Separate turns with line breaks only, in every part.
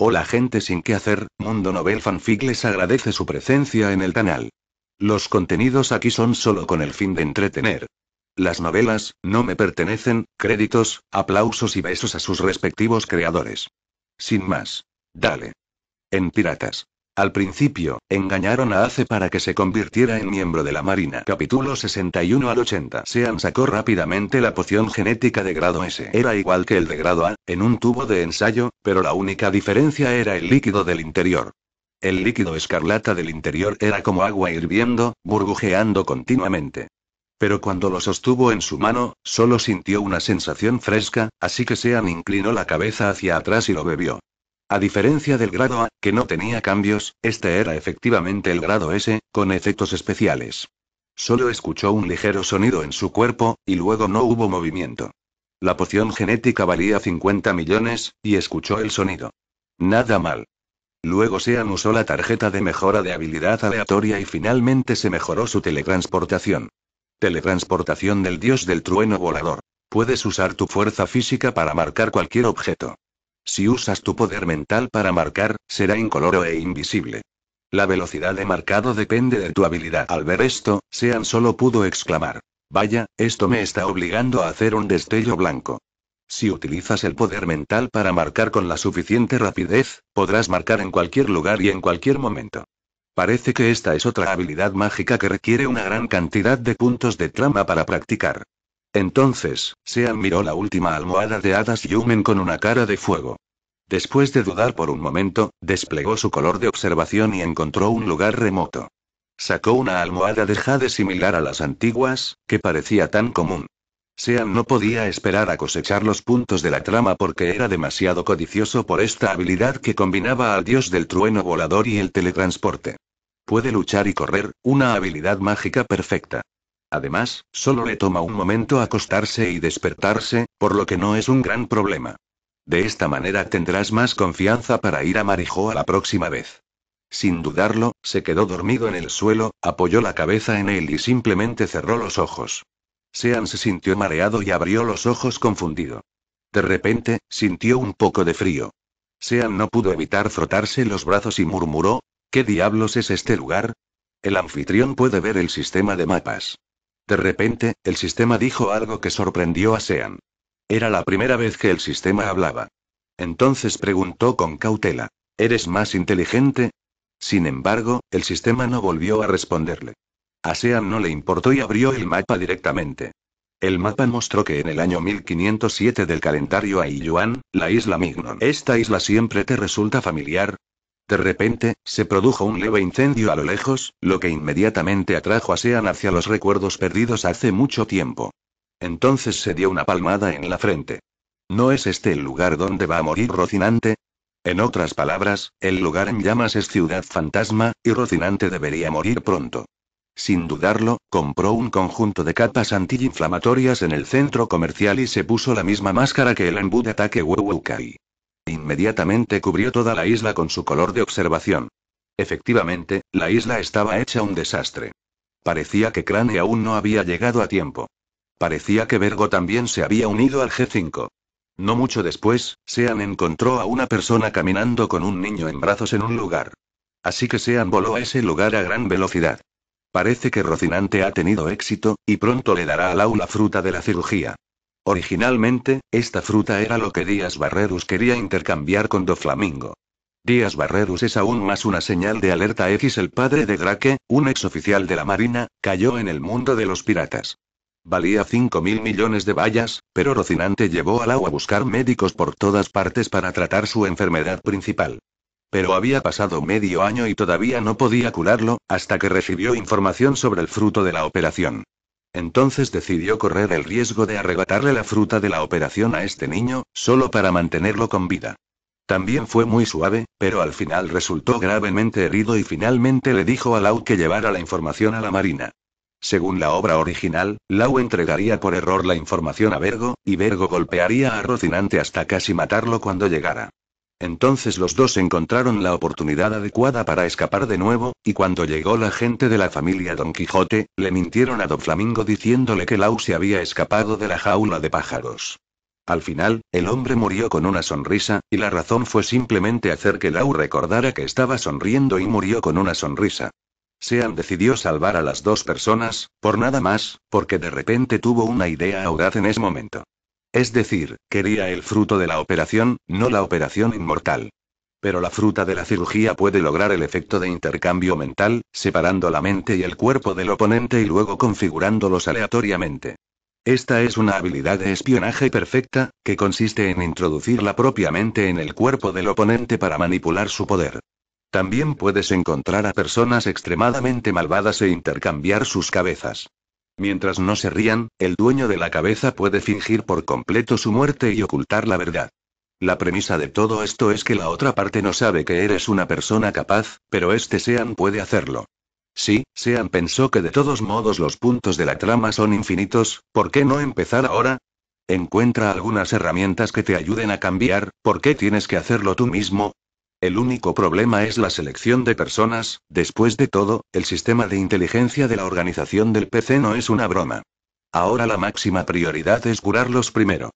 Hola gente sin qué hacer, Mundo Nobel Fanfic les agradece su presencia en el canal. Los contenidos aquí son solo con el fin de entretener. Las novelas, no me pertenecen, créditos, aplausos y besos a sus respectivos creadores. Sin más. Dale. En Piratas. Al principio, engañaron a Ace para que se convirtiera en miembro de la Marina. Capítulo 61 al 80. Sean sacó rápidamente la poción genética de grado S. Era igual que el de grado A, en un tubo de ensayo, pero la única diferencia era el líquido del interior. El líquido escarlata del interior era como agua hirviendo, burbujeando continuamente. Pero cuando lo sostuvo en su mano, solo sintió una sensación fresca, así que Sean inclinó la cabeza hacia atrás y lo bebió. A diferencia del grado A, que no tenía cambios, este era efectivamente el grado S, con efectos especiales. Solo escuchó un ligero sonido en su cuerpo, y luego no hubo movimiento. La poción genética valía 50 millones, y escuchó el sonido. Nada mal. Luego Sean usó la tarjeta de mejora de habilidad aleatoria y finalmente se mejoró su teletransportación. Teletransportación del dios del trueno volador. Puedes usar tu fuerza física para marcar cualquier objeto. Si usas tu poder mental para marcar, será incoloro e invisible. La velocidad de marcado depende de tu habilidad. Al ver esto, Sean solo pudo exclamar. Vaya, esto me está obligando a hacer un destello blanco. Si utilizas el poder mental para marcar con la suficiente rapidez, podrás marcar en cualquier lugar y en cualquier momento. Parece que esta es otra habilidad mágica que requiere una gran cantidad de puntos de trama para practicar. Entonces, Sean miró la última almohada de hadas Yumen con una cara de fuego. Después de dudar por un momento, desplegó su color de observación y encontró un lugar remoto. Sacó una almohada de jade similar a las antiguas, que parecía tan común. Sean no podía esperar a cosechar los puntos de la trama porque era demasiado codicioso por esta habilidad que combinaba al dios del trueno volador y el teletransporte. Puede luchar y correr, una habilidad mágica perfecta. Además, solo le toma un momento acostarse y despertarse, por lo que no es un gran problema. De esta manera tendrás más confianza para ir a Marijoa la próxima vez. Sin dudarlo, se quedó dormido en el suelo, apoyó la cabeza en él y simplemente cerró los ojos. Sean se sintió mareado y abrió los ojos confundido. De repente, sintió un poco de frío. Sean no pudo evitar frotarse los brazos y murmuró, ¿Qué diablos es este lugar? El anfitrión puede ver el sistema de mapas. De repente, el sistema dijo algo que sorprendió a Sean. Era la primera vez que el sistema hablaba. Entonces preguntó con cautela, ¿eres más inteligente? Sin embargo, el sistema no volvió a responderle. A Sean no le importó y abrió el mapa directamente. El mapa mostró que en el año 1507 del calendario Aiyuan, la isla Mignon. Esta isla siempre te resulta familiar, de repente, se produjo un leve incendio a lo lejos, lo que inmediatamente atrajo a Sean hacia los recuerdos perdidos hace mucho tiempo. Entonces se dio una palmada en la frente. ¿No es este el lugar donde va a morir Rocinante? En otras palabras, el lugar en llamas es ciudad fantasma, y Rocinante debería morir pronto. Sin dudarlo, compró un conjunto de capas antiinflamatorias en el centro comercial y se puso la misma máscara que el embudo de ataque Wewukai. Inmediatamente cubrió toda la isla con su color de observación. Efectivamente, la isla estaba hecha un desastre. Parecía que Crane aún no había llegado a tiempo. Parecía que Vergo también se había unido al G5. No mucho después, Sean encontró a una persona caminando con un niño en brazos en un lugar. Así que Sean voló a ese lugar a gran velocidad. Parece que Rocinante ha tenido éxito, y pronto le dará a Lau la fruta de la cirugía. Originalmente, esta fruta era lo que Díaz Barrerus quería intercambiar con Doflamingo. Díaz Barrerus es aún más una señal de alerta X. El padre de Drake, un exoficial de la Marina, cayó en el mundo de los piratas. Valía 5.000 millones de vallas, pero Rocinante llevó al agua a buscar médicos por todas partes para tratar su enfermedad principal. Pero había pasado medio año y todavía no podía curarlo, hasta que recibió información sobre el fruto de la operación. Entonces decidió correr el riesgo de arrebatarle la fruta de la operación a este niño, solo para mantenerlo con vida. También fue muy suave, pero al final resultó gravemente herido y finalmente le dijo a Lau que llevara la información a la Marina. Según la obra original, Lau entregaría por error la información a Vergo, y Vergo golpearía a Rocinante hasta casi matarlo cuando llegara. Entonces los dos encontraron la oportunidad adecuada para escapar de nuevo, y cuando llegó la gente de la familia Don Quijote, le mintieron a Don Flamingo diciéndole que Lau se había escapado de la jaula de pájaros. Al final, el hombre murió con una sonrisa, y la razón fue simplemente hacer que Lau recordara que estaba sonriendo y murió con una sonrisa. Sean decidió salvar a las dos personas, por nada más, porque de repente tuvo una idea audaz en ese momento. Es decir, quería el fruto de la operación, no la operación inmortal. Pero la fruta de la cirugía puede lograr el efecto de intercambio mental, separando la mente y el cuerpo del oponente y luego configurándolos aleatoriamente. Esta es una habilidad de espionaje perfecta, que consiste en introducir la propia mente en el cuerpo del oponente para manipular su poder. También puedes encontrar a personas extremadamente malvadas e intercambiar sus cabezas. Mientras no se rían, el dueño de la cabeza puede fingir por completo su muerte y ocultar la verdad. La premisa de todo esto es que la otra parte no sabe que eres una persona capaz, pero este Sean puede hacerlo. Sí, Sean pensó que de todos modos los puntos de la trama son infinitos, ¿por qué no empezar ahora? Encuentra algunas herramientas que te ayuden a cambiar, ¿por qué tienes que hacerlo tú mismo? El único problema es la selección de personas, después de todo, el sistema de inteligencia de la organización del PC no es una broma. Ahora la máxima prioridad es curarlos primero.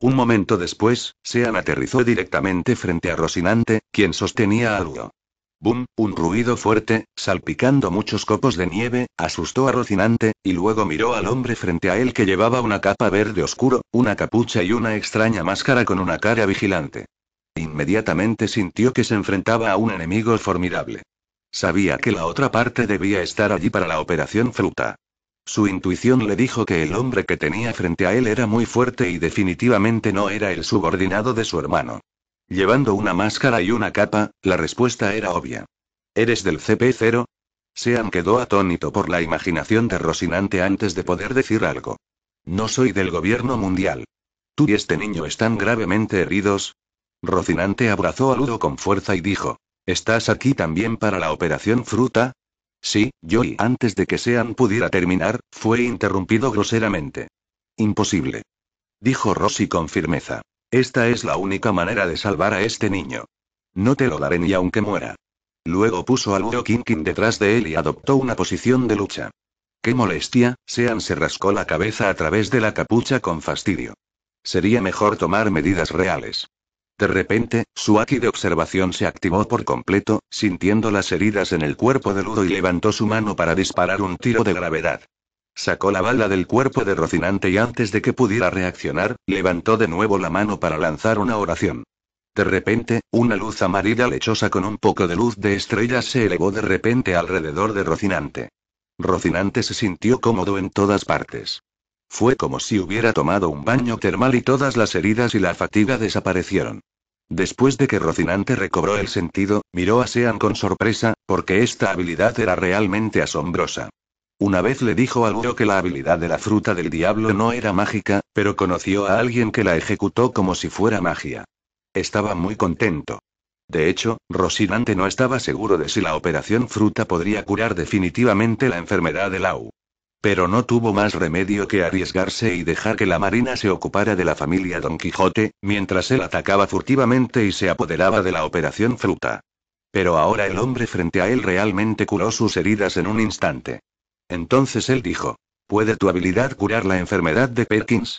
Un momento después, Sean aterrizó directamente frente a Rocinante, quien sostenía algo. Boom, un ruido fuerte, salpicando muchos copos de nieve, asustó a Rocinante, y luego miró al hombre frente a él que llevaba una capa verde oscuro, una capucha y una extraña máscara con una cara vigilante. Inmediatamente sintió que se enfrentaba a un enemigo formidable. Sabía que la otra parte debía estar allí para la operación fruta. Su intuición le dijo que el hombre que tenía frente a él era muy fuerte y definitivamente no era el subordinado de su hermano. Llevando una máscara y una capa, la respuesta era obvia. ¿Eres del CP0? Sean quedó atónito por la imaginación de Rocinante antes de poder decir algo. No soy del gobierno mundial. Tú y este niño están gravemente heridos, Rocinante abrazó a Ludo con fuerza y dijo. ¿Estás aquí también para la operación fruta? Sí, yo y antes de que Sean pudiera terminar, fue interrumpido groseramente. Imposible. Dijo Rossi con firmeza. Esta es la única manera de salvar a este niño. No te lo daré ni aunque muera. Luego puso a Ludo Kinkin detrás de él y adoptó una posición de lucha. ¡Qué molestia! Sean se rascó la cabeza a través de la capucha con fastidio. Sería mejor tomar medidas reales. De repente, su aquí de observación se activó por completo, sintiendo las heridas en el cuerpo de Ludo y levantó su mano para disparar un tiro de gravedad. Sacó la bala del cuerpo de Rocinante y antes de que pudiera reaccionar, levantó de nuevo la mano para lanzar una oración. De repente, una luz amarilla lechosa con un poco de luz de estrellas se elevó de repente alrededor de Rocinante. Rocinante se sintió cómodo en todas partes. Fue como si hubiera tomado un baño termal y todas las heridas y la fatiga desaparecieron. Después de que Rocinante recobró el sentido, miró a Sean con sorpresa, porque esta habilidad era realmente asombrosa. Una vez le dijo al que la habilidad de la fruta del diablo no era mágica, pero conoció a alguien que la ejecutó como si fuera magia. Estaba muy contento. De hecho, Rocinante no estaba seguro de si la operación fruta podría curar definitivamente la enfermedad de Lau. Pero no tuvo más remedio que arriesgarse y dejar que la Marina se ocupara de la familia Don Quijote, mientras él atacaba furtivamente y se apoderaba de la operación fruta. Pero ahora el hombre frente a él realmente curó sus heridas en un instante. Entonces él dijo, ¿puede tu habilidad curar la enfermedad de Perkins?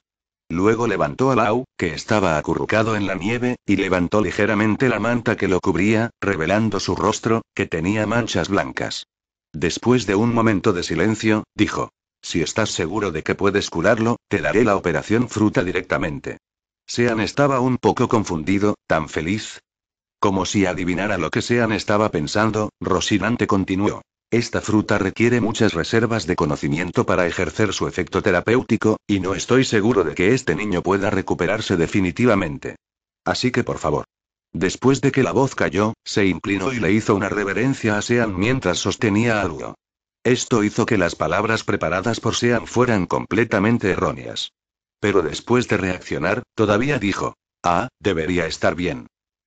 Luego levantó a Lau, que estaba acurrucado en la nieve, y levantó ligeramente la manta que lo cubría, revelando su rostro, que tenía manchas blancas. Después de un momento de silencio, dijo. Si estás seguro de que puedes curarlo, te daré la operación fruta directamente. Sean estaba un poco confundido, tan feliz. Como si adivinara lo que Sean estaba pensando, Rosinante continuó. Esta fruta requiere muchas reservas de conocimiento para ejercer su efecto terapéutico, y no estoy seguro de que este niño pueda recuperarse definitivamente. Así que por favor, Después de que la voz cayó, se inclinó y le hizo una reverencia a Sean mientras sostenía a Lugo. Esto hizo que las palabras preparadas por Sean fueran completamente erróneas. Pero después de reaccionar, todavía dijo, ah, debería estar bien.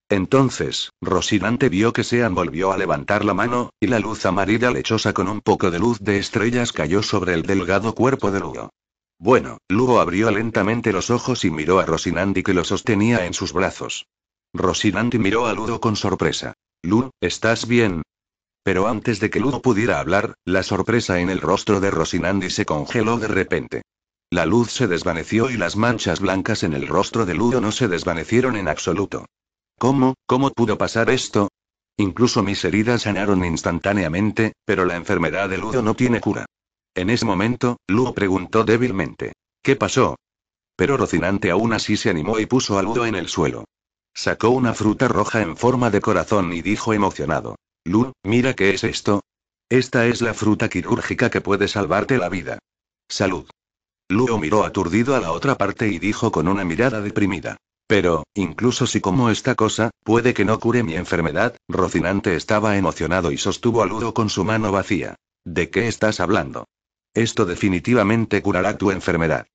Entonces, Rosinante vio que Sean volvió a levantar la mano, y la luz amarilla lechosa con un poco de luz de estrellas cayó sobre el delgado cuerpo de Lugo. Bueno, Lugo abrió lentamente los ojos y miró a Rosinante que lo sostenía en sus brazos. Rosinante miró a Ludo con sorpresa. Ludo, ¿estás bien? Pero antes de que Ludo pudiera hablar, la sorpresa en el rostro de Rosinante se congeló de repente. La luz se desvaneció y las manchas blancas en el rostro de Ludo no se desvanecieron en absoluto. ¿Cómo, cómo pudo pasar esto? Incluso mis heridas sanaron instantáneamente, pero la enfermedad de Ludo no tiene cura. En ese momento, Ludo preguntó débilmente. ¿Qué pasó? Pero Rocinante aún así se animó y puso a Ludo en el suelo. Sacó una fruta roja en forma de corazón y dijo emocionado. Lu, mira qué es esto. Esta es la fruta quirúrgica que puede salvarte la vida. Salud. Luo miró aturdido a la otra parte y dijo con una mirada deprimida. Pero, incluso si como esta cosa, puede que no cure mi enfermedad, Rocinante estaba emocionado y sostuvo a Ludo con su mano vacía. ¿De qué estás hablando? Esto definitivamente curará tu enfermedad.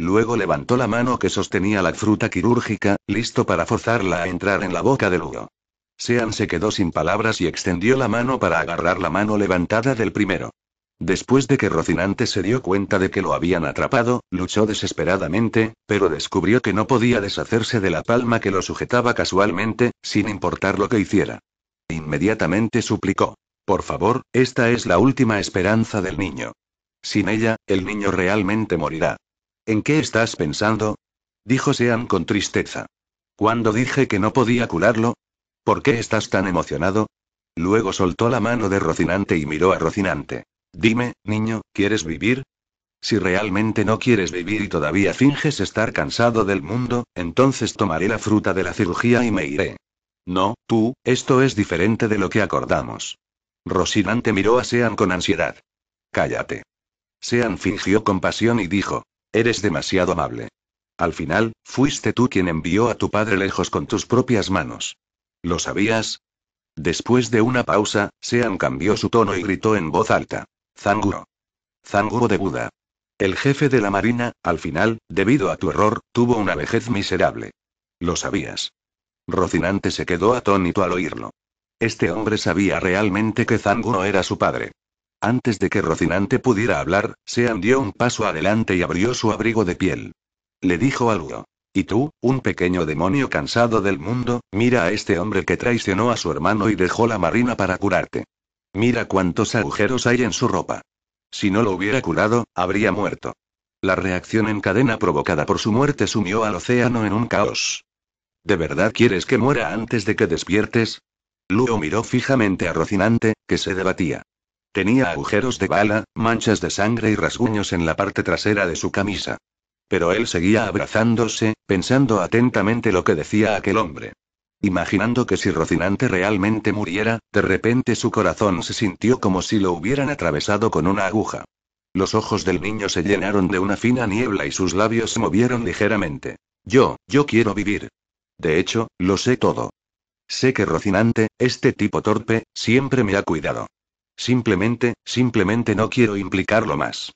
Luego levantó la mano que sostenía la fruta quirúrgica, listo para forzarla a entrar en la boca de Lugo. Sean se quedó sin palabras y extendió la mano para agarrar la mano levantada del primero. Después de que Rocinante se dio cuenta de que lo habían atrapado, luchó desesperadamente, pero descubrió que no podía deshacerse de la palma que lo sujetaba casualmente, sin importar lo que hiciera. Inmediatamente suplicó. Por favor, esta es la última esperanza del niño. Sin ella, el niño realmente morirá. ¿En qué estás pensando? dijo Sean con tristeza. Cuando dije que no podía curarlo? ¿Por qué estás tan emocionado? Luego soltó la mano de Rocinante y miró a Rocinante. Dime, niño, ¿quieres vivir? Si realmente no quieres vivir y todavía finges estar cansado del mundo, entonces tomaré la fruta de la cirugía y me iré. No, tú, esto es diferente de lo que acordamos. Rocinante miró a Sean con ansiedad. Cállate. Sean fingió compasión y dijo, Eres demasiado amable. Al final, fuiste tú quien envió a tu padre lejos con tus propias manos. ¿Lo sabías? Después de una pausa, Sean cambió su tono y gritó en voz alta. Zanguro. Zanguro de Buda. El jefe de la Marina, al final, debido a tu error, tuvo una vejez miserable. Lo sabías. Rocinante se quedó atónito al oírlo. Este hombre sabía realmente que Zanguro era su padre. Antes de que Rocinante pudiera hablar, Sean dio un paso adelante y abrió su abrigo de piel. Le dijo algo. Y tú, un pequeño demonio cansado del mundo, mira a este hombre que traicionó a su hermano y dejó la marina para curarte. Mira cuántos agujeros hay en su ropa. Si no lo hubiera curado, habría muerto. La reacción en cadena provocada por su muerte sumió al océano en un caos. ¿De verdad quieres que muera antes de que despiertes? Luo miró fijamente a Rocinante, que se debatía. Tenía agujeros de bala, manchas de sangre y rasguños en la parte trasera de su camisa. Pero él seguía abrazándose, pensando atentamente lo que decía aquel hombre. Imaginando que si Rocinante realmente muriera, de repente su corazón se sintió como si lo hubieran atravesado con una aguja. Los ojos del niño se llenaron de una fina niebla y sus labios se movieron ligeramente. Yo, yo quiero vivir. De hecho, lo sé todo. Sé que Rocinante, este tipo torpe, siempre me ha cuidado. Simplemente, simplemente no quiero implicarlo más.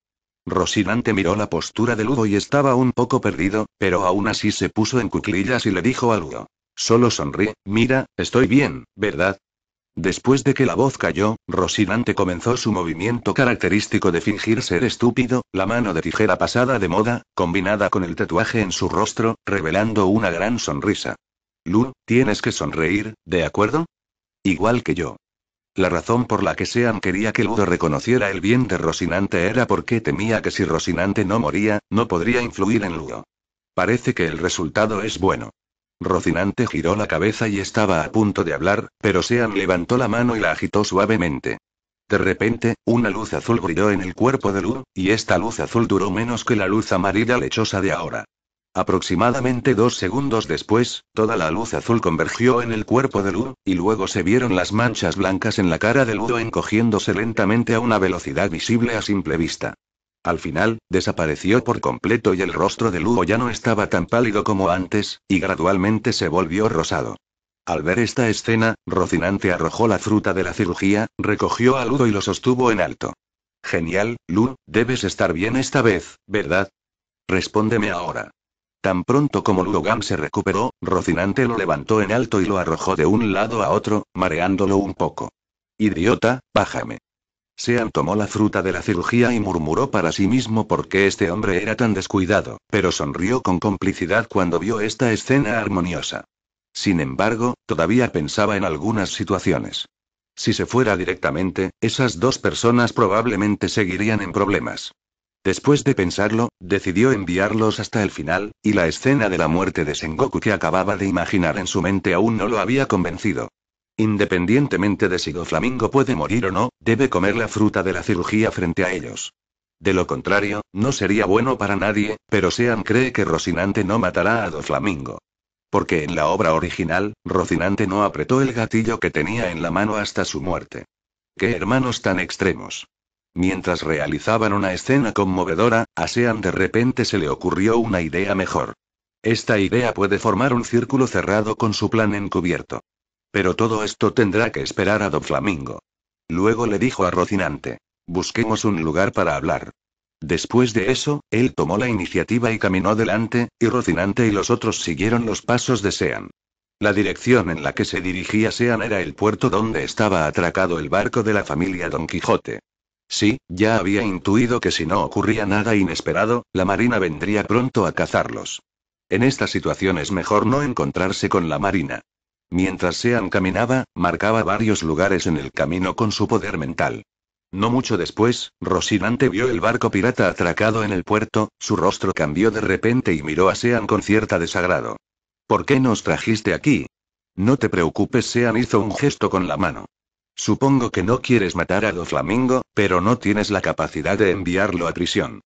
Rocinante miró la postura de Ludo y estaba un poco perdido, pero aún así se puso en cuclillas y le dijo algo. Solo sonríe, mira, estoy bien, ¿verdad? Después de que la voz cayó, Rocinante comenzó su movimiento característico de fingir ser estúpido, la mano de tijera pasada de moda, combinada con el tatuaje en su rostro, revelando una gran sonrisa. Lu, tienes que sonreír, ¿de acuerdo? Igual que yo. La razón por la que Sean quería que Ludo reconociera el bien de Rosinante era porque temía que si Rosinante no moría, no podría influir en Ludo. Parece que el resultado es bueno. Rocinante giró la cabeza y estaba a punto de hablar, pero Sean levantó la mano y la agitó suavemente. De repente, una luz azul brilló en el cuerpo de Ludo, y esta luz azul duró menos que la luz amarilla lechosa de ahora. Aproximadamente dos segundos después, toda la luz azul convergió en el cuerpo de Ludo, y luego se vieron las manchas blancas en la cara de Ludo encogiéndose lentamente a una velocidad visible a simple vista. Al final, desapareció por completo y el rostro de Ludo ya no estaba tan pálido como antes, y gradualmente se volvió rosado. Al ver esta escena, Rocinante arrojó la fruta de la cirugía, recogió a Ludo y lo sostuvo en alto. Genial, Ludo, debes estar bien esta vez, ¿verdad? Respóndeme ahora. Tan pronto como Lugan se recuperó, Rocinante lo levantó en alto y lo arrojó de un lado a otro, mareándolo un poco. Idiota, bájame. Sean tomó la fruta de la cirugía y murmuró para sí mismo por qué este hombre era tan descuidado, pero sonrió con complicidad cuando vio esta escena armoniosa. Sin embargo, todavía pensaba en algunas situaciones. Si se fuera directamente, esas dos personas probablemente seguirían en problemas. Después de pensarlo, decidió enviarlos hasta el final, y la escena de la muerte de Sengoku que acababa de imaginar en su mente aún no lo había convencido. Independientemente de si Doflamingo puede morir o no, debe comer la fruta de la cirugía frente a ellos. De lo contrario, no sería bueno para nadie, pero Sean cree que Rocinante no matará a Doflamingo. Porque en la obra original, Rocinante no apretó el gatillo que tenía en la mano hasta su muerte. ¡Qué hermanos tan extremos! Mientras realizaban una escena conmovedora, a Sean de repente se le ocurrió una idea mejor. Esta idea puede formar un círculo cerrado con su plan encubierto. Pero todo esto tendrá que esperar a Don Flamingo. Luego le dijo a Rocinante: Busquemos un lugar para hablar. Después de eso, él tomó la iniciativa y caminó delante, y Rocinante y los otros siguieron los pasos de Sean. La dirección en la que se dirigía Sean era el puerto donde estaba atracado el barco de la familia Don Quijote. Sí, ya había intuido que si no ocurría nada inesperado, la Marina vendría pronto a cazarlos. En esta situación es mejor no encontrarse con la Marina. Mientras Sean caminaba, marcaba varios lugares en el camino con su poder mental. No mucho después, Rosinante vio el barco pirata atracado en el puerto, su rostro cambió de repente y miró a Sean con cierta desagrado. ¿Por qué nos trajiste aquí? No te preocupes, Sean hizo un gesto con la mano. Supongo que no quieres matar a Doflamingo, pero no tienes la capacidad de enviarlo a prisión.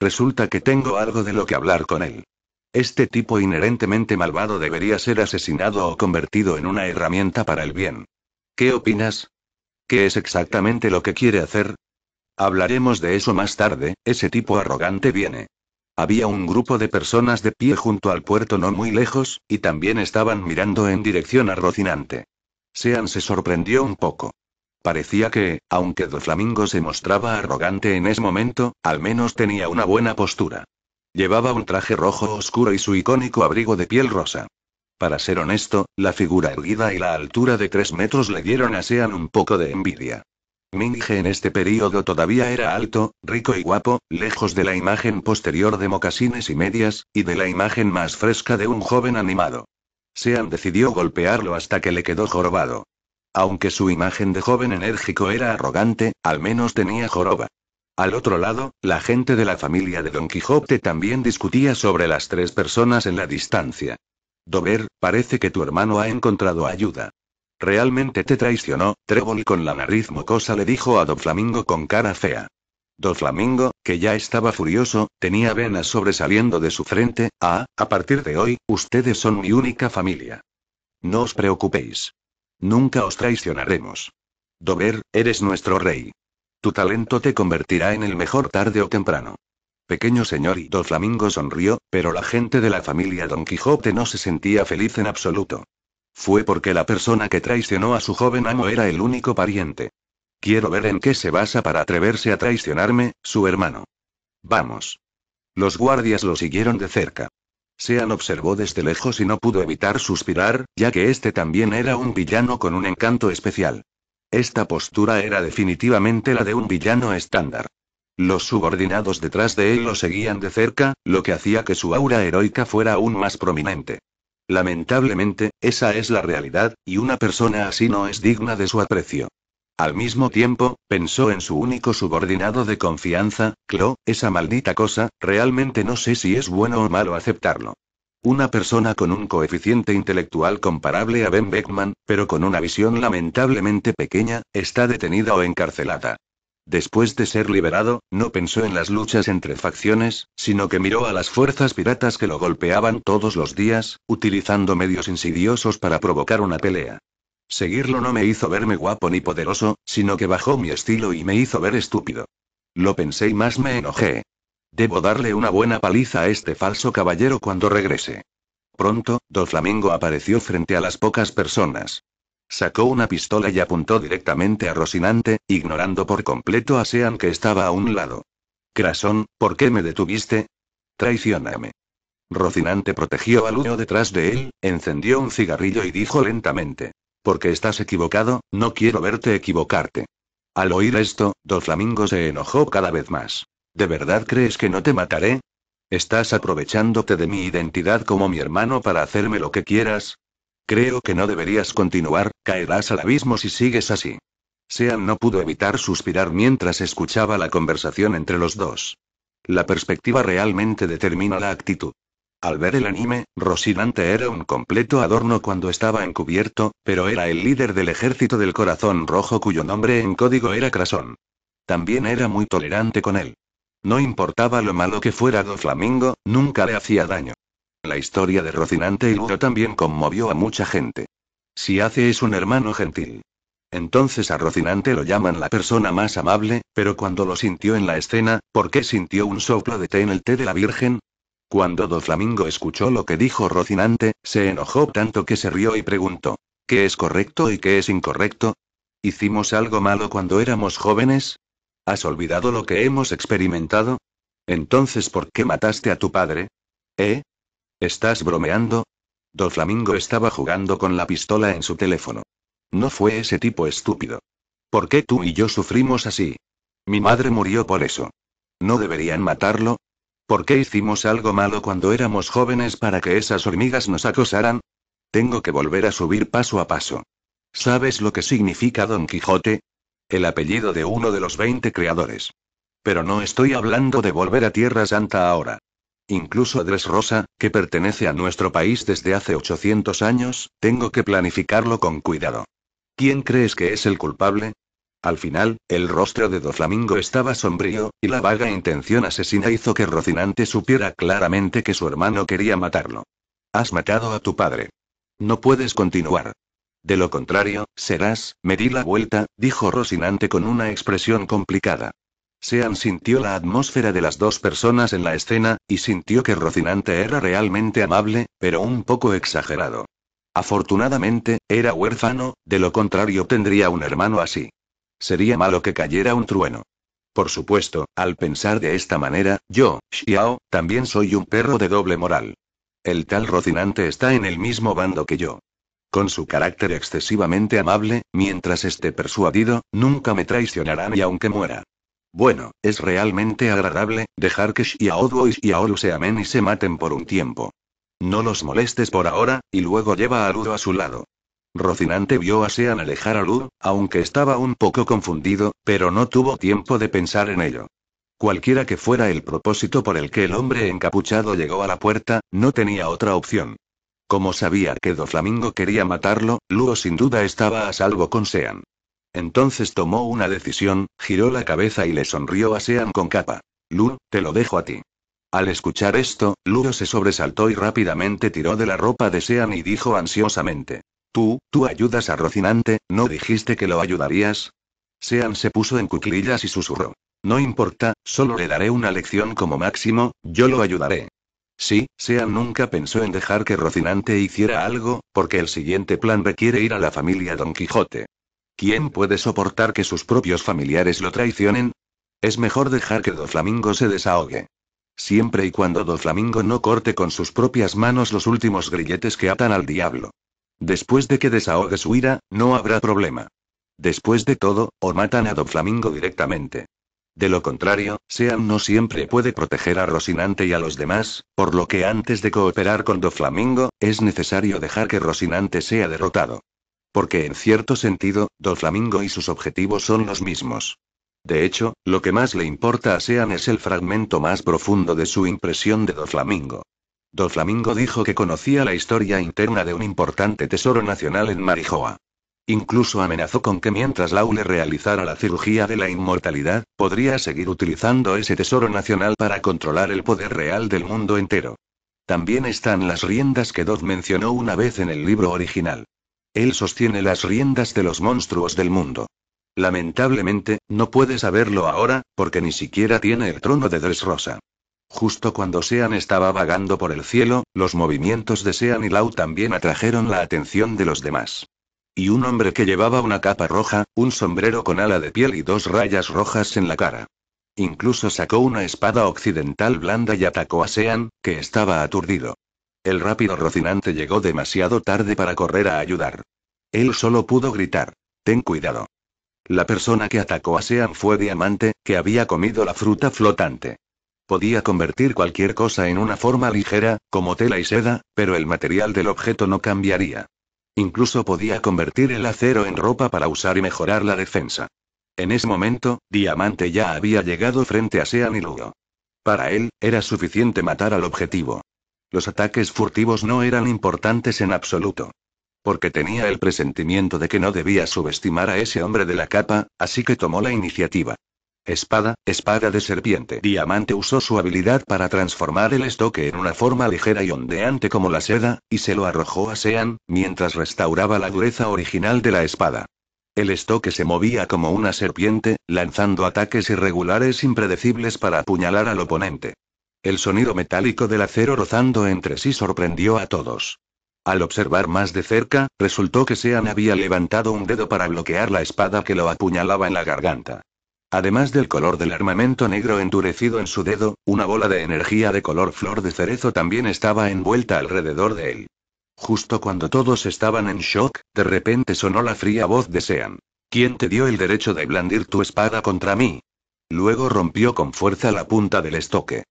Resulta que tengo algo de lo que hablar con él. Este tipo inherentemente malvado debería ser asesinado o convertido en una herramienta para el bien. ¿Qué opinas? ¿Qué es exactamente lo que quiere hacer? Hablaremos de eso más tarde, ese tipo arrogante viene. Había un grupo de personas de pie junto al puerto no muy lejos, y también estaban mirando en dirección a Rocinante. Sean se sorprendió un poco. Parecía que, aunque Doflamingo se mostraba arrogante en ese momento, al menos tenía una buena postura. Llevaba un traje rojo oscuro y su icónico abrigo de piel rosa. Para ser honesto, la figura erguida y la altura de tres metros le dieron a Sean un poco de envidia. Minje en este periodo todavía era alto, rico y guapo, lejos de la imagen posterior de mocasines y medias, y de la imagen más fresca de un joven animado. Sean decidió golpearlo hasta que le quedó jorobado. Aunque su imagen de joven enérgico era arrogante, al menos tenía joroba. Al otro lado, la gente de la familia de Don Quijote también discutía sobre las tres personas en la distancia. Dover, parece que tu hermano ha encontrado ayuda. Realmente te traicionó, Trébol con la nariz mocosa le dijo a Don Flamingo con cara fea. Do Flamingo, que ya estaba furioso, tenía venas sobresaliendo de su frente. Ah, a partir de hoy, ustedes son mi única familia. No os preocupéis. Nunca os traicionaremos. Dover, eres nuestro rey. Tu talento te convertirá en el mejor tarde o temprano. Pequeño señor y Do Flamingo sonrió, pero la gente de la familia Don Quijote no se sentía feliz en absoluto. Fue porque la persona que traicionó a su joven amo era el único pariente. Quiero ver en qué se basa para atreverse a traicionarme, su hermano. Vamos. Los guardias lo siguieron de cerca. Sean observó desde lejos y no pudo evitar suspirar, ya que este también era un villano con un encanto especial. Esta postura era definitivamente la de un villano estándar. Los subordinados detrás de él lo seguían de cerca, lo que hacía que su aura heroica fuera aún más prominente. Lamentablemente, esa es la realidad, y una persona así no es digna de su aprecio. Al mismo tiempo, pensó en su único subordinado de confianza, Clo, esa maldita cosa, realmente no sé si es bueno o malo aceptarlo. Una persona con un coeficiente intelectual comparable a Ben Beckman, pero con una visión lamentablemente pequeña, está detenida o encarcelada. Después de ser liberado, no pensó en las luchas entre facciones, sino que miró a las fuerzas piratas que lo golpeaban todos los días, utilizando medios insidiosos para provocar una pelea. Seguirlo no me hizo verme guapo ni poderoso, sino que bajó mi estilo y me hizo ver estúpido. Lo pensé y más me enojé. Debo darle una buena paliza a este falso caballero cuando regrese. Pronto, Do Flamingo apareció frente a las pocas personas. Sacó una pistola y apuntó directamente a Rocinante, ignorando por completo a Sean que estaba a un lado. Crasón, ¿por qué me detuviste? Traicioname. Rocinante protegió al uno detrás de él, encendió un cigarrillo y dijo lentamente. Porque estás equivocado, no quiero verte equivocarte. Al oír esto, Doflamingo se enojó cada vez más. ¿De verdad crees que no te mataré? ¿Estás aprovechándote de mi identidad como mi hermano para hacerme lo que quieras? Creo que no deberías continuar, caerás al abismo si sigues así. Sean no pudo evitar suspirar mientras escuchaba la conversación entre los dos. La perspectiva realmente determina la actitud. Al ver el anime, Rocinante era un completo adorno cuando estaba encubierto, pero era el líder del ejército del corazón rojo cuyo nombre en código era Crasón. También era muy tolerante con él. No importaba lo malo que fuera Flamingo, nunca le hacía daño. La historia de Rocinante y Ludo también conmovió a mucha gente. Si hace es un hermano gentil. Entonces a Rocinante lo llaman la persona más amable, pero cuando lo sintió en la escena, ¿por qué sintió un soplo de té en el té de la Virgen? Cuando Doflamingo escuchó lo que dijo Rocinante, se enojó tanto que se rió y preguntó: ¿Qué es correcto y qué es incorrecto? ¿Hicimos algo malo cuando éramos jóvenes? ¿Has olvidado lo que hemos experimentado? Entonces, ¿por qué mataste a tu padre? ¿Eh? ¿Estás bromeando? Doflamingo estaba jugando con la pistola en su teléfono. No fue ese tipo estúpido. ¿Por qué tú y yo sufrimos así? Mi madre murió por eso. ¿No deberían matarlo? ¿Por qué hicimos algo malo cuando éramos jóvenes para que esas hormigas nos acosaran? Tengo que volver a subir paso a paso. ¿Sabes lo que significa Don Quijote? El apellido de uno de los veinte creadores. Pero no estoy hablando de volver a Tierra Santa ahora. Incluso Dres Rosa, que pertenece a nuestro país desde hace 800 años, tengo que planificarlo con cuidado. ¿Quién crees que es el culpable? Al final, el rostro de Doflamingo estaba sombrío, y la vaga intención asesina hizo que Rocinante supiera claramente que su hermano quería matarlo. Has matado a tu padre. No puedes continuar. De lo contrario, serás, me di la vuelta, dijo Rocinante con una expresión complicada. Sean sintió la atmósfera de las dos personas en la escena, y sintió que Rocinante era realmente amable, pero un poco exagerado. Afortunadamente, era huérfano, de lo contrario tendría un hermano así. Sería malo que cayera un trueno. Por supuesto, al pensar de esta manera, yo, Xiao, también soy un perro de doble moral. El tal Rocinante está en el mismo bando que yo. Con su carácter excesivamente amable, mientras esté persuadido, nunca me traicionarán y aunque muera. Bueno, es realmente agradable, dejar que Duo y Lu se amen y se maten por un tiempo. No los molestes por ahora, y luego lleva a Ludo a su lado. Rocinante vio a Sean alejar a Lu, aunque estaba un poco confundido, pero no tuvo tiempo de pensar en ello. Cualquiera que fuera el propósito por el que el hombre encapuchado llegó a la puerta, no tenía otra opción. Como sabía que Doflamingo Flamingo quería matarlo, Luo sin duda estaba a salvo con Sean. Entonces tomó una decisión, giró la cabeza y le sonrió a Sean con capa. Lu, te lo dejo a ti. Al escuchar esto, Luo se sobresaltó y rápidamente tiró de la ropa de Sean y dijo ansiosamente. Tú, tú ayudas a Rocinante, ¿no dijiste que lo ayudarías? Sean se puso en cuclillas y susurró. No importa, solo le daré una lección como máximo, yo lo ayudaré. Sí, Sean nunca pensó en dejar que Rocinante hiciera algo, porque el siguiente plan requiere ir a la familia Don Quijote. ¿Quién puede soportar que sus propios familiares lo traicionen? Es mejor dejar que Doflamingo se desahogue. Siempre y cuando Doflamingo no corte con sus propias manos los últimos grilletes que atan al diablo. Después de que desahogue su ira, no habrá problema. Después de todo, o matan a Doflamingo Flamingo directamente. De lo contrario, Sean no siempre puede proteger a Rosinante y a los demás, por lo que antes de cooperar con Do Flamingo, es necesario dejar que Rosinante sea derrotado. Porque en cierto sentido, Do Flamingo y sus objetivos son los mismos. De hecho, lo que más le importa a Sean es el fragmento más profundo de su impresión de Do Flamingo. Doflamingo Flamingo dijo que conocía la historia interna de un importante tesoro nacional en Marijoa. Incluso amenazó con que mientras Laule realizara la cirugía de la inmortalidad, podría seguir utilizando ese tesoro nacional para controlar el poder real del mundo entero. También están las riendas que Dodd mencionó una vez en el libro original. Él sostiene las riendas de los monstruos del mundo. Lamentablemente, no puede saberlo ahora, porque ni siquiera tiene el trono de Dressrosa. Justo cuando Sean estaba vagando por el cielo, los movimientos de Sean y Lau también atrajeron la atención de los demás. Y un hombre que llevaba una capa roja, un sombrero con ala de piel y dos rayas rojas en la cara. Incluso sacó una espada occidental blanda y atacó a Sean, que estaba aturdido. El rápido rocinante llegó demasiado tarde para correr a ayudar. Él solo pudo gritar. Ten cuidado. La persona que atacó a Sean fue Diamante, que había comido la fruta flotante. Podía convertir cualquier cosa en una forma ligera, como tela y seda, pero el material del objeto no cambiaría. Incluso podía convertir el acero en ropa para usar y mejorar la defensa. En ese momento, Diamante ya había llegado frente a Sean y Lugo. Para él, era suficiente matar al objetivo. Los ataques furtivos no eran importantes en absoluto. Porque tenía el presentimiento de que no debía subestimar a ese hombre de la capa, así que tomó la iniciativa. Espada, espada de serpiente. Diamante usó su habilidad para transformar el estoque en una forma ligera y ondeante como la seda, y se lo arrojó a Sean, mientras restauraba la dureza original de la espada. El estoque se movía como una serpiente, lanzando ataques irregulares impredecibles para apuñalar al oponente. El sonido metálico del acero rozando entre sí sorprendió a todos. Al observar más de cerca, resultó que Sean había levantado un dedo para bloquear la espada que lo apuñalaba en la garganta. Además del color del armamento negro endurecido en su dedo, una bola de energía de color flor de cerezo también estaba envuelta alrededor de él. Justo cuando todos estaban en shock, de repente sonó la fría voz de Sean. ¿Quién te dio el derecho de blandir tu espada contra mí? Luego rompió con fuerza la punta del estoque.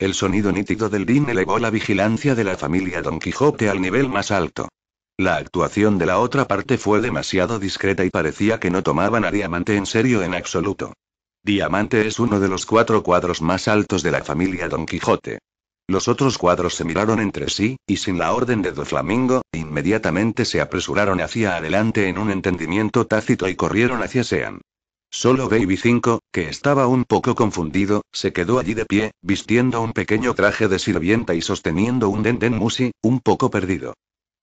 El sonido nítido del din elevó la vigilancia de la familia Don Quijote al nivel más alto. La actuación de la otra parte fue demasiado discreta y parecía que no tomaban a Diamante en serio en absoluto. Diamante es uno de los cuatro cuadros más altos de la familia Don Quijote. Los otros cuadros se miraron entre sí, y sin la orden de Do Flamingo, inmediatamente se apresuraron hacia adelante en un entendimiento tácito y corrieron hacia Sean. Solo Baby 5, que estaba un poco confundido, se quedó allí de pie, vistiendo un pequeño traje de sirvienta y sosteniendo un denden musi, un poco perdido.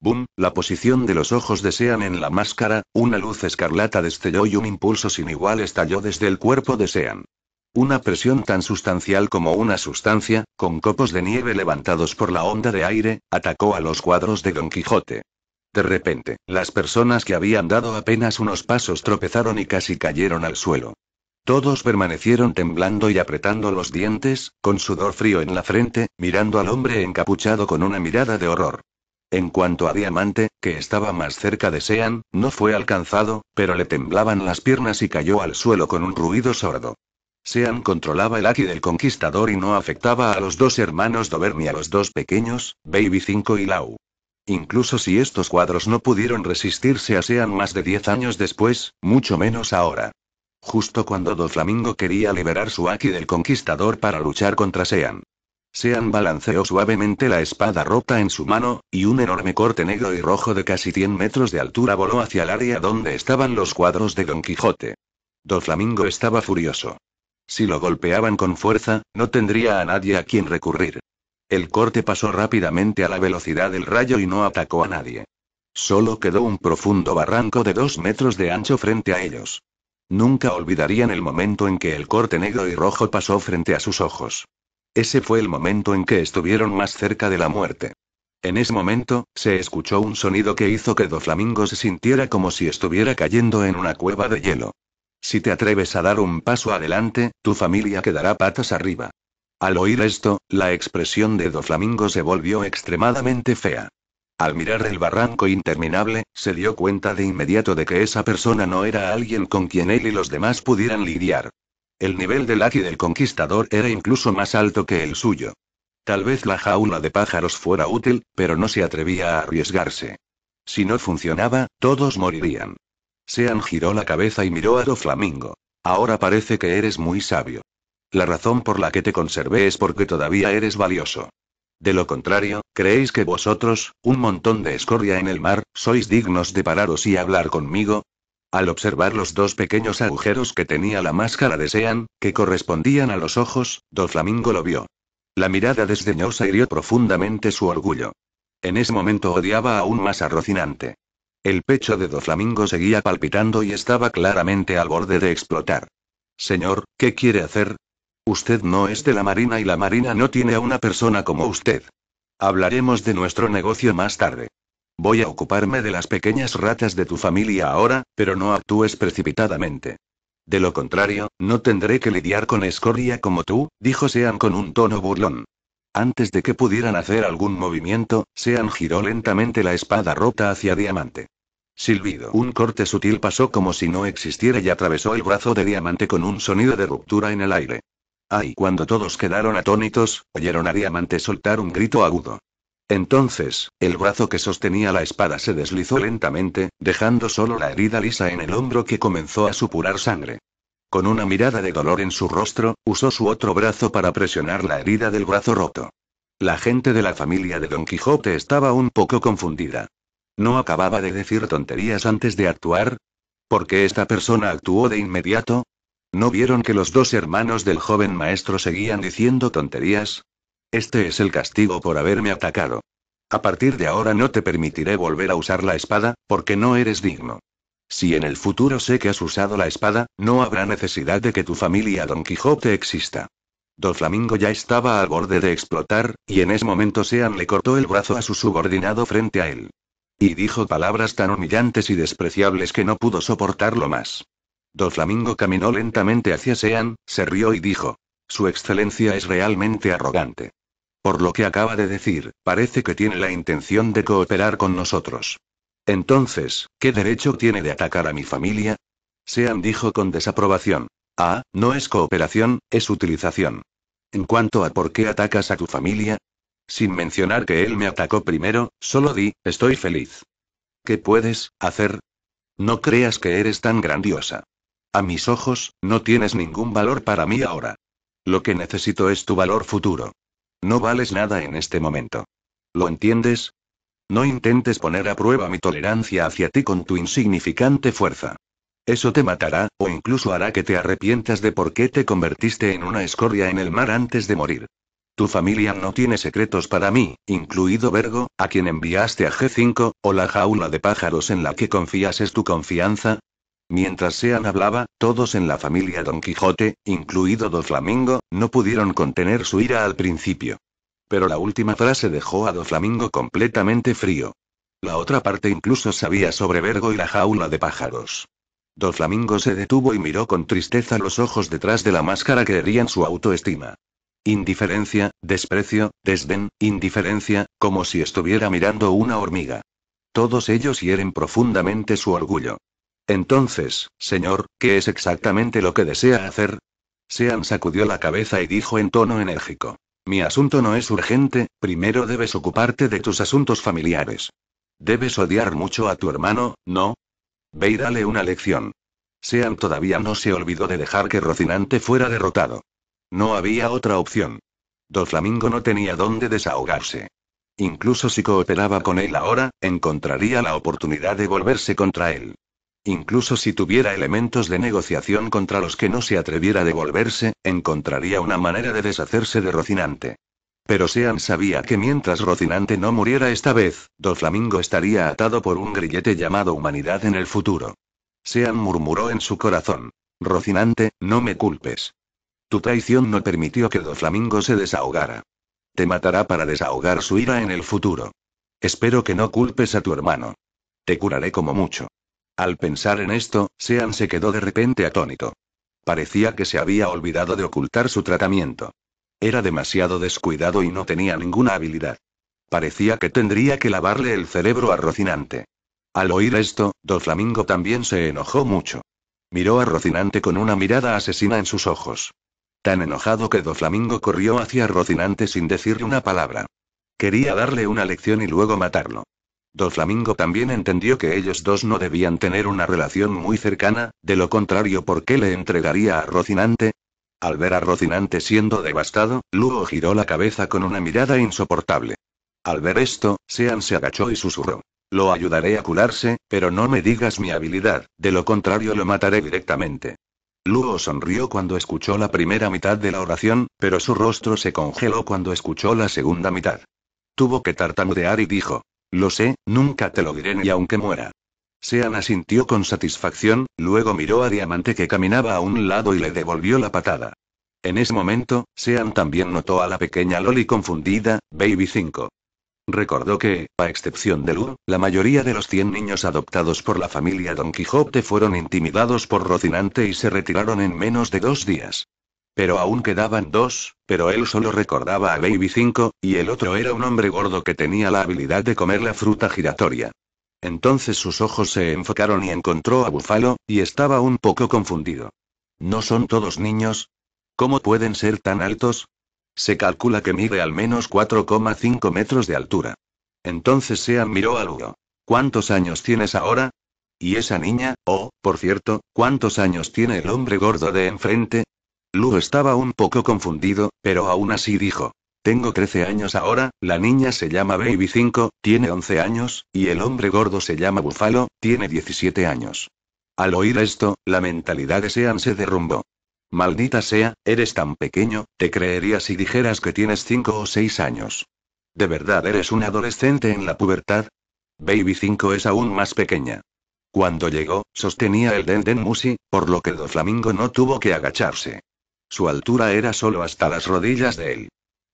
Boom, la posición de los ojos desean en la máscara, una luz escarlata destelló y un impulso sin igual estalló desde el cuerpo de Una presión tan sustancial como una sustancia, con copos de nieve levantados por la onda de aire, atacó a los cuadros de Don Quijote. De repente, las personas que habían dado apenas unos pasos tropezaron y casi cayeron al suelo. Todos permanecieron temblando y apretando los dientes, con sudor frío en la frente, mirando al hombre encapuchado con una mirada de horror. En cuanto a Diamante, que estaba más cerca de Sean, no fue alcanzado, pero le temblaban las piernas y cayó al suelo con un ruido sordo. Sean controlaba el Aki del Conquistador y no afectaba a los dos hermanos Dover ni a los dos pequeños, Baby 5 y Lau. Incluso si estos cuadros no pudieron resistirse a Sean más de 10 años después, mucho menos ahora. Justo cuando Doflamingo quería liberar su Aki del Conquistador para luchar contra Sean. Sean balanceó suavemente la espada rota en su mano, y un enorme corte negro y rojo de casi 100 metros de altura voló hacia el área donde estaban los cuadros de Don Quijote. Don Flamingo estaba furioso. Si lo golpeaban con fuerza, no tendría a nadie a quien recurrir. El corte pasó rápidamente a la velocidad del rayo y no atacó a nadie. Solo quedó un profundo barranco de dos metros de ancho frente a ellos. Nunca olvidarían el momento en que el corte negro y rojo pasó frente a sus ojos. Ese fue el momento en que estuvieron más cerca de la muerte. En ese momento, se escuchó un sonido que hizo que Doflamingo se sintiera como si estuviera cayendo en una cueva de hielo. Si te atreves a dar un paso adelante, tu familia quedará patas arriba. Al oír esto, la expresión de Doflamingo se volvió extremadamente fea. Al mirar el barranco interminable, se dio cuenta de inmediato de que esa persona no era alguien con quien él y los demás pudieran lidiar. El nivel del ácido del conquistador era incluso más alto que el suyo. Tal vez la jaula de pájaros fuera útil, pero no se atrevía a arriesgarse. Si no funcionaba, todos morirían. Sean giró la cabeza y miró a Do Flamingo. Ahora parece que eres muy sabio. La razón por la que te conservé es porque todavía eres valioso. De lo contrario, creéis que vosotros, un montón de escoria en el mar, sois dignos de pararos y hablar conmigo, al observar los dos pequeños agujeros que tenía la máscara de Sean, que correspondían a los ojos, Do Flamingo lo vio. La mirada desdeñosa hirió profundamente su orgullo. En ese momento odiaba aún más a Rocinante. El pecho de Do Flamingo seguía palpitando y estaba claramente al borde de explotar. Señor, ¿qué quiere hacer? Usted no es de la Marina y la Marina no tiene a una persona como usted. Hablaremos de nuestro negocio más tarde. Voy a ocuparme de las pequeñas ratas de tu familia ahora, pero no actúes precipitadamente. De lo contrario, no tendré que lidiar con escoria como tú, dijo Sean con un tono burlón. Antes de que pudieran hacer algún movimiento, Sean giró lentamente la espada rota hacia Diamante. Silbido. Un corte sutil pasó como si no existiera y atravesó el brazo de Diamante con un sonido de ruptura en el aire. Ay, cuando todos quedaron atónitos, oyeron a Diamante soltar un grito agudo. Entonces, el brazo que sostenía la espada se deslizó lentamente, dejando solo la herida lisa en el hombro que comenzó a supurar sangre. Con una mirada de dolor en su rostro, usó su otro brazo para presionar la herida del brazo roto. La gente de la familia de Don Quijote estaba un poco confundida. ¿No acababa de decir tonterías antes de actuar? ¿Por qué esta persona actuó de inmediato? ¿No vieron que los dos hermanos del joven maestro seguían diciendo tonterías? Este es el castigo por haberme atacado. A partir de ahora no te permitiré volver a usar la espada, porque no eres digno. Si en el futuro sé que has usado la espada, no habrá necesidad de que tu familia Don Quijote exista. Do Flamingo ya estaba al borde de explotar, y en ese momento Sean le cortó el brazo a su subordinado frente a él. Y dijo palabras tan humillantes y despreciables que no pudo soportarlo más. Doflamingo Flamingo caminó lentamente hacia Sean, se rió y dijo. Su excelencia es realmente arrogante. Por lo que acaba de decir, parece que tiene la intención de cooperar con nosotros. Entonces, ¿qué derecho tiene de atacar a mi familia? Sean dijo con desaprobación. Ah, no es cooperación, es utilización. En cuanto a por qué atacas a tu familia, sin mencionar que él me atacó primero, solo di, estoy feliz. ¿Qué puedes hacer? No creas que eres tan grandiosa. A mis ojos, no tienes ningún valor para mí ahora. Lo que necesito es tu valor futuro. No vales nada en este momento. ¿Lo entiendes? No intentes poner a prueba mi tolerancia hacia ti con tu insignificante fuerza. Eso te matará, o incluso hará que te arrepientas de por qué te convertiste en una escoria en el mar antes de morir. Tu familia no tiene secretos para mí, incluido Vergo, a quien enviaste a G5, o la jaula de pájaros en la que confías es tu confianza, Mientras Sean hablaba, todos en la familia Don Quijote, incluido Doflamingo, Flamingo, no pudieron contener su ira al principio. Pero la última frase dejó a Doflamingo Flamingo completamente frío. La otra parte incluso sabía sobre Vergo y la jaula de pájaros. Doflamingo Flamingo se detuvo y miró con tristeza los ojos detrás de la máscara que herían su autoestima. Indiferencia, desprecio, desdén, indiferencia, como si estuviera mirando una hormiga. Todos ellos hieren profundamente su orgullo. Entonces, señor, ¿qué es exactamente lo que desea hacer? Sean sacudió la cabeza y dijo en tono enérgico. Mi asunto no es urgente, primero debes ocuparte de tus asuntos familiares. Debes odiar mucho a tu hermano, ¿no? Ve y dale una lección. Sean todavía no se olvidó de dejar que Rocinante fuera derrotado. No había otra opción. Don Flamingo no tenía dónde desahogarse. Incluso si cooperaba con él ahora, encontraría la oportunidad de volverse contra él. Incluso si tuviera elementos de negociación contra los que no se atreviera a devolverse, encontraría una manera de deshacerse de Rocinante. Pero Sean sabía que mientras Rocinante no muriera esta vez, Do Flamingo estaría atado por un grillete llamado humanidad en el futuro. Sean murmuró en su corazón. Rocinante, no me culpes. Tu traición no permitió que Do Flamingo se desahogara. Te matará para desahogar su ira en el futuro. Espero que no culpes a tu hermano. Te curaré como mucho. Al pensar en esto, Sean se quedó de repente atónito. Parecía que se había olvidado de ocultar su tratamiento. Era demasiado descuidado y no tenía ninguna habilidad. Parecía que tendría que lavarle el cerebro a Rocinante. Al oír esto, Doflamingo también se enojó mucho. Miró a Rocinante con una mirada asesina en sus ojos. Tan enojado que Doflamingo corrió hacia Rocinante sin decirle una palabra. Quería darle una lección y luego matarlo. Doflamingo Flamingo también entendió que ellos dos no debían tener una relación muy cercana, de lo contrario, ¿por qué le entregaría a Rocinante? Al ver a Rocinante siendo devastado, Lugo giró la cabeza con una mirada insoportable. Al ver esto, Sean se agachó y susurró. Lo ayudaré a curarse, pero no me digas mi habilidad, de lo contrario lo mataré directamente. Lugo sonrió cuando escuchó la primera mitad de la oración, pero su rostro se congeló cuando escuchó la segunda mitad. Tuvo que tartamudear y dijo, lo sé, nunca te lo diré ni aunque muera. Sean asintió con satisfacción, luego miró a Diamante que caminaba a un lado y le devolvió la patada. En ese momento, Sean también notó a la pequeña Loli confundida, Baby 5. Recordó que, a excepción de Lu, la mayoría de los 100 niños adoptados por la familia Don Quijote fueron intimidados por Rocinante y se retiraron en menos de dos días. Pero aún quedaban dos, pero él solo recordaba a Baby 5, y el otro era un hombre gordo que tenía la habilidad de comer la fruta giratoria. Entonces sus ojos se enfocaron y encontró a Búfalo, y estaba un poco confundido. ¿No son todos niños? ¿Cómo pueden ser tan altos? Se calcula que mide al menos 4,5 metros de altura. Entonces se admiró a Lugo. ¿Cuántos años tienes ahora? Y esa niña, oh, por cierto, ¿cuántos años tiene el hombre gordo de enfrente? Lu estaba un poco confundido, pero aún así dijo. Tengo 13 años ahora, la niña se llama Baby 5, tiene 11 años, y el hombre gordo se llama Búfalo, tiene 17 años. Al oír esto, la mentalidad de Sean se derrumbó. Maldita sea, eres tan pequeño, te creería si dijeras que tienes 5 o 6 años. ¿De verdad eres un adolescente en la pubertad? Baby 5 es aún más pequeña. Cuando llegó, sostenía el Denden Musi, por lo que Doflamingo no tuvo que agacharse. Su altura era solo hasta las rodillas de él.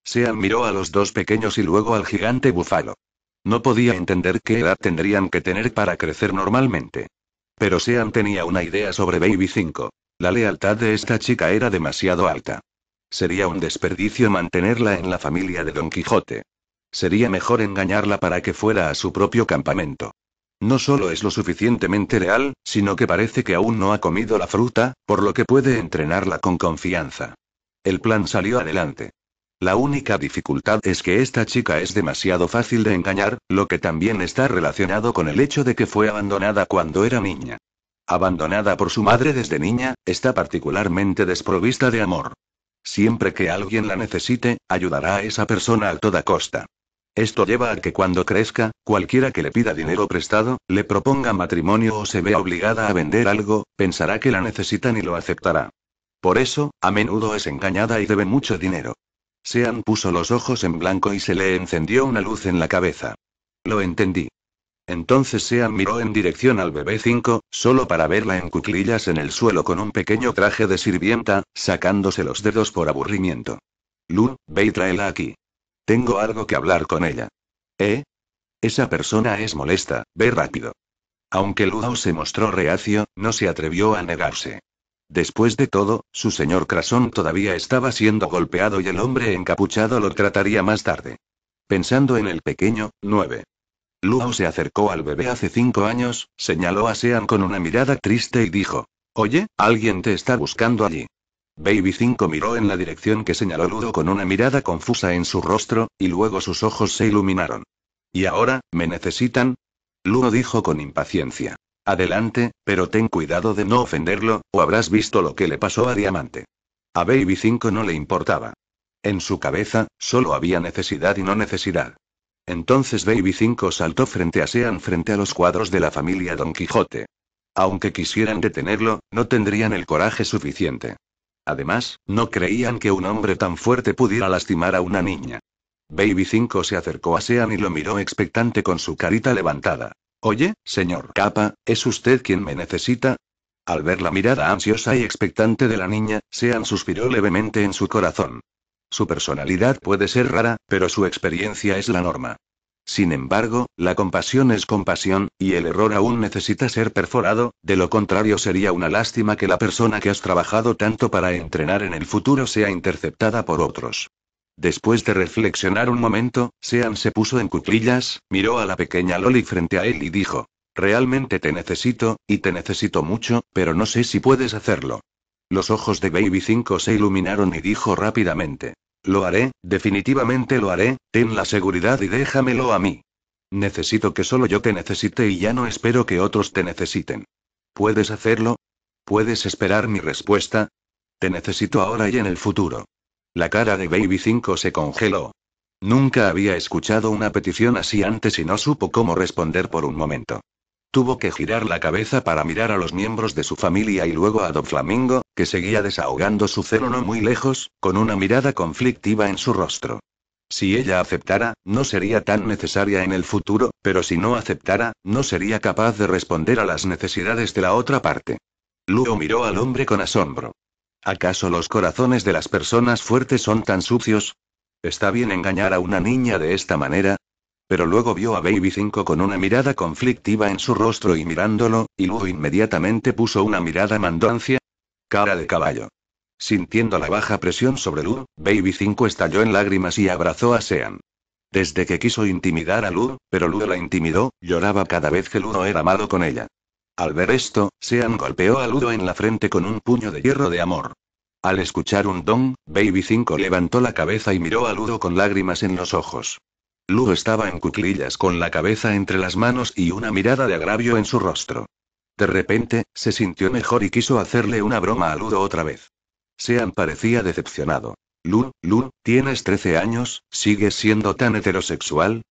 Sean miró a los dos pequeños y luego al gigante búfalo. No podía entender qué edad tendrían que tener para crecer normalmente. Pero Sean tenía una idea sobre Baby 5. La lealtad de esta chica era demasiado alta. Sería un desperdicio mantenerla en la familia de Don Quijote. Sería mejor engañarla para que fuera a su propio campamento. No solo es lo suficientemente leal, sino que parece que aún no ha comido la fruta, por lo que puede entrenarla con confianza. El plan salió adelante. La única dificultad es que esta chica es demasiado fácil de engañar, lo que también está relacionado con el hecho de que fue abandonada cuando era niña. Abandonada por su madre desde niña, está particularmente desprovista de amor. Siempre que alguien la necesite, ayudará a esa persona a toda costa. Esto lleva a que cuando crezca, cualquiera que le pida dinero prestado, le proponga matrimonio o se vea obligada a vender algo, pensará que la necesitan y lo aceptará. Por eso, a menudo es engañada y debe mucho dinero. Sean puso los ojos en blanco y se le encendió una luz en la cabeza. Lo entendí. Entonces Sean miró en dirección al bebé 5, solo para verla en cuclillas en el suelo con un pequeño traje de sirvienta, sacándose los dedos por aburrimiento. Lu, ve y tráela aquí. Tengo algo que hablar con ella. ¿Eh? Esa persona es molesta, ve rápido. Aunque Luau se mostró reacio, no se atrevió a negarse. Después de todo, su señor Crasón todavía estaba siendo golpeado y el hombre encapuchado lo trataría más tarde. Pensando en el pequeño, 9. Luau se acercó al bebé hace cinco años, señaló a Sean con una mirada triste y dijo: Oye, alguien te está buscando allí. Baby 5 miró en la dirección que señaló Ludo con una mirada confusa en su rostro, y luego sus ojos se iluminaron. ¿Y ahora, me necesitan? Ludo dijo con impaciencia. Adelante, pero ten cuidado de no ofenderlo, o habrás visto lo que le pasó a Diamante. A Baby 5 no le importaba. En su cabeza, solo había necesidad y no necesidad. Entonces Baby 5 saltó frente a Sean frente a los cuadros de la familia Don Quijote. Aunque quisieran detenerlo, no tendrían el coraje suficiente. Además, no creían que un hombre tan fuerte pudiera lastimar a una niña. Baby 5 se acercó a Sean y lo miró expectante con su carita levantada. Oye, señor Capa, ¿es usted quien me necesita? Al ver la mirada ansiosa y expectante de la niña, Sean suspiró levemente en su corazón. Su personalidad puede ser rara, pero su experiencia es la norma. Sin embargo, la compasión es compasión, y el error aún necesita ser perforado, de lo contrario sería una lástima que la persona que has trabajado tanto para entrenar en el futuro sea interceptada por otros. Después de reflexionar un momento, Sean se puso en cuclillas, miró a la pequeña Loli frente a él y dijo, Realmente te necesito, y te necesito mucho, pero no sé si puedes hacerlo. Los ojos de Baby 5 se iluminaron y dijo rápidamente, lo haré, definitivamente lo haré, ten la seguridad y déjamelo a mí. Necesito que solo yo te necesite y ya no espero que otros te necesiten. ¿Puedes hacerlo? ¿Puedes esperar mi respuesta? Te necesito ahora y en el futuro. La cara de Baby 5 se congeló. Nunca había escuchado una petición así antes y no supo cómo responder por un momento. Tuvo que girar la cabeza para mirar a los miembros de su familia y luego a Don Flamingo, que seguía desahogando su celo no muy lejos, con una mirada conflictiva en su rostro. Si ella aceptara, no sería tan necesaria en el futuro, pero si no aceptara, no sería capaz de responder a las necesidades de la otra parte. Luo miró al hombre con asombro. ¿Acaso los corazones de las personas fuertes son tan sucios? Está bien engañar a una niña de esta manera, pero luego vio a Baby 5 con una mirada conflictiva en su rostro y mirándolo, y Ludo inmediatamente puso una mirada mandancia. Cara de caballo. Sintiendo la baja presión sobre Ludo, Baby 5 estalló en lágrimas y abrazó a Sean. Desde que quiso intimidar a Ludo, pero Ludo la intimidó, lloraba cada vez que Ludo era amado con ella. Al ver esto, Sean golpeó a Ludo en la frente con un puño de hierro de amor. Al escuchar un don, Baby 5 levantó la cabeza y miró a Ludo con lágrimas en los ojos. Ludo estaba en cuclillas con la cabeza entre las manos y una mirada de agravio en su rostro. De repente, se sintió mejor y quiso hacerle una broma a Ludo otra vez. Sean parecía decepcionado. Ludo, Ludo, tienes 13 años, ¿sigues siendo tan heterosexual?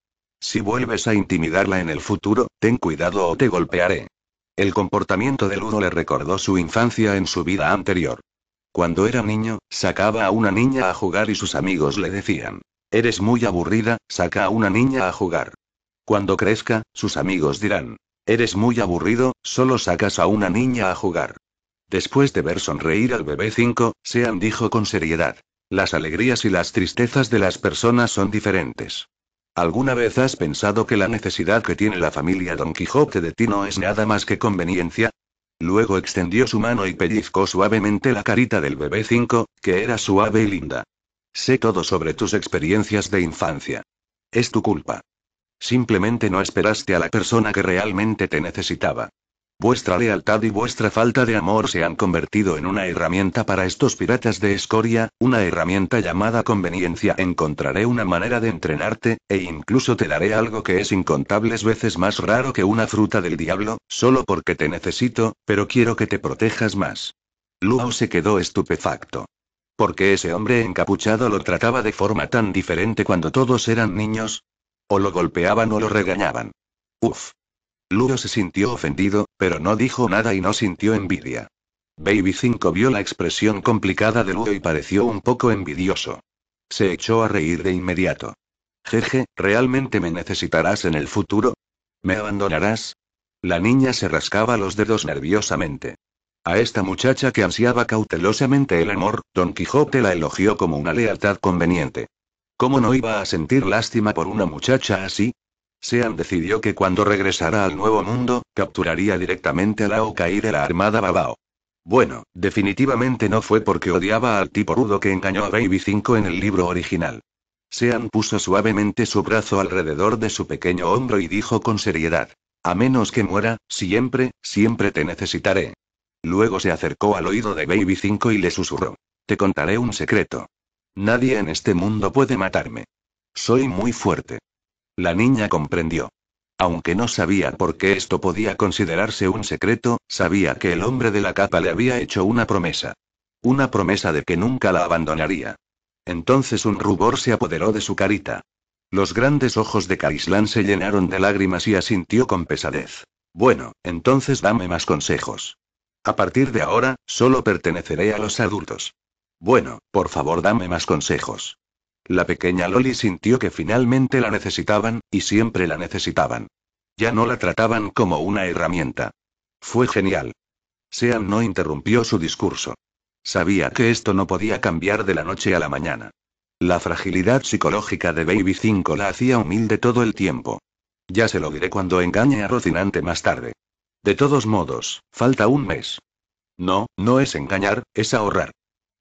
Si vuelves a intimidarla en el futuro, ten cuidado o te golpearé. El comportamiento de Ludo le recordó su infancia en su vida anterior. Cuando era niño, sacaba a una niña a jugar y sus amigos le decían, Eres muy aburrida, saca a una niña a jugar. Cuando crezca, sus amigos dirán, eres muy aburrido, solo sacas a una niña a jugar. Después de ver sonreír al bebé 5, Sean dijo con seriedad, las alegrías y las tristezas de las personas son diferentes. ¿Alguna vez has pensado que la necesidad que tiene la familia Don Quijote de ti no es nada más que conveniencia? Luego extendió su mano y pellizcó suavemente la carita del bebé 5, que era suave y linda. Sé todo sobre tus experiencias de infancia. Es tu culpa. Simplemente no esperaste a la persona que realmente te necesitaba. Vuestra lealtad y vuestra falta de amor se han convertido en una herramienta para estos piratas de escoria, una herramienta llamada conveniencia. Encontraré una manera de entrenarte, e incluso te daré algo que es incontables veces más raro que una fruta del diablo, solo porque te necesito, pero quiero que te protejas más. Luo se quedó estupefacto qué ese hombre encapuchado lo trataba de forma tan diferente cuando todos eran niños. O lo golpeaban o lo regañaban. Uf. Luo se sintió ofendido, pero no dijo nada y no sintió envidia. Baby 5 vio la expresión complicada de Luo y pareció un poco envidioso. Se echó a reír de inmediato. Jeje, ¿realmente me necesitarás en el futuro? ¿Me abandonarás? La niña se rascaba los dedos nerviosamente. A esta muchacha que ansiaba cautelosamente el amor, Don Quijote la elogió como una lealtad conveniente. ¿Cómo no iba a sentir lástima por una muchacha así? Sean decidió que cuando regresara al Nuevo Mundo, capturaría directamente a la Ocaí de la Armada Babao. Bueno, definitivamente no fue porque odiaba al tipo rudo que engañó a Baby 5 en el libro original. Sean puso suavemente su brazo alrededor de su pequeño hombro y dijo con seriedad. A menos que muera, siempre, siempre te necesitaré. Luego se acercó al oído de Baby 5 y le susurró. Te contaré un secreto. Nadie en este mundo puede matarme. Soy muy fuerte. La niña comprendió. Aunque no sabía por qué esto podía considerarse un secreto, sabía que el hombre de la capa le había hecho una promesa. Una promesa de que nunca la abandonaría. Entonces un rubor se apoderó de su carita. Los grandes ojos de Carislan se llenaron de lágrimas y asintió con pesadez. Bueno, entonces dame más consejos. A partir de ahora, solo perteneceré a los adultos. Bueno, por favor dame más consejos. La pequeña Loli sintió que finalmente la necesitaban, y siempre la necesitaban. Ya no la trataban como una herramienta. Fue genial. Sean no interrumpió su discurso. Sabía que esto no podía cambiar de la noche a la mañana. La fragilidad psicológica de Baby 5 la hacía humilde todo el tiempo. Ya se lo diré cuando engañe a Rocinante más tarde. De todos modos, falta un mes. No, no es engañar, es ahorrar.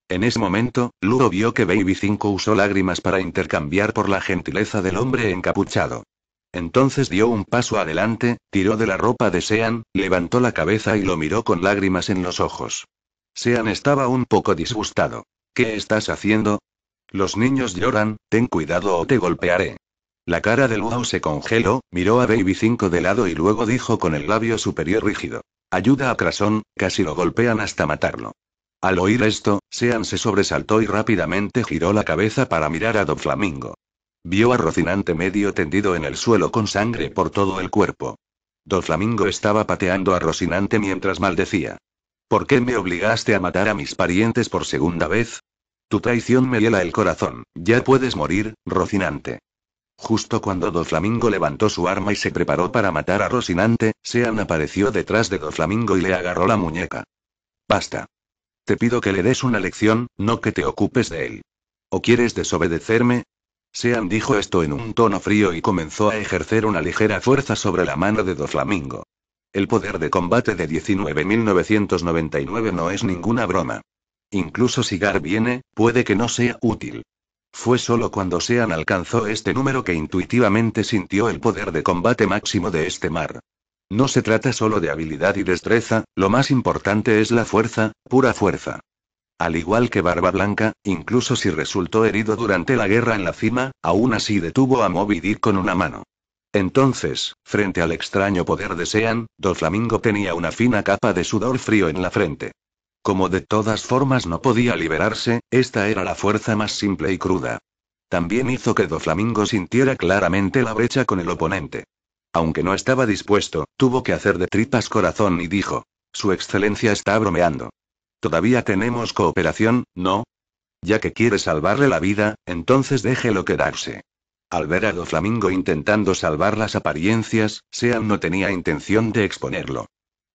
En ese momento, Luro vio que Baby 5 usó lágrimas para intercambiar por la gentileza del hombre encapuchado. Entonces dio un paso adelante, tiró de la ropa de Sean, levantó la cabeza y lo miró con lágrimas en los ojos. Sean estaba un poco disgustado. ¿Qué estás haciendo? Los niños lloran, ten cuidado o te golpearé. La cara del wow se congeló, miró a Baby 5 de lado y luego dijo con el labio superior rígido. Ayuda a Crasón, casi lo golpean hasta matarlo. Al oír esto, Sean se sobresaltó y rápidamente giró la cabeza para mirar a Don Flamingo. Vio a Rocinante medio tendido en el suelo con sangre por todo el cuerpo. Don Flamingo estaba pateando a Rocinante mientras maldecía. ¿Por qué me obligaste a matar a mis parientes por segunda vez? Tu traición me hiela el corazón, ya puedes morir, Rocinante. Justo cuando Doflamingo levantó su arma y se preparó para matar a Rocinante, Sean apareció detrás de Doflamingo y le agarró la muñeca. Basta. Te pido que le des una lección, no que te ocupes de él. ¿O quieres desobedecerme? Sean dijo esto en un tono frío y comenzó a ejercer una ligera fuerza sobre la mano de Doflamingo. El poder de combate de 19.999 no es ninguna broma. Incluso si Gar viene, puede que no sea útil. Fue solo cuando Sean alcanzó este número que intuitivamente sintió el poder de combate máximo de este mar. No se trata solo de habilidad y destreza, lo más importante es la fuerza, pura fuerza. Al igual que Barba Blanca, incluso si resultó herido durante la guerra en la cima, aún así detuvo a Moby Dick con una mano. Entonces, frente al extraño poder de Sean, Doflamingo tenía una fina capa de sudor frío en la frente. Como de todas formas no podía liberarse, esta era la fuerza más simple y cruda. También hizo que Doflamingo sintiera claramente la brecha con el oponente. Aunque no estaba dispuesto, tuvo que hacer de tripas corazón y dijo, Su Excelencia está bromeando. Todavía tenemos cooperación, ¿no? Ya que quiere salvarle la vida, entonces déjelo quedarse. Al ver a Doflamingo intentando salvar las apariencias, Sean no tenía intención de exponerlo.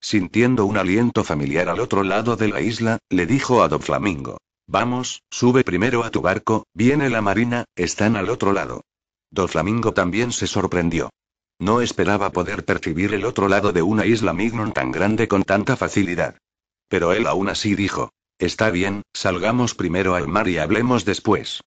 Sintiendo un aliento familiar al otro lado de la isla, le dijo a Don Flamingo. Vamos, sube primero a tu barco, viene la marina, están al otro lado. Don Flamingo también se sorprendió. No esperaba poder percibir el otro lado de una isla Mignon tan grande con tanta facilidad. Pero él aún así dijo. Está bien, salgamos primero al mar y hablemos después.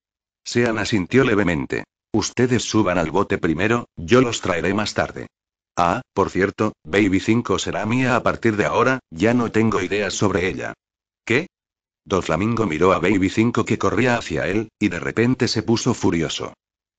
Sean asintió levemente. Ustedes suban al bote primero, yo los traeré más tarde. Ah, por cierto, Baby 5 será mía a partir de ahora, ya no tengo ideas sobre ella. ¿Qué? Doflamingo miró a Baby 5 que corría hacia él, y de repente se puso furioso.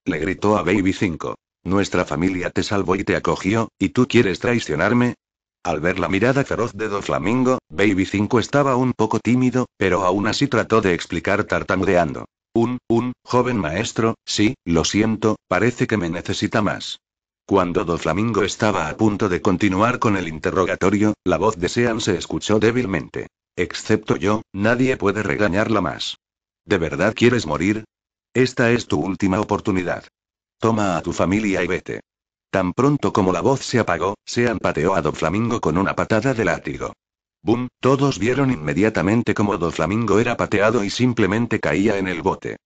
Le gritó a Baby 5. Nuestra familia te salvó y te acogió, ¿y tú quieres traicionarme? Al ver la mirada feroz de Doflamingo, Baby 5 estaba un poco tímido, pero aún así trató de explicar tartamudeando. Un, un, joven maestro, sí, lo siento, parece que me necesita más. Cuando Doflamingo estaba a punto de continuar con el interrogatorio, la voz de Sean se escuchó débilmente. Excepto yo, nadie puede regañarla más. ¿De verdad quieres morir? Esta es tu última oportunidad. Toma a tu familia y vete. Tan pronto como la voz se apagó, Sean pateó a Doflamingo con una patada de látigo. Boom, Todos vieron inmediatamente cómo Doflamingo era pateado y simplemente caía en el bote.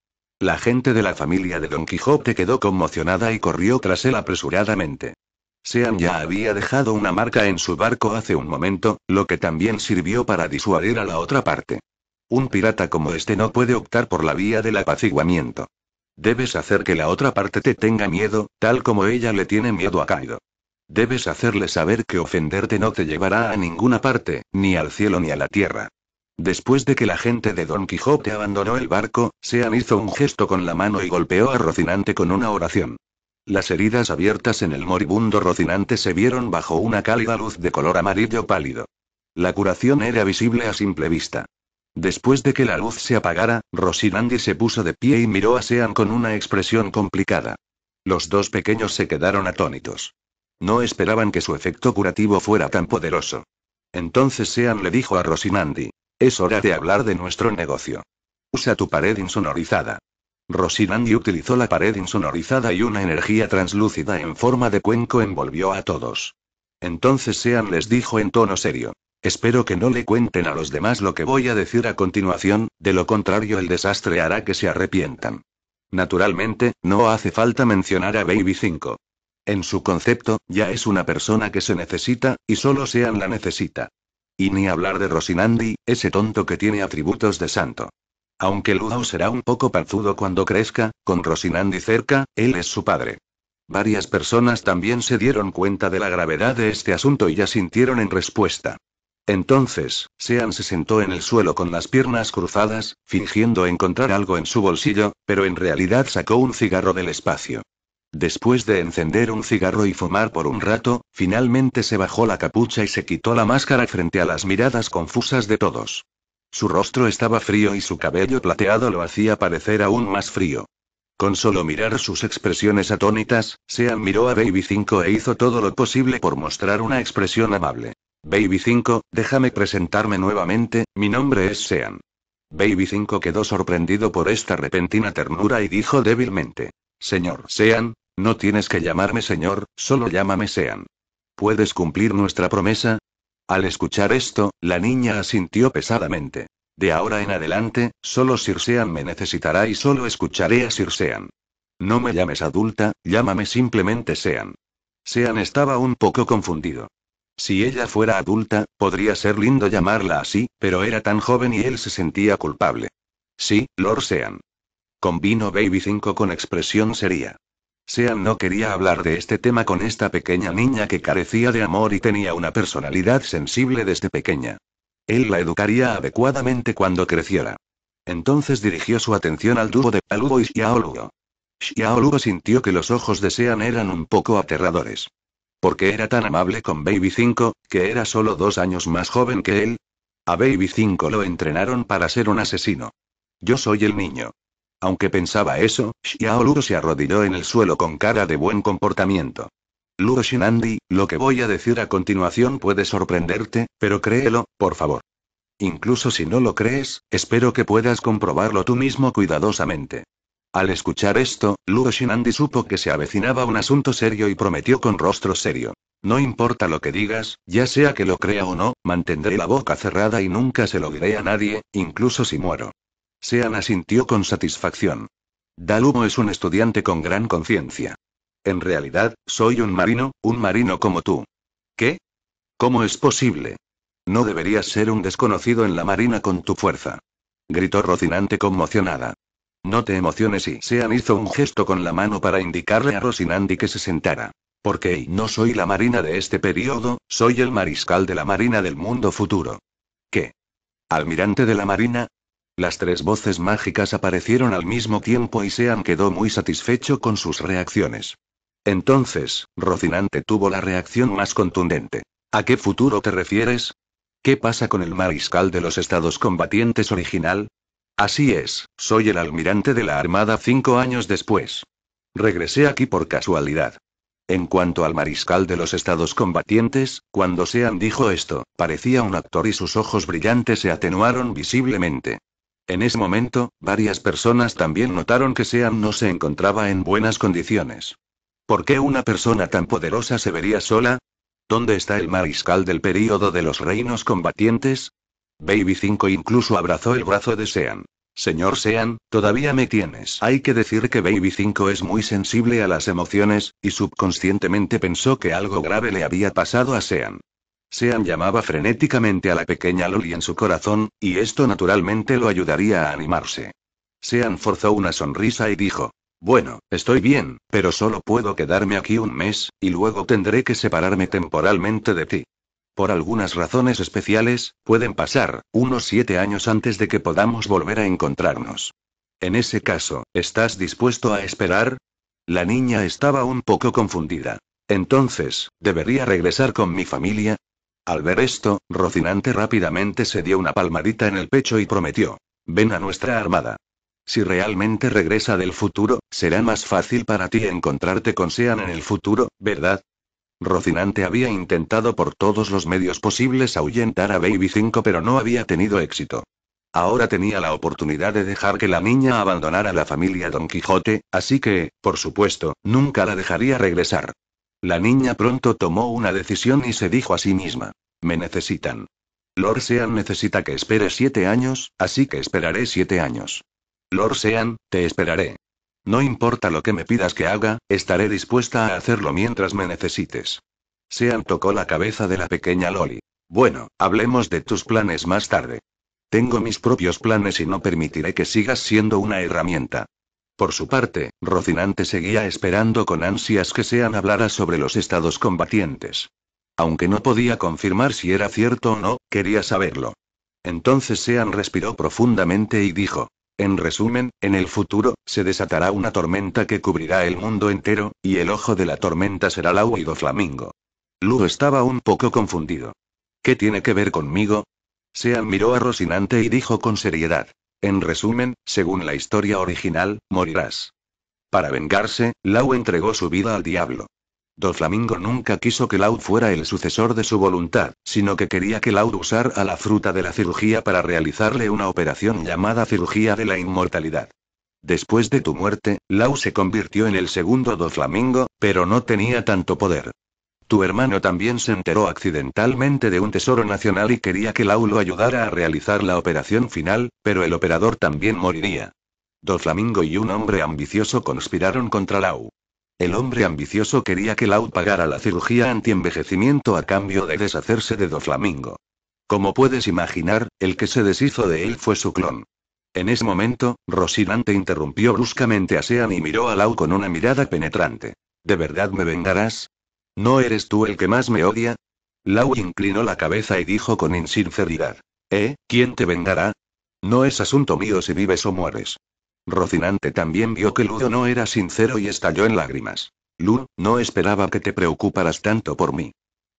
La gente de la familia de Don Quijote quedó conmocionada y corrió tras él apresuradamente. Sean ya había dejado una marca en su barco hace un momento, lo que también sirvió para disuadir a la otra parte. Un pirata como este no puede optar por la vía del apaciguamiento. Debes hacer que la otra parte te tenga miedo, tal como ella le tiene miedo a Kaido. Debes hacerle saber que ofenderte no te llevará a ninguna parte, ni al cielo ni a la tierra. Después de que la gente de Don Quijote abandonó el barco, Sean hizo un gesto con la mano y golpeó a Rocinante con una oración. Las heridas abiertas en el moribundo Rocinante se vieron bajo una cálida luz de color amarillo pálido. La curación era visible a simple vista. Después de que la luz se apagara, Rocinante se puso de pie y miró a Sean con una expresión complicada. Los dos pequeños se quedaron atónitos. No esperaban que su efecto curativo fuera tan poderoso. Entonces Sean le dijo a Rocinante. Es hora de hablar de nuestro negocio. Usa tu pared insonorizada. Rosinandi utilizó la pared insonorizada y una energía translúcida en forma de cuenco envolvió a todos. Entonces Sean les dijo en tono serio. Espero que no le cuenten a los demás lo que voy a decir a continuación, de lo contrario el desastre hará que se arrepientan. Naturalmente, no hace falta mencionar a Baby 5. En su concepto, ya es una persona que se necesita, y solo Sean la necesita. Y ni hablar de Rosinandi, ese tonto que tiene atributos de santo. Aunque Ludo será un poco panzudo cuando crezca, con Rosinandi cerca, él es su padre. Varias personas también se dieron cuenta de la gravedad de este asunto y ya sintieron en respuesta. Entonces, Sean se sentó en el suelo con las piernas cruzadas, fingiendo encontrar algo en su bolsillo, pero en realidad sacó un cigarro del espacio. Después de encender un cigarro y fumar por un rato, finalmente se bajó la capucha y se quitó la máscara frente a las miradas confusas de todos. Su rostro estaba frío y su cabello plateado lo hacía parecer aún más frío. Con solo mirar sus expresiones atónitas, Sean miró a Baby 5 e hizo todo lo posible por mostrar una expresión amable. Baby 5, déjame presentarme nuevamente, mi nombre es Sean. Baby 5 quedó sorprendido por esta repentina ternura y dijo débilmente. Señor Sean, no tienes que llamarme señor, solo llámame Sean. ¿Puedes cumplir nuestra promesa? Al escuchar esto, la niña asintió pesadamente. De ahora en adelante, solo Sir Sean me necesitará y solo escucharé a Sir Sean. No me llames adulta, llámame simplemente Sean. Sean estaba un poco confundido. Si ella fuera adulta, podría ser lindo llamarla así, pero era tan joven y él se sentía culpable. Sí, Lord Sean. Combino Baby 5 con expresión seria. Sean no quería hablar de este tema con esta pequeña niña que carecía de amor y tenía una personalidad sensible desde pequeña. Él la educaría adecuadamente cuando creciera. Entonces dirigió su atención al dúo de Palugo y Xiaolugo. Xiaolugo sintió que los ojos de Sean eran un poco aterradores. Porque era tan amable con Baby 5, que era solo dos años más joven que él? A Baby 5 lo entrenaron para ser un asesino. Yo soy el niño. Aunque pensaba eso, Xiao se arrodilló en el suelo con cara de buen comportamiento. Ludo Shinandi, lo que voy a decir a continuación puede sorprenderte, pero créelo, por favor. Incluso si no lo crees, espero que puedas comprobarlo tú mismo cuidadosamente. Al escuchar esto, Ludo Shinandi supo que se avecinaba un asunto serio y prometió con rostro serio. No importa lo que digas, ya sea que lo crea o no, mantendré la boca cerrada y nunca se lo diré a nadie, incluso si muero. Sean asintió con satisfacción. Dalumo es un estudiante con gran conciencia. En realidad, soy un marino, un marino como tú. ¿Qué? ¿Cómo es posible? No deberías ser un desconocido en la marina con tu fuerza. Gritó Rocinante conmocionada. No te emociones y Sean hizo un gesto con la mano para indicarle a Rocinante que se sentara. Porque no soy la marina de este periodo, soy el mariscal de la marina del mundo futuro. ¿Qué? ¿Almirante de la marina? Las tres voces mágicas aparecieron al mismo tiempo y Sean quedó muy satisfecho con sus reacciones. Entonces, Rocinante tuvo la reacción más contundente. ¿A qué futuro te refieres? ¿Qué pasa con el mariscal de los estados combatientes original? Así es, soy el almirante de la Armada cinco años después. Regresé aquí por casualidad. En cuanto al mariscal de los estados combatientes, cuando Sean dijo esto, parecía un actor y sus ojos brillantes se atenuaron visiblemente. En ese momento, varias personas también notaron que Sean no se encontraba en buenas condiciones. ¿Por qué una persona tan poderosa se vería sola? ¿Dónde está el mariscal del período de los reinos combatientes? Baby 5 incluso abrazó el brazo de Sean. Señor Sean, todavía me tienes. Hay que decir que Baby 5 es muy sensible a las emociones, y subconscientemente pensó que algo grave le había pasado a Sean. Sean llamaba frenéticamente a la pequeña Loli en su corazón, y esto naturalmente lo ayudaría a animarse. Sean forzó una sonrisa y dijo, bueno, estoy bien, pero solo puedo quedarme aquí un mes, y luego tendré que separarme temporalmente de ti. Por algunas razones especiales, pueden pasar, unos siete años antes de que podamos volver a encontrarnos. En ese caso, ¿estás dispuesto a esperar? La niña estaba un poco confundida. Entonces, ¿debería regresar con mi familia? Al ver esto, Rocinante rápidamente se dio una palmadita en el pecho y prometió. Ven a nuestra armada. Si realmente regresa del futuro, será más fácil para ti encontrarte con Sean en el futuro, ¿verdad? Rocinante había intentado por todos los medios posibles ahuyentar a Baby 5 pero no había tenido éxito. Ahora tenía la oportunidad de dejar que la niña abandonara la familia Don Quijote, así que, por supuesto, nunca la dejaría regresar. La niña pronto tomó una decisión y se dijo a sí misma. Me necesitan. Lord Sean necesita que espere siete años, así que esperaré siete años. Lord Sean, te esperaré. No importa lo que me pidas que haga, estaré dispuesta a hacerlo mientras me necesites. Sean tocó la cabeza de la pequeña Loli. Bueno, hablemos de tus planes más tarde. Tengo mis propios planes y no permitiré que sigas siendo una herramienta. Por su parte, Rocinante seguía esperando con ansias que Sean hablara sobre los estados combatientes. Aunque no podía confirmar si era cierto o no, quería saberlo. Entonces Sean respiró profundamente y dijo, en resumen, en el futuro, se desatará una tormenta que cubrirá el mundo entero, y el ojo de la tormenta será el flamingo. Lu estaba un poco confundido. ¿Qué tiene que ver conmigo? Sean miró a Rocinante y dijo con seriedad. En resumen, según la historia original, morirás. Para vengarse, Lau entregó su vida al diablo. Doflamingo nunca quiso que Lau fuera el sucesor de su voluntad, sino que quería que Lau usara la fruta de la cirugía para realizarle una operación llamada cirugía de la inmortalidad. Después de tu muerte, Lau se convirtió en el segundo Doflamingo, pero no tenía tanto poder. Tu hermano también se enteró accidentalmente de un tesoro nacional y quería que Lau lo ayudara a realizar la operación final, pero el operador también moriría. Doflamingo y un hombre ambicioso conspiraron contra Lau. El hombre ambicioso quería que Lau pagara la cirugía antienvejecimiento a cambio de deshacerse de Doflamingo. Como puedes imaginar, el que se deshizo de él fue su clon. En ese momento, Rosinante interrumpió bruscamente a Sean y miró a Lau con una mirada penetrante. ¿De verdad me vengarás? ¿No eres tú el que más me odia? Lau inclinó la cabeza y dijo con insinceridad. ¿Eh? ¿Quién te vengará? No es asunto mío si vives o mueres. Rocinante también vio que Ludo no era sincero y estalló en lágrimas. Lu, no esperaba que te preocuparas tanto por mí.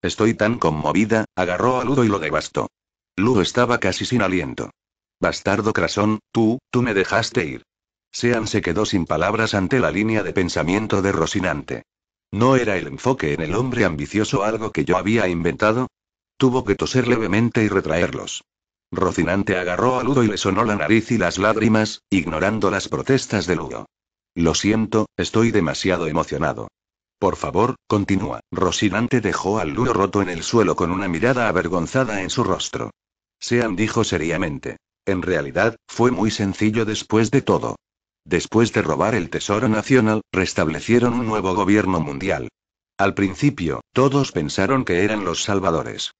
Estoy tan conmovida, agarró a Ludo y lo devastó. Ludo estaba casi sin aliento. Bastardo Crasón, tú, tú me dejaste ir. Sean se quedó sin palabras ante la línea de pensamiento de Rocinante. ¿No era el enfoque en el hombre ambicioso algo que yo había inventado? Tuvo que toser levemente y retraerlos. Rocinante agarró a Ludo y le sonó la nariz y las lágrimas, ignorando las protestas de Ludo. Lo siento, estoy demasiado emocionado. Por favor, continúa. Rocinante dejó al Ludo roto en el suelo con una mirada avergonzada en su rostro. Sean dijo seriamente. En realidad, fue muy sencillo después de todo. Después de robar el Tesoro Nacional, restablecieron un nuevo gobierno mundial. Al principio, todos pensaron que eran los salvadores.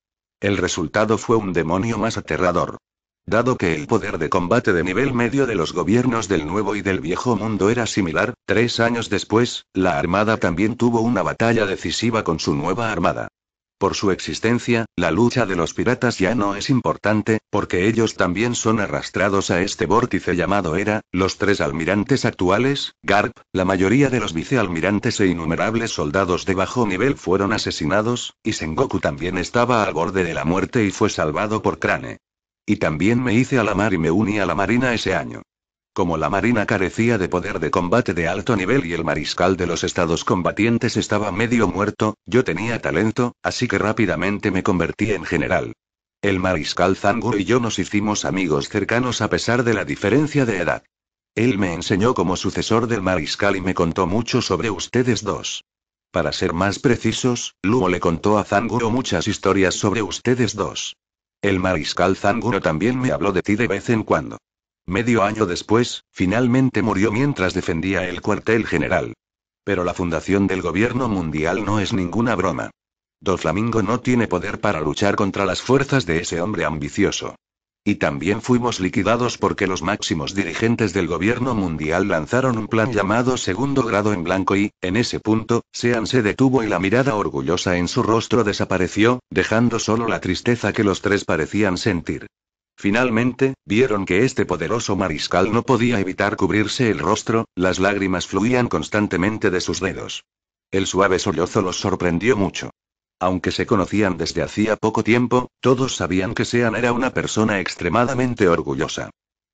El resultado fue un demonio más aterrador. Dado que el poder de combate de nivel medio de los gobiernos del Nuevo y del Viejo Mundo era similar, tres años después, la Armada también tuvo una batalla decisiva con su nueva Armada. Por su existencia, la lucha de los piratas ya no es importante, porque ellos también son arrastrados a este vórtice llamado Era, los tres almirantes actuales, Garp, la mayoría de los vicealmirantes e innumerables soldados de bajo nivel fueron asesinados, y Sengoku también estaba al borde de la muerte y fue salvado por Crane. Y también me hice a la mar y me uní a la marina ese año. Como la Marina carecía de poder de combate de alto nivel y el mariscal de los estados combatientes estaba medio muerto, yo tenía talento, así que rápidamente me convertí en general. El mariscal Zanguro y yo nos hicimos amigos cercanos a pesar de la diferencia de edad. Él me enseñó como sucesor del mariscal y me contó mucho sobre ustedes dos. Para ser más precisos, Luo le contó a Zanguro muchas historias sobre ustedes dos. El mariscal Zanguro también me habló de ti de vez en cuando. Medio año después, finalmente murió mientras defendía el cuartel general. Pero la fundación del gobierno mundial no es ninguna broma. Do Flamingo no tiene poder para luchar contra las fuerzas de ese hombre ambicioso. Y también fuimos liquidados porque los máximos dirigentes del gobierno mundial lanzaron un plan llamado segundo grado en blanco y, en ese punto, Sean se detuvo y la mirada orgullosa en su rostro desapareció, dejando solo la tristeza que los tres parecían sentir. Finalmente, vieron que este poderoso mariscal no podía evitar cubrirse el rostro, las lágrimas fluían constantemente de sus dedos. El suave sollozo los sorprendió mucho. Aunque se conocían desde hacía poco tiempo, todos sabían que Sean era una persona extremadamente orgullosa.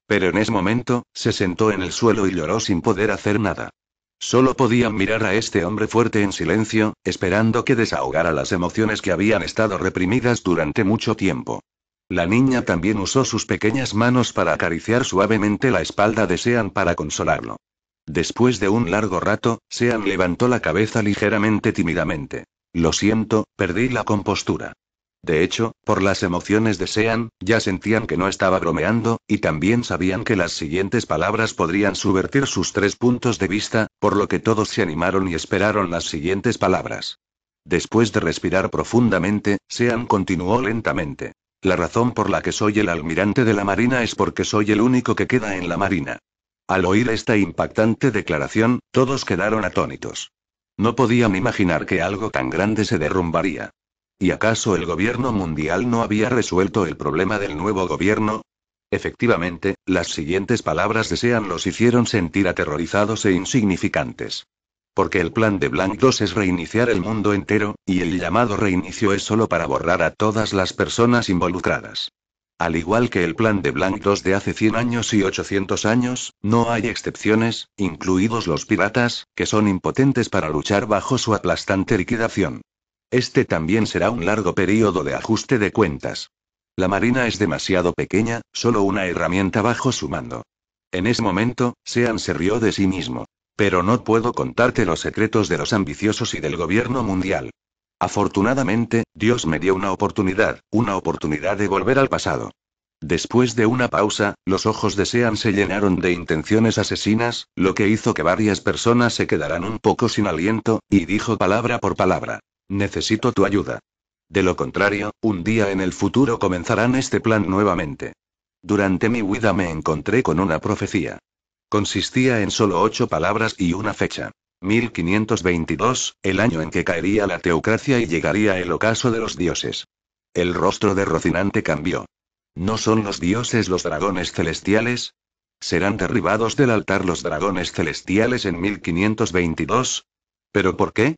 Pero en ese momento, se sentó en el suelo y lloró sin poder hacer nada. Solo podían mirar a este hombre fuerte en silencio, esperando que desahogara las emociones que habían estado reprimidas durante mucho tiempo. La niña también usó sus pequeñas manos para acariciar suavemente la espalda de Sean para consolarlo. Después de un largo rato, Sean levantó la cabeza ligeramente tímidamente. Lo siento, perdí la compostura. De hecho, por las emociones de Sean, ya sentían que no estaba bromeando, y también sabían que las siguientes palabras podrían subvertir sus tres puntos de vista, por lo que todos se animaron y esperaron las siguientes palabras. Después de respirar profundamente, Sean continuó lentamente. La razón por la que soy el almirante de la Marina es porque soy el único que queda en la Marina. Al oír esta impactante declaración, todos quedaron atónitos. No podían imaginar que algo tan grande se derrumbaría. ¿Y acaso el gobierno mundial no había resuelto el problema del nuevo gobierno? Efectivamente, las siguientes palabras de Sean los hicieron sentir aterrorizados e insignificantes. Porque el plan de Blank 2 es reiniciar el mundo entero, y el llamado reinicio es solo para borrar a todas las personas involucradas. Al igual que el plan de Blank 2 de hace 100 años y 800 años, no hay excepciones, incluidos los piratas, que son impotentes para luchar bajo su aplastante liquidación. Este también será un largo período de ajuste de cuentas. La Marina es demasiado pequeña, solo una herramienta bajo su mando. En ese momento, Sean se rió de sí mismo. Pero no puedo contarte los secretos de los ambiciosos y del gobierno mundial. Afortunadamente, Dios me dio una oportunidad, una oportunidad de volver al pasado. Después de una pausa, los ojos de Sean se llenaron de intenciones asesinas, lo que hizo que varias personas se quedaran un poco sin aliento, y dijo palabra por palabra. Necesito tu ayuda. De lo contrario, un día en el futuro comenzarán este plan nuevamente. Durante mi huida me encontré con una profecía. Consistía en solo ocho palabras y una fecha. 1522, el año en que caería la teocracia y llegaría el ocaso de los dioses. El rostro de Rocinante cambió. ¿No son los dioses los dragones celestiales? ¿Serán derribados del altar los dragones celestiales en 1522? ¿Pero por qué?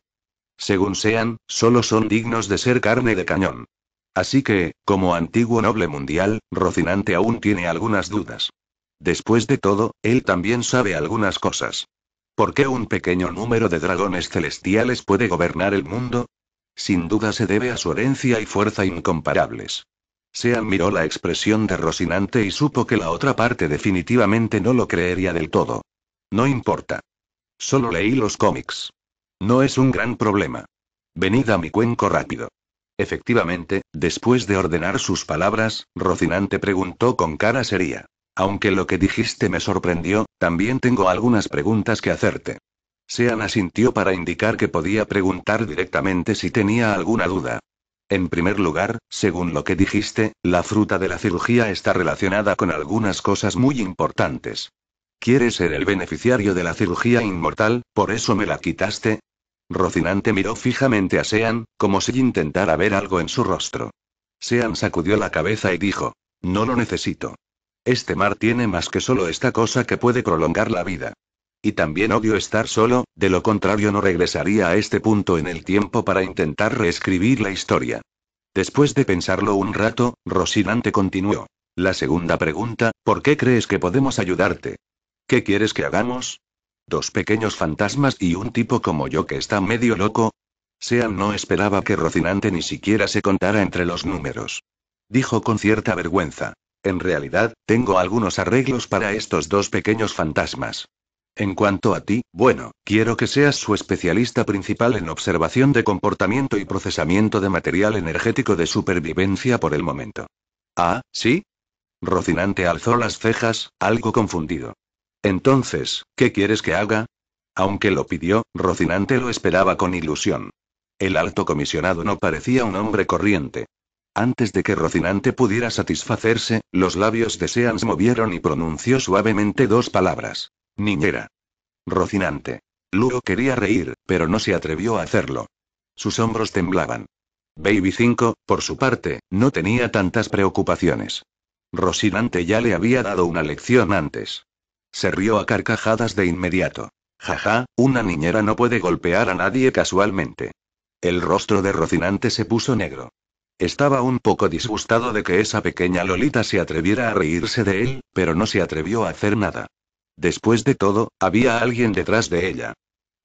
Según sean, solo son dignos de ser carne de cañón. Así que, como antiguo noble mundial, Rocinante aún tiene algunas dudas. Después de todo, él también sabe algunas cosas. ¿Por qué un pequeño número de dragones celestiales puede gobernar el mundo? Sin duda se debe a su herencia y fuerza incomparables. Se admiró la expresión de Rocinante y supo que la otra parte definitivamente no lo creería del todo. No importa. Solo leí los cómics. No es un gran problema. Venid a mi cuenco rápido. Efectivamente, después de ordenar sus palabras, Rocinante preguntó con cara seria. Aunque lo que dijiste me sorprendió, también tengo algunas preguntas que hacerte. Sean asintió para indicar que podía preguntar directamente si tenía alguna duda. En primer lugar, según lo que dijiste, la fruta de la cirugía está relacionada con algunas cosas muy importantes. ¿Quieres ser el beneficiario de la cirugía inmortal, por eso me la quitaste? Rocinante miró fijamente a Sean, como si intentara ver algo en su rostro. Sean sacudió la cabeza y dijo, No lo necesito. Este mar tiene más que solo esta cosa que puede prolongar la vida. Y también odio estar solo, de lo contrario no regresaría a este punto en el tiempo para intentar reescribir la historia. Después de pensarlo un rato, Rocinante continuó. La segunda pregunta, ¿por qué crees que podemos ayudarte? ¿Qué quieres que hagamos? ¿Dos pequeños fantasmas y un tipo como yo que está medio loco? Sean no esperaba que Rocinante ni siquiera se contara entre los números. Dijo con cierta vergüenza. En realidad, tengo algunos arreglos para estos dos pequeños fantasmas. En cuanto a ti, bueno, quiero que seas su especialista principal en observación de comportamiento y procesamiento de material energético de supervivencia por el momento. Ah, ¿sí? Rocinante alzó las cejas, algo confundido. Entonces, ¿qué quieres que haga? Aunque lo pidió, Rocinante lo esperaba con ilusión. El alto comisionado no parecía un hombre corriente. Antes de que Rocinante pudiera satisfacerse, los labios de se movieron y pronunció suavemente dos palabras. Niñera. Rocinante. Lugo quería reír, pero no se atrevió a hacerlo. Sus hombros temblaban. Baby 5, por su parte, no tenía tantas preocupaciones. Rocinante ya le había dado una lección antes. Se rió a carcajadas de inmediato. Jaja, una niñera no puede golpear a nadie casualmente. El rostro de Rocinante se puso negro. Estaba un poco disgustado de que esa pequeña Lolita se atreviera a reírse de él, pero no se atrevió a hacer nada. Después de todo, había alguien detrás de ella.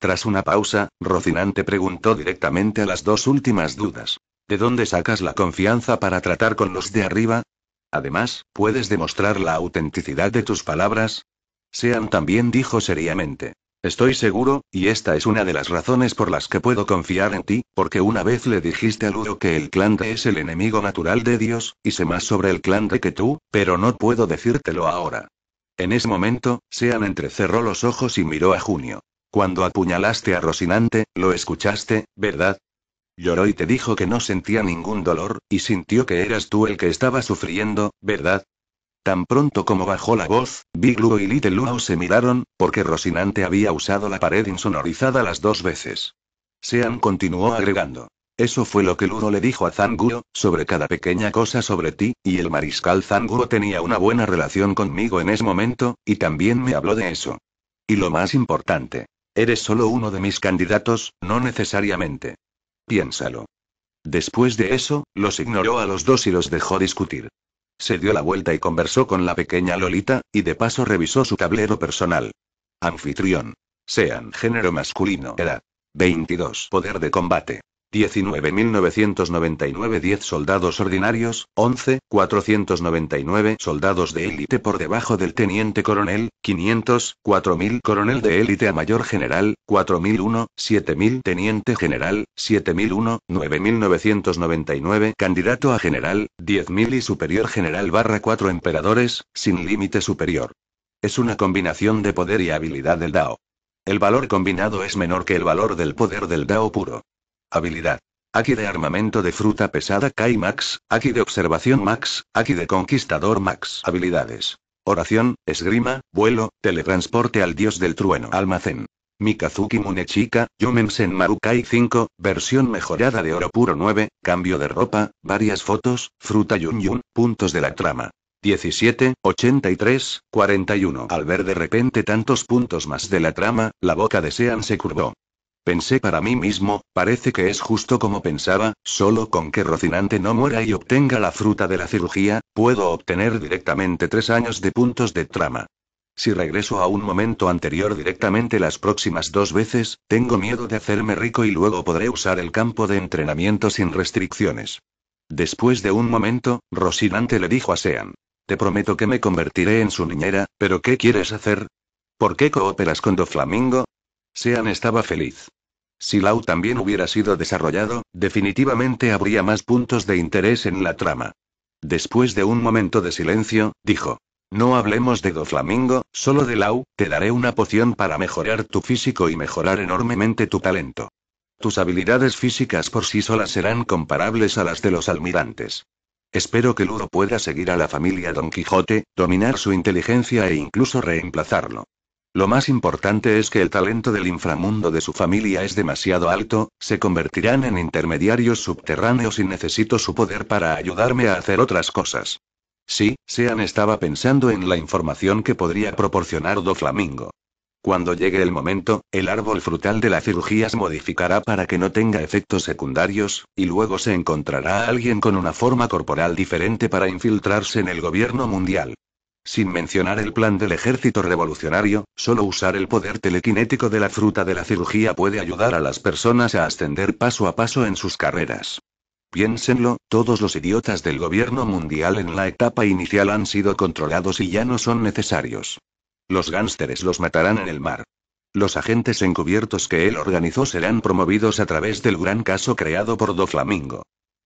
Tras una pausa, Rocinante preguntó directamente a las dos últimas dudas. ¿De dónde sacas la confianza para tratar con los de arriba? Además, ¿puedes demostrar la autenticidad de tus palabras? Sean también dijo seriamente. Estoy seguro, y esta es una de las razones por las que puedo confiar en ti, porque una vez le dijiste a Ludo que el clan de es el enemigo natural de Dios, y sé más sobre el clan de que tú, pero no puedo decírtelo ahora. En ese momento, Sean entrecerró los ojos y miró a Junio. Cuando apuñalaste a Rocinante, lo escuchaste, ¿verdad? Lloró y te dijo que no sentía ningún dolor, y sintió que eras tú el que estaba sufriendo, ¿verdad? Tan pronto como bajó la voz, Big y Little Luo se miraron, porque Rocinante había usado la pared insonorizada las dos veces. Sean continuó agregando. Eso fue lo que Ludo le dijo a Zanguro, sobre cada pequeña cosa sobre ti, y el mariscal Zanguro tenía una buena relación conmigo en ese momento, y también me habló de eso. Y lo más importante. Eres solo uno de mis candidatos, no necesariamente. Piénsalo. Después de eso, los ignoró a los dos y los dejó discutir. Se dio la vuelta y conversó con la pequeña Lolita, y de paso revisó su tablero personal. Anfitrión. Sean género masculino. Edad. 22. Poder de combate. 19.999 10 soldados ordinarios, 11, 499 soldados de élite por debajo del teniente coronel, 500, 4.000 coronel de élite a mayor general, 4.001, 7.000 teniente general, 7.001, 9.999 candidato a general, 10.000 y superior general barra 4 emperadores, sin límite superior. Es una combinación de poder y habilidad del DAO. El valor combinado es menor que el valor del poder del DAO puro. Habilidad. aquí de armamento de fruta pesada Kai Max, aquí de observación Max, aquí de conquistador Max. Habilidades. Oración, esgrima, vuelo, teletransporte al dios del trueno. Almacén. Mikazuki Munechika, Maru Kai 5, versión mejorada de oro puro 9, cambio de ropa, varias fotos, fruta yun yun, puntos de la trama. 17, 83, 41. Al ver de repente tantos puntos más de la trama, la boca de Sean se curvó. Pensé para mí mismo, parece que es justo como pensaba, solo con que Rocinante no muera y obtenga la fruta de la cirugía, puedo obtener directamente tres años de puntos de trama. Si regreso a un momento anterior directamente las próximas dos veces, tengo miedo de hacerme rico y luego podré usar el campo de entrenamiento sin restricciones. Después de un momento, Rocinante le dijo a Sean. Te prometo que me convertiré en su niñera, pero ¿qué quieres hacer? ¿Por qué cooperas con Doflamingo? Sean estaba feliz. Si Lau también hubiera sido desarrollado, definitivamente habría más puntos de interés en la trama. Después de un momento de silencio, dijo. No hablemos de Doflamingo, solo de Lau, te daré una poción para mejorar tu físico y mejorar enormemente tu talento. Tus habilidades físicas por sí solas serán comparables a las de los almirantes. Espero que Ludo pueda seguir a la familia Don Quijote, dominar su inteligencia e incluso reemplazarlo. Lo más importante es que el talento del inframundo de su familia es demasiado alto, se convertirán en intermediarios subterráneos y necesito su poder para ayudarme a hacer otras cosas. Sí, Sean estaba pensando en la información que podría proporcionar Do Flamingo. Cuando llegue el momento, el árbol frutal de la cirugía se modificará para que no tenga efectos secundarios, y luego se encontrará a alguien con una forma corporal diferente para infiltrarse en el gobierno mundial. Sin mencionar el plan del ejército revolucionario, solo usar el poder telequinético de la fruta de la cirugía puede ayudar a las personas a ascender paso a paso en sus carreras. Piénsenlo, todos los idiotas del gobierno mundial en la etapa inicial han sido controlados y ya no son necesarios. Los gánsteres los matarán en el mar. Los agentes encubiertos que él organizó serán promovidos a través del gran caso creado por Do Flamingo.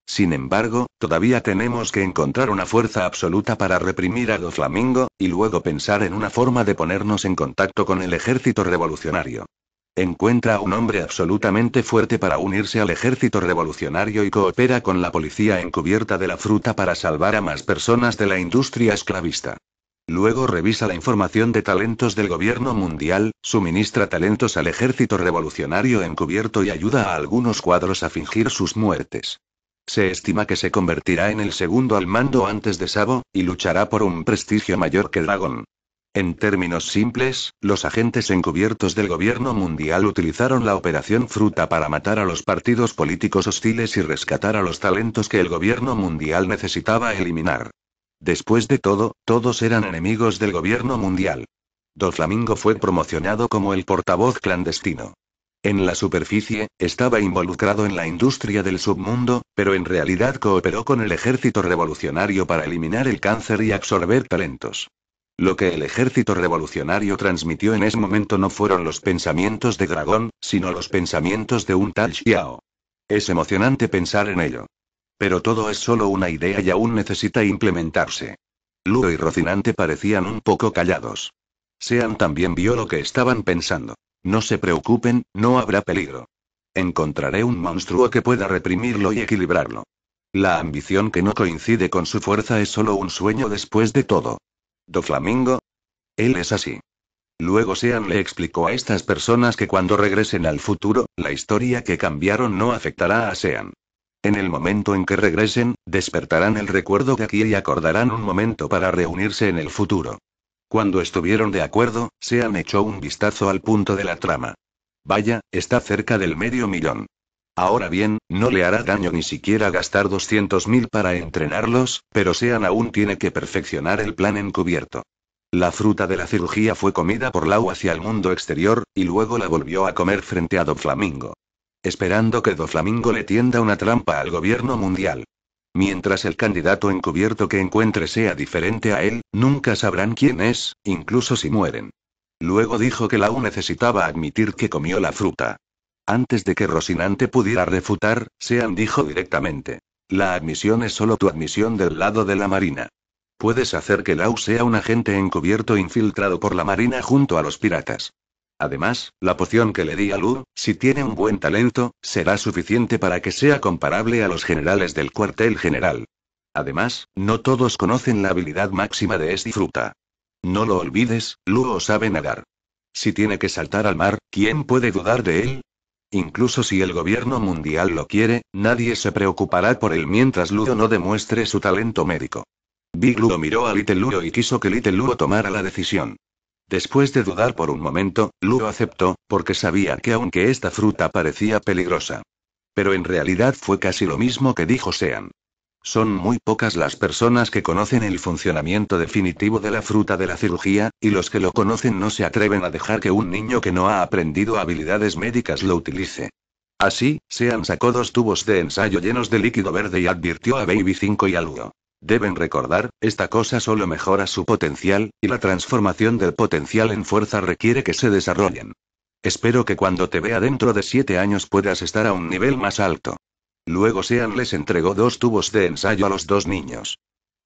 Sin embargo, todavía tenemos que encontrar una fuerza absoluta para reprimir a Doflamingo, y luego pensar en una forma de ponernos en contacto con el ejército revolucionario. Encuentra a un hombre absolutamente fuerte para unirse al ejército revolucionario y coopera con la policía encubierta de la fruta para salvar a más personas de la industria esclavista. Luego revisa la información de talentos del gobierno mundial, suministra talentos al ejército revolucionario encubierto y ayuda a algunos cuadros a fingir sus muertes. Se estima que se convertirá en el segundo al mando antes de Sabo, y luchará por un prestigio mayor que Dragon. En términos simples, los agentes encubiertos del gobierno mundial utilizaron la Operación Fruta para matar a los partidos políticos hostiles y rescatar a los talentos que el gobierno mundial necesitaba eliminar. Después de todo, todos eran enemigos del gobierno mundial. Doflamingo fue promocionado como el portavoz clandestino. En la superficie, estaba involucrado en la industria del submundo, pero en realidad cooperó con el ejército revolucionario para eliminar el cáncer y absorber talentos. Lo que el ejército revolucionario transmitió en ese momento no fueron los pensamientos de Dragón, sino los pensamientos de un tal Xiao. Es emocionante pensar en ello. Pero todo es solo una idea y aún necesita implementarse. Luo y Rocinante parecían un poco callados. Sean también vio lo que estaban pensando. No se preocupen, no habrá peligro. Encontraré un monstruo que pueda reprimirlo y equilibrarlo. La ambición que no coincide con su fuerza es solo un sueño después de todo. Do Flamingo. Él es así. Luego Sean le explicó a estas personas que cuando regresen al futuro, la historia que cambiaron no afectará a Sean. En el momento en que regresen, despertarán el recuerdo de aquí y acordarán un momento para reunirse en el futuro. Cuando estuvieron de acuerdo, Sean echó un vistazo al punto de la trama. Vaya, está cerca del medio millón. Ahora bien, no le hará daño ni siquiera gastar 200.000 para entrenarlos, pero Sean aún tiene que perfeccionar el plan encubierto. La fruta de la cirugía fue comida por Lau hacia el mundo exterior, y luego la volvió a comer frente a Doflamingo. Esperando que Doflamingo le tienda una trampa al gobierno mundial. Mientras el candidato encubierto que encuentre sea diferente a él, nunca sabrán quién es, incluso si mueren. Luego dijo que Lau necesitaba admitir que comió la fruta. Antes de que Rocinante pudiera refutar, Sean dijo directamente. La admisión es solo tu admisión del lado de la Marina. Puedes hacer que Lau sea un agente encubierto infiltrado por la Marina junto a los piratas. Además, la poción que le di a Lu, si tiene un buen talento, será suficiente para que sea comparable a los generales del cuartel general. Además, no todos conocen la habilidad máxima de esta fruta. No lo olvides, Luo sabe nadar. Si tiene que saltar al mar, ¿quién puede dudar de él? Incluso si el gobierno mundial lo quiere, nadie se preocupará por él mientras Ludo no demuestre su talento médico. Big Luo miró a Little Luo y quiso que Little Luo tomara la decisión. Después de dudar por un momento, Luo aceptó, porque sabía que aunque esta fruta parecía peligrosa. Pero en realidad fue casi lo mismo que dijo Sean. Son muy pocas las personas que conocen el funcionamiento definitivo de la fruta de la cirugía, y los que lo conocen no se atreven a dejar que un niño que no ha aprendido habilidades médicas lo utilice. Así, Sean sacó dos tubos de ensayo llenos de líquido verde y advirtió a Baby 5 y a Ludo. Deben recordar, esta cosa solo mejora su potencial, y la transformación del potencial en fuerza requiere que se desarrollen. Espero que cuando te vea dentro de siete años puedas estar a un nivel más alto. Luego Sean les entregó dos tubos de ensayo a los dos niños.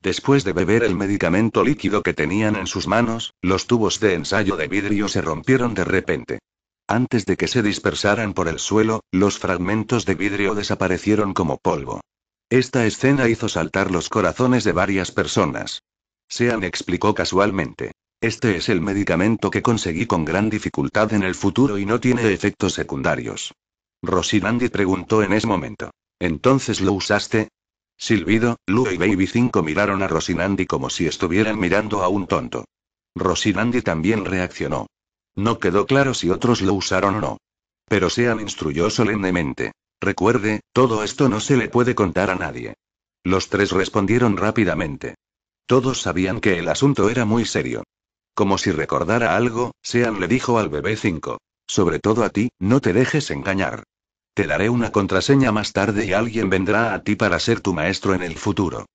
Después de beber el medicamento líquido que tenían en sus manos, los tubos de ensayo de vidrio se rompieron de repente. Antes de que se dispersaran por el suelo, los fragmentos de vidrio desaparecieron como polvo. Esta escena hizo saltar los corazones de varias personas. Sean explicó casualmente. Este es el medicamento que conseguí con gran dificultad en el futuro y no tiene efectos secundarios. Rosinandi preguntó en ese momento. ¿Entonces lo usaste? Silbido, Lu y Baby 5 miraron a Rosinandi como si estuvieran mirando a un tonto. Rosinandi también reaccionó. No quedó claro si otros lo usaron o no. Pero Sean instruyó solemnemente. Recuerde, todo esto no se le puede contar a nadie. Los tres respondieron rápidamente. Todos sabían que el asunto era muy serio. Como si recordara algo, Sean le dijo al bebé 5. Sobre todo a ti, no te dejes engañar. Te daré una contraseña más tarde y alguien vendrá a ti para ser tu maestro en el futuro.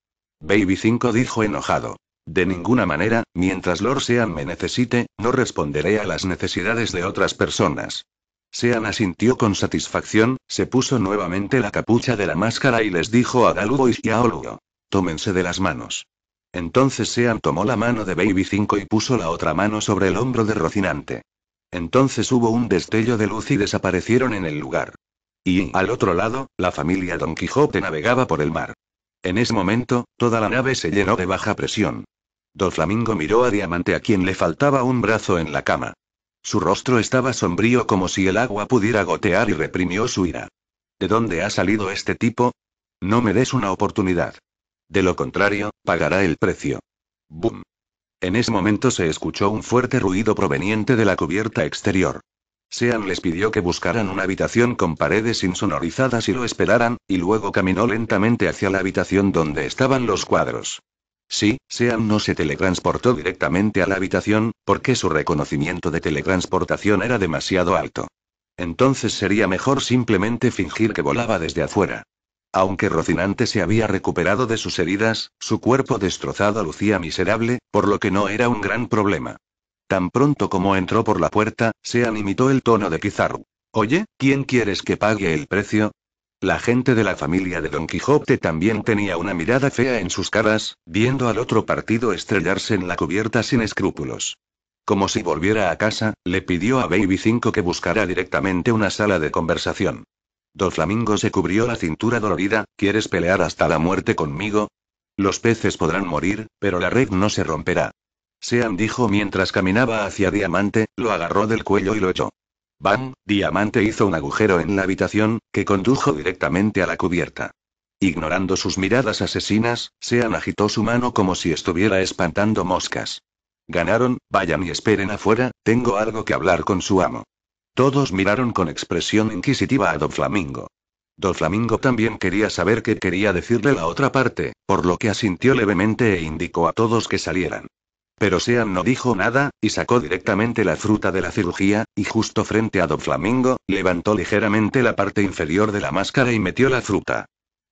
Baby 5 dijo enojado. De ninguna manera, mientras Lord Sean me necesite, no responderé a las necesidades de otras personas. Sean asintió con satisfacción, se puso nuevamente la capucha de la máscara y les dijo a Galugo y a Olugo. Tómense de las manos. Entonces Sean tomó la mano de Baby 5 y puso la otra mano sobre el hombro de Rocinante. Entonces hubo un destello de luz y desaparecieron en el lugar. Y, al otro lado, la familia Don Quijote navegaba por el mar. En ese momento, toda la nave se llenó de baja presión. Don Flamingo miró a Diamante a quien le faltaba un brazo en la cama. Su rostro estaba sombrío como si el agua pudiera gotear y reprimió su ira. ¿De dónde ha salido este tipo? No me des una oportunidad. De lo contrario, pagará el precio. ¡Bum! En ese momento se escuchó un fuerte ruido proveniente de la cubierta exterior. Sean les pidió que buscaran una habitación con paredes insonorizadas y lo esperaran, y luego caminó lentamente hacia la habitación donde estaban los cuadros. Sí, Sean no se teletransportó directamente a la habitación, porque su reconocimiento de teletransportación era demasiado alto. Entonces sería mejor simplemente fingir que volaba desde afuera. Aunque Rocinante se había recuperado de sus heridas, su cuerpo destrozado lucía miserable, por lo que no era un gran problema. Tan pronto como entró por la puerta, Sean imitó el tono de Pizarro. Oye, ¿quién quieres que pague el precio? La gente de la familia de Don Quijote también tenía una mirada fea en sus caras, viendo al otro partido estrellarse en la cubierta sin escrúpulos. Como si volviera a casa, le pidió a Baby 5 que buscara directamente una sala de conversación. Don Flamingo se cubrió la cintura dolorida, ¿quieres pelear hasta la muerte conmigo? Los peces podrán morir, pero la red no se romperá. Sean dijo mientras caminaba hacia Diamante, lo agarró del cuello y lo echó. Bam, Diamante hizo un agujero en la habitación, que condujo directamente a la cubierta. Ignorando sus miradas asesinas, Sean agitó su mano como si estuviera espantando moscas. Ganaron, vayan y esperen afuera, tengo algo que hablar con su amo. Todos miraron con expresión inquisitiva a Don Flamingo. Don Flamingo también quería saber qué quería decirle la otra parte, por lo que asintió levemente e indicó a todos que salieran. Pero Sean no dijo nada, y sacó directamente la fruta de la cirugía, y justo frente a Doflamingo, Flamingo, levantó ligeramente la parte inferior de la máscara y metió la fruta.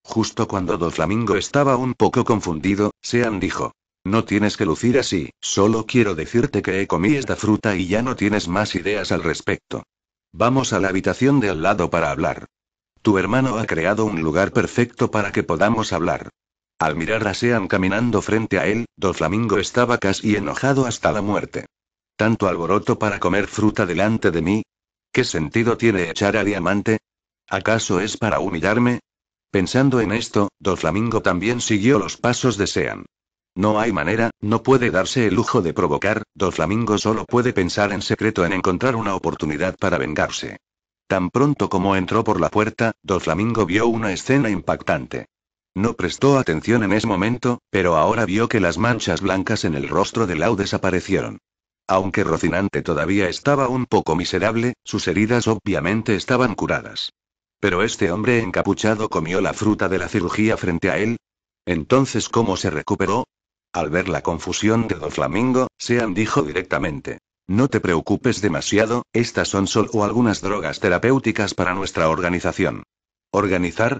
Justo cuando Doflamingo Flamingo estaba un poco confundido, Sean dijo. No tienes que lucir así, solo quiero decirte que he comido esta fruta y ya no tienes más ideas al respecto. Vamos a la habitación de al lado para hablar. Tu hermano ha creado un lugar perfecto para que podamos hablar. Al mirar a Sean caminando frente a él, Doflamingo estaba casi enojado hasta la muerte. ¿Tanto alboroto para comer fruta delante de mí? ¿Qué sentido tiene echar a Diamante? ¿Acaso es para humillarme? Pensando en esto, Doflamingo también siguió los pasos de Sean. No hay manera, no puede darse el lujo de provocar, Doflamingo solo puede pensar en secreto en encontrar una oportunidad para vengarse. Tan pronto como entró por la puerta, Doflamingo vio una escena impactante. No prestó atención en ese momento, pero ahora vio que las manchas blancas en el rostro de Lau desaparecieron. Aunque Rocinante todavía estaba un poco miserable, sus heridas obviamente estaban curadas. Pero este hombre encapuchado comió la fruta de la cirugía frente a él. Entonces, ¿cómo se recuperó? Al ver la confusión de Don Flamingo, Sean dijo directamente. No te preocupes demasiado, estas son solo algunas drogas terapéuticas para nuestra organización. ¿Organizar?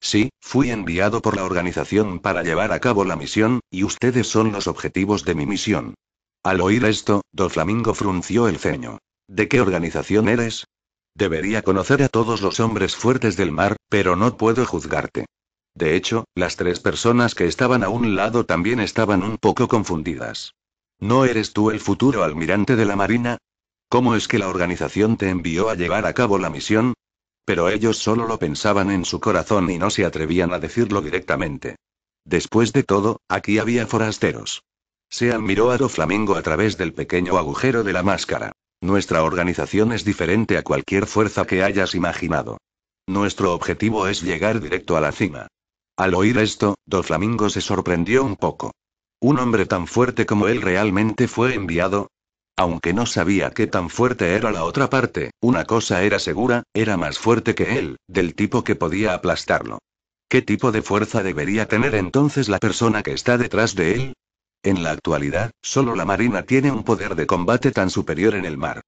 Sí, fui enviado por la organización para llevar a cabo la misión, y ustedes son los objetivos de mi misión. Al oír esto, Doflamingo Flamingo frunció el ceño. ¿De qué organización eres? Debería conocer a todos los hombres fuertes del mar, pero no puedo juzgarte. De hecho, las tres personas que estaban a un lado también estaban un poco confundidas. ¿No eres tú el futuro almirante de la Marina? ¿Cómo es que la organización te envió a llevar a cabo la misión? pero ellos solo lo pensaban en su corazón y no se atrevían a decirlo directamente. Después de todo, aquí había forasteros. Se miró a Doflamingo a través del pequeño agujero de la máscara. Nuestra organización es diferente a cualquier fuerza que hayas imaginado. Nuestro objetivo es llegar directo a la cima. Al oír esto, Doflamingo se sorprendió un poco. Un hombre tan fuerte como él realmente fue enviado, aunque no sabía qué tan fuerte era la otra parte, una cosa era segura, era más fuerte que él, del tipo que podía aplastarlo. ¿Qué tipo de fuerza debería tener entonces la persona que está detrás de él? En la actualidad, solo la Marina tiene un poder de combate tan superior en el mar.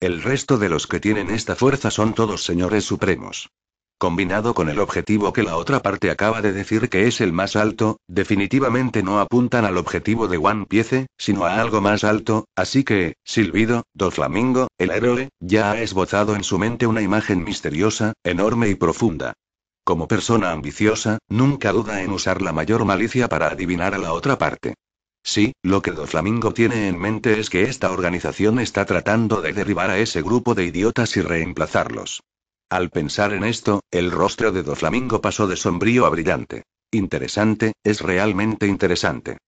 El resto de los que tienen esta fuerza son todos señores supremos combinado con el objetivo que la otra parte acaba de decir que es el más alto, definitivamente no apuntan al objetivo de One Piece, sino a algo más alto, así que, Silbido, Doflamingo, el héroe, ya ha esbozado en su mente una imagen misteriosa, enorme y profunda. Como persona ambiciosa, nunca duda en usar la mayor malicia para adivinar a la otra parte. Sí, lo que Doflamingo tiene en mente es que esta organización está tratando de derribar a ese grupo de idiotas y reemplazarlos. Al pensar en esto, el rostro de Doflamingo pasó de sombrío a brillante. Interesante, es realmente interesante.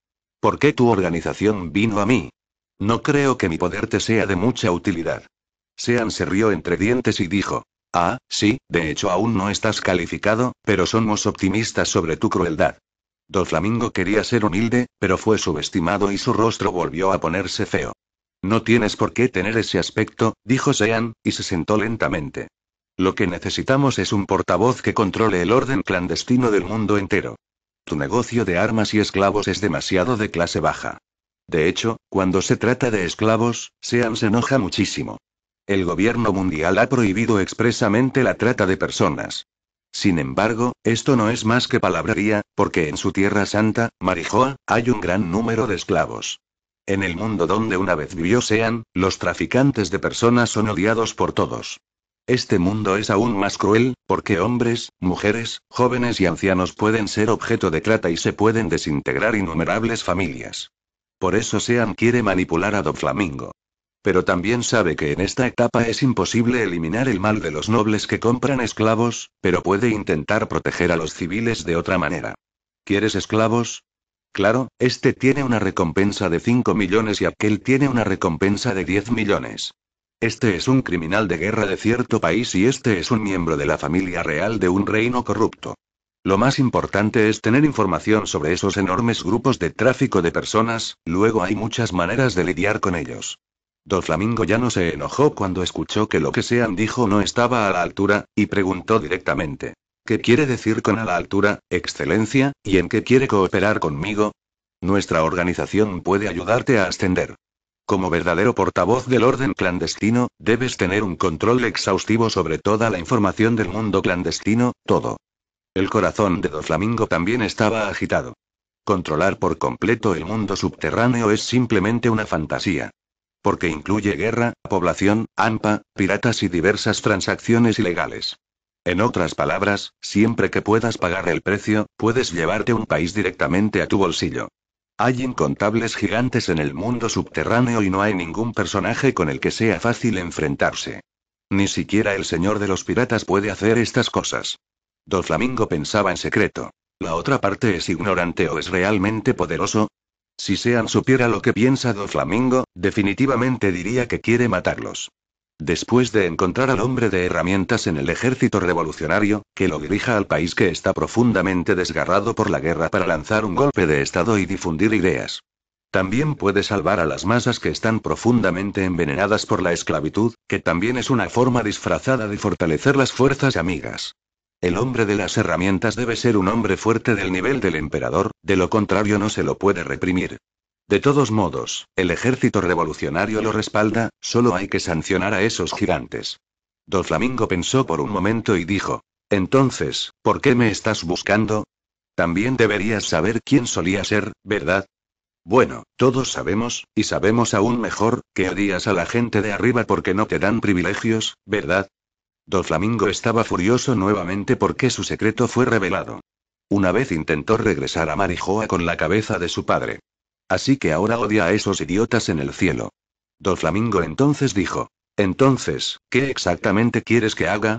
¿Por qué tu organización vino a mí? No creo que mi poder te sea de mucha utilidad. Sean se rió entre dientes y dijo. Ah, sí, de hecho aún no estás calificado, pero somos optimistas sobre tu crueldad. Doflamingo quería ser humilde, pero fue subestimado y su rostro volvió a ponerse feo. No tienes por qué tener ese aspecto, dijo Sean, y se sentó lentamente. Lo que necesitamos es un portavoz que controle el orden clandestino del mundo entero. Tu negocio de armas y esclavos es demasiado de clase baja. De hecho, cuando se trata de esclavos, Sean se enoja muchísimo. El gobierno mundial ha prohibido expresamente la trata de personas. Sin embargo, esto no es más que palabrería, porque en su tierra santa, Marijoa, hay un gran número de esclavos. En el mundo donde una vez vivió Sean, los traficantes de personas son odiados por todos. Este mundo es aún más cruel, porque hombres, mujeres, jóvenes y ancianos pueden ser objeto de trata y se pueden desintegrar innumerables familias. Por eso Sean quiere manipular a Flamingo, Pero también sabe que en esta etapa es imposible eliminar el mal de los nobles que compran esclavos, pero puede intentar proteger a los civiles de otra manera. ¿Quieres esclavos? Claro, este tiene una recompensa de 5 millones y aquel tiene una recompensa de 10 millones. Este es un criminal de guerra de cierto país y este es un miembro de la familia real de un reino corrupto. Lo más importante es tener información sobre esos enormes grupos de tráfico de personas, luego hay muchas maneras de lidiar con ellos. Do Flamingo ya no se enojó cuando escuchó que lo que Sean dijo no estaba a la altura, y preguntó directamente. ¿Qué quiere decir con a la altura, excelencia, y en qué quiere cooperar conmigo? Nuestra organización puede ayudarte a ascender. Como verdadero portavoz del orden clandestino, debes tener un control exhaustivo sobre toda la información del mundo clandestino, todo. El corazón de Doflamingo también estaba agitado. Controlar por completo el mundo subterráneo es simplemente una fantasía. Porque incluye guerra, población, AMPA, piratas y diversas transacciones ilegales. En otras palabras, siempre que puedas pagar el precio, puedes llevarte un país directamente a tu bolsillo. Hay incontables gigantes en el mundo subterráneo y no hay ningún personaje con el que sea fácil enfrentarse. Ni siquiera el señor de los piratas puede hacer estas cosas. Do Flamingo pensaba en secreto. ¿La otra parte es ignorante o es realmente poderoso? Si Sean supiera lo que piensa Do Flamingo, definitivamente diría que quiere matarlos. Después de encontrar al hombre de herramientas en el ejército revolucionario, que lo dirija al país que está profundamente desgarrado por la guerra para lanzar un golpe de Estado y difundir ideas. También puede salvar a las masas que están profundamente envenenadas por la esclavitud, que también es una forma disfrazada de fortalecer las fuerzas amigas. El hombre de las herramientas debe ser un hombre fuerte del nivel del emperador, de lo contrario no se lo puede reprimir. De todos modos, el ejército revolucionario lo respalda, solo hay que sancionar a esos gigantes. Doflamingo Flamingo pensó por un momento y dijo, entonces, ¿por qué me estás buscando? También deberías saber quién solía ser, ¿verdad? Bueno, todos sabemos, y sabemos aún mejor, que odias a la gente de arriba porque no te dan privilegios, ¿verdad? Don Flamingo estaba furioso nuevamente porque su secreto fue revelado. Una vez intentó regresar a Marijoa con la cabeza de su padre. Así que ahora odia a esos idiotas en el cielo. Doflamingo entonces dijo. Entonces, ¿qué exactamente quieres que haga?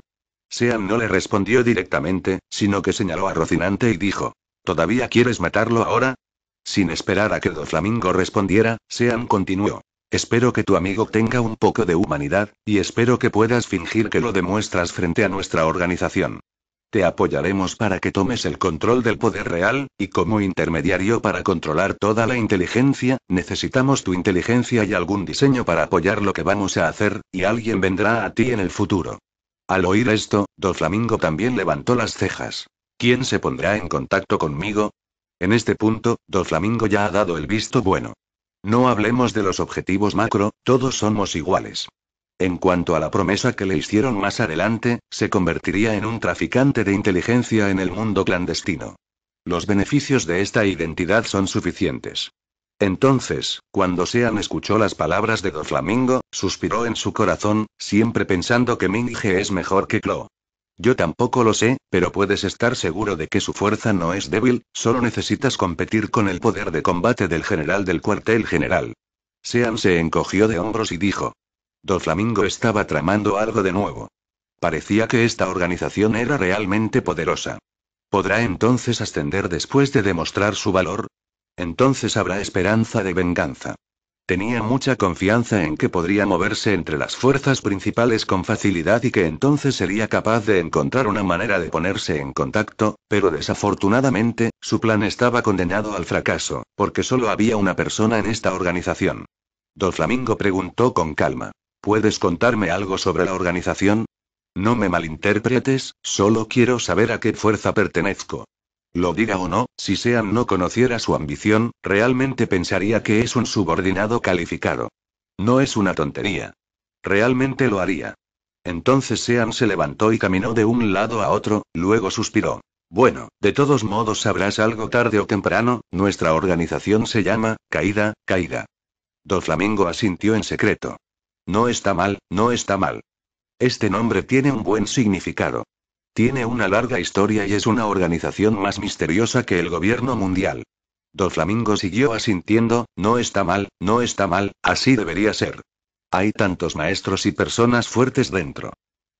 Sean no le respondió directamente, sino que señaló a Rocinante y dijo. ¿Todavía quieres matarlo ahora? Sin esperar a que Doflamingo respondiera, Sean continuó. Espero que tu amigo tenga un poco de humanidad, y espero que puedas fingir que lo demuestras frente a nuestra organización. Te apoyaremos para que tomes el control del poder real, y como intermediario para controlar toda la inteligencia, necesitamos tu inteligencia y algún diseño para apoyar lo que vamos a hacer, y alguien vendrá a ti en el futuro. Al oír esto, Do Flamingo también levantó las cejas. ¿Quién se pondrá en contacto conmigo? En este punto, Do Flamingo ya ha dado el visto bueno. No hablemos de los objetivos macro, todos somos iguales. En cuanto a la promesa que le hicieron más adelante, se convertiría en un traficante de inteligencia en el mundo clandestino. Los beneficios de esta identidad son suficientes. Entonces, cuando Sean escuchó las palabras de Doflamingo, suspiró en su corazón, siempre pensando que Minge es mejor que Klo. Yo tampoco lo sé, pero puedes estar seguro de que su fuerza no es débil, solo necesitas competir con el poder de combate del general del cuartel general. Sean se encogió de hombros y dijo, Doflamingo Flamingo estaba tramando algo de nuevo. Parecía que esta organización era realmente poderosa. ¿Podrá entonces ascender después de demostrar su valor? Entonces habrá esperanza de venganza. Tenía mucha confianza en que podría moverse entre las fuerzas principales con facilidad y que entonces sería capaz de encontrar una manera de ponerse en contacto, pero desafortunadamente, su plan estaba condenado al fracaso, porque solo había una persona en esta organización. Doflamingo preguntó con calma. ¿Puedes contarme algo sobre la organización? No me malinterpretes, solo quiero saber a qué fuerza pertenezco. Lo diga o no, si Sean no conociera su ambición, realmente pensaría que es un subordinado calificado. No es una tontería. Realmente lo haría. Entonces Sean se levantó y caminó de un lado a otro, luego suspiró. Bueno, de todos modos sabrás algo tarde o temprano, nuestra organización se llama, Caída, Caída. Do Flamingo asintió en secreto. No está mal, no está mal. Este nombre tiene un buen significado. Tiene una larga historia y es una organización más misteriosa que el gobierno mundial. Doflamingo siguió asintiendo, no está mal, no está mal, así debería ser. Hay tantos maestros y personas fuertes dentro.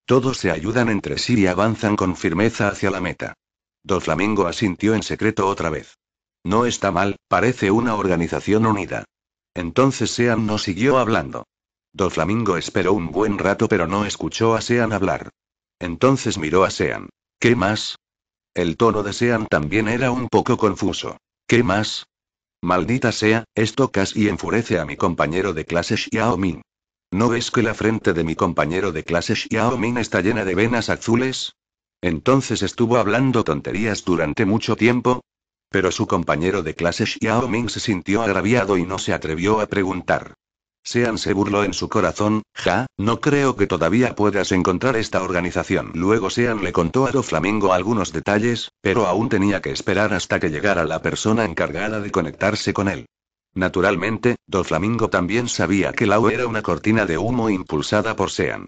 Todos se ayudan entre sí y avanzan con firmeza hacia la meta. Doflamingo asintió en secreto otra vez. No está mal, parece una organización unida. Entonces Sean no siguió hablando. Do Flamingo esperó un buen rato pero no escuchó a Sean hablar. Entonces miró a Sean. ¿Qué más? El tono de Sean también era un poco confuso. ¿Qué más? Maldita sea, esto casi enfurece a mi compañero de clase Xiaoming. ¿No ves que la frente de mi compañero de clase Xiaoming está llena de venas azules? Entonces estuvo hablando tonterías durante mucho tiempo. Pero su compañero de clase Xiaoming se sintió agraviado y no se atrevió a preguntar. Sean se burló en su corazón, ja, no creo que todavía puedas encontrar esta organización. Luego Sean le contó a Do Flamingo algunos detalles, pero aún tenía que esperar hasta que llegara la persona encargada de conectarse con él. Naturalmente, Do Flamingo también sabía que Lau era una cortina de humo impulsada por Sean.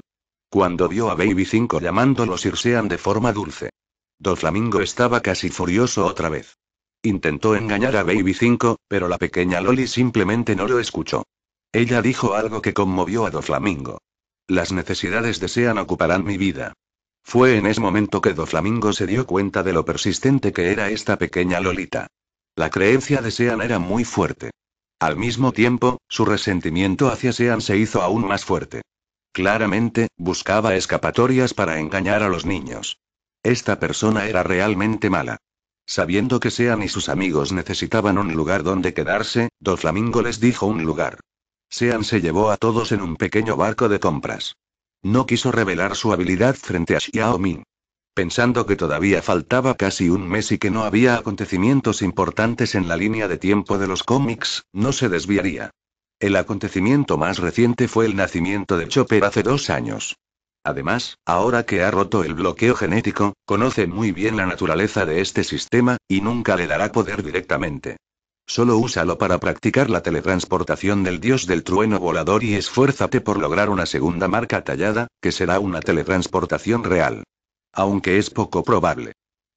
Cuando vio a Baby 5 llamándolos Sir Sean de forma dulce. Do Flamingo estaba casi furioso otra vez. Intentó engañar a Baby 5, pero la pequeña Loli simplemente no lo escuchó. Ella dijo algo que conmovió a Doflamingo. Las necesidades de desean ocuparán mi vida. Fue en ese momento que Doflamingo se dio cuenta de lo persistente que era esta pequeña Lolita. La creencia de Sean era muy fuerte. Al mismo tiempo, su resentimiento hacia Sean se hizo aún más fuerte. Claramente, buscaba escapatorias para engañar a los niños. Esta persona era realmente mala. Sabiendo que Sean y sus amigos necesitaban un lugar donde quedarse, Doflamingo les dijo un lugar. Sean se llevó a todos en un pequeño barco de compras. No quiso revelar su habilidad frente a Xiaomi. Pensando que todavía faltaba casi un mes y que no había acontecimientos importantes en la línea de tiempo de los cómics, no se desviaría. El acontecimiento más reciente fue el nacimiento de Chopper hace dos años. Además, ahora que ha roto el bloqueo genético, conoce muy bien la naturaleza de este sistema, y nunca le dará poder directamente. Solo úsalo para practicar la teletransportación del dios del trueno volador y esfuérzate por lograr una segunda marca tallada, que será una teletransportación real. Aunque es poco probable.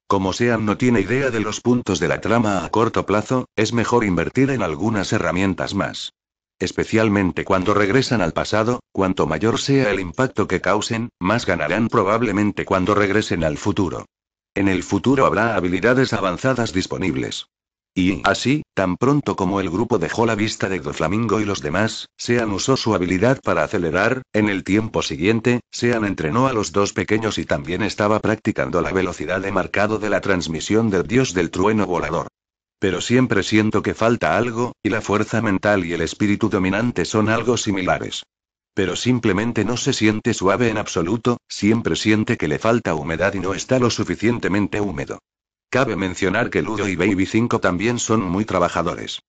Como Sean no tiene idea de los puntos de la trama a corto plazo, es mejor invertir en algunas herramientas más. Especialmente cuando regresan al pasado, cuanto mayor sea el impacto que causen, más ganarán probablemente cuando regresen al futuro. En el futuro habrá habilidades avanzadas disponibles. Y, así, tan pronto como el grupo dejó la vista de Doflamingo y los demás, Sean usó su habilidad para acelerar, en el tiempo siguiente, Sean entrenó a los dos pequeños y también estaba practicando la velocidad de marcado de la transmisión del dios del trueno volador. Pero siempre siento que falta algo, y la fuerza mental y el espíritu dominante son algo similares. Pero simplemente no se siente suave en absoluto, siempre siente que le falta humedad y no está lo suficientemente húmedo. Cabe mencionar que Ludo y Baby 5 también son muy trabajadores.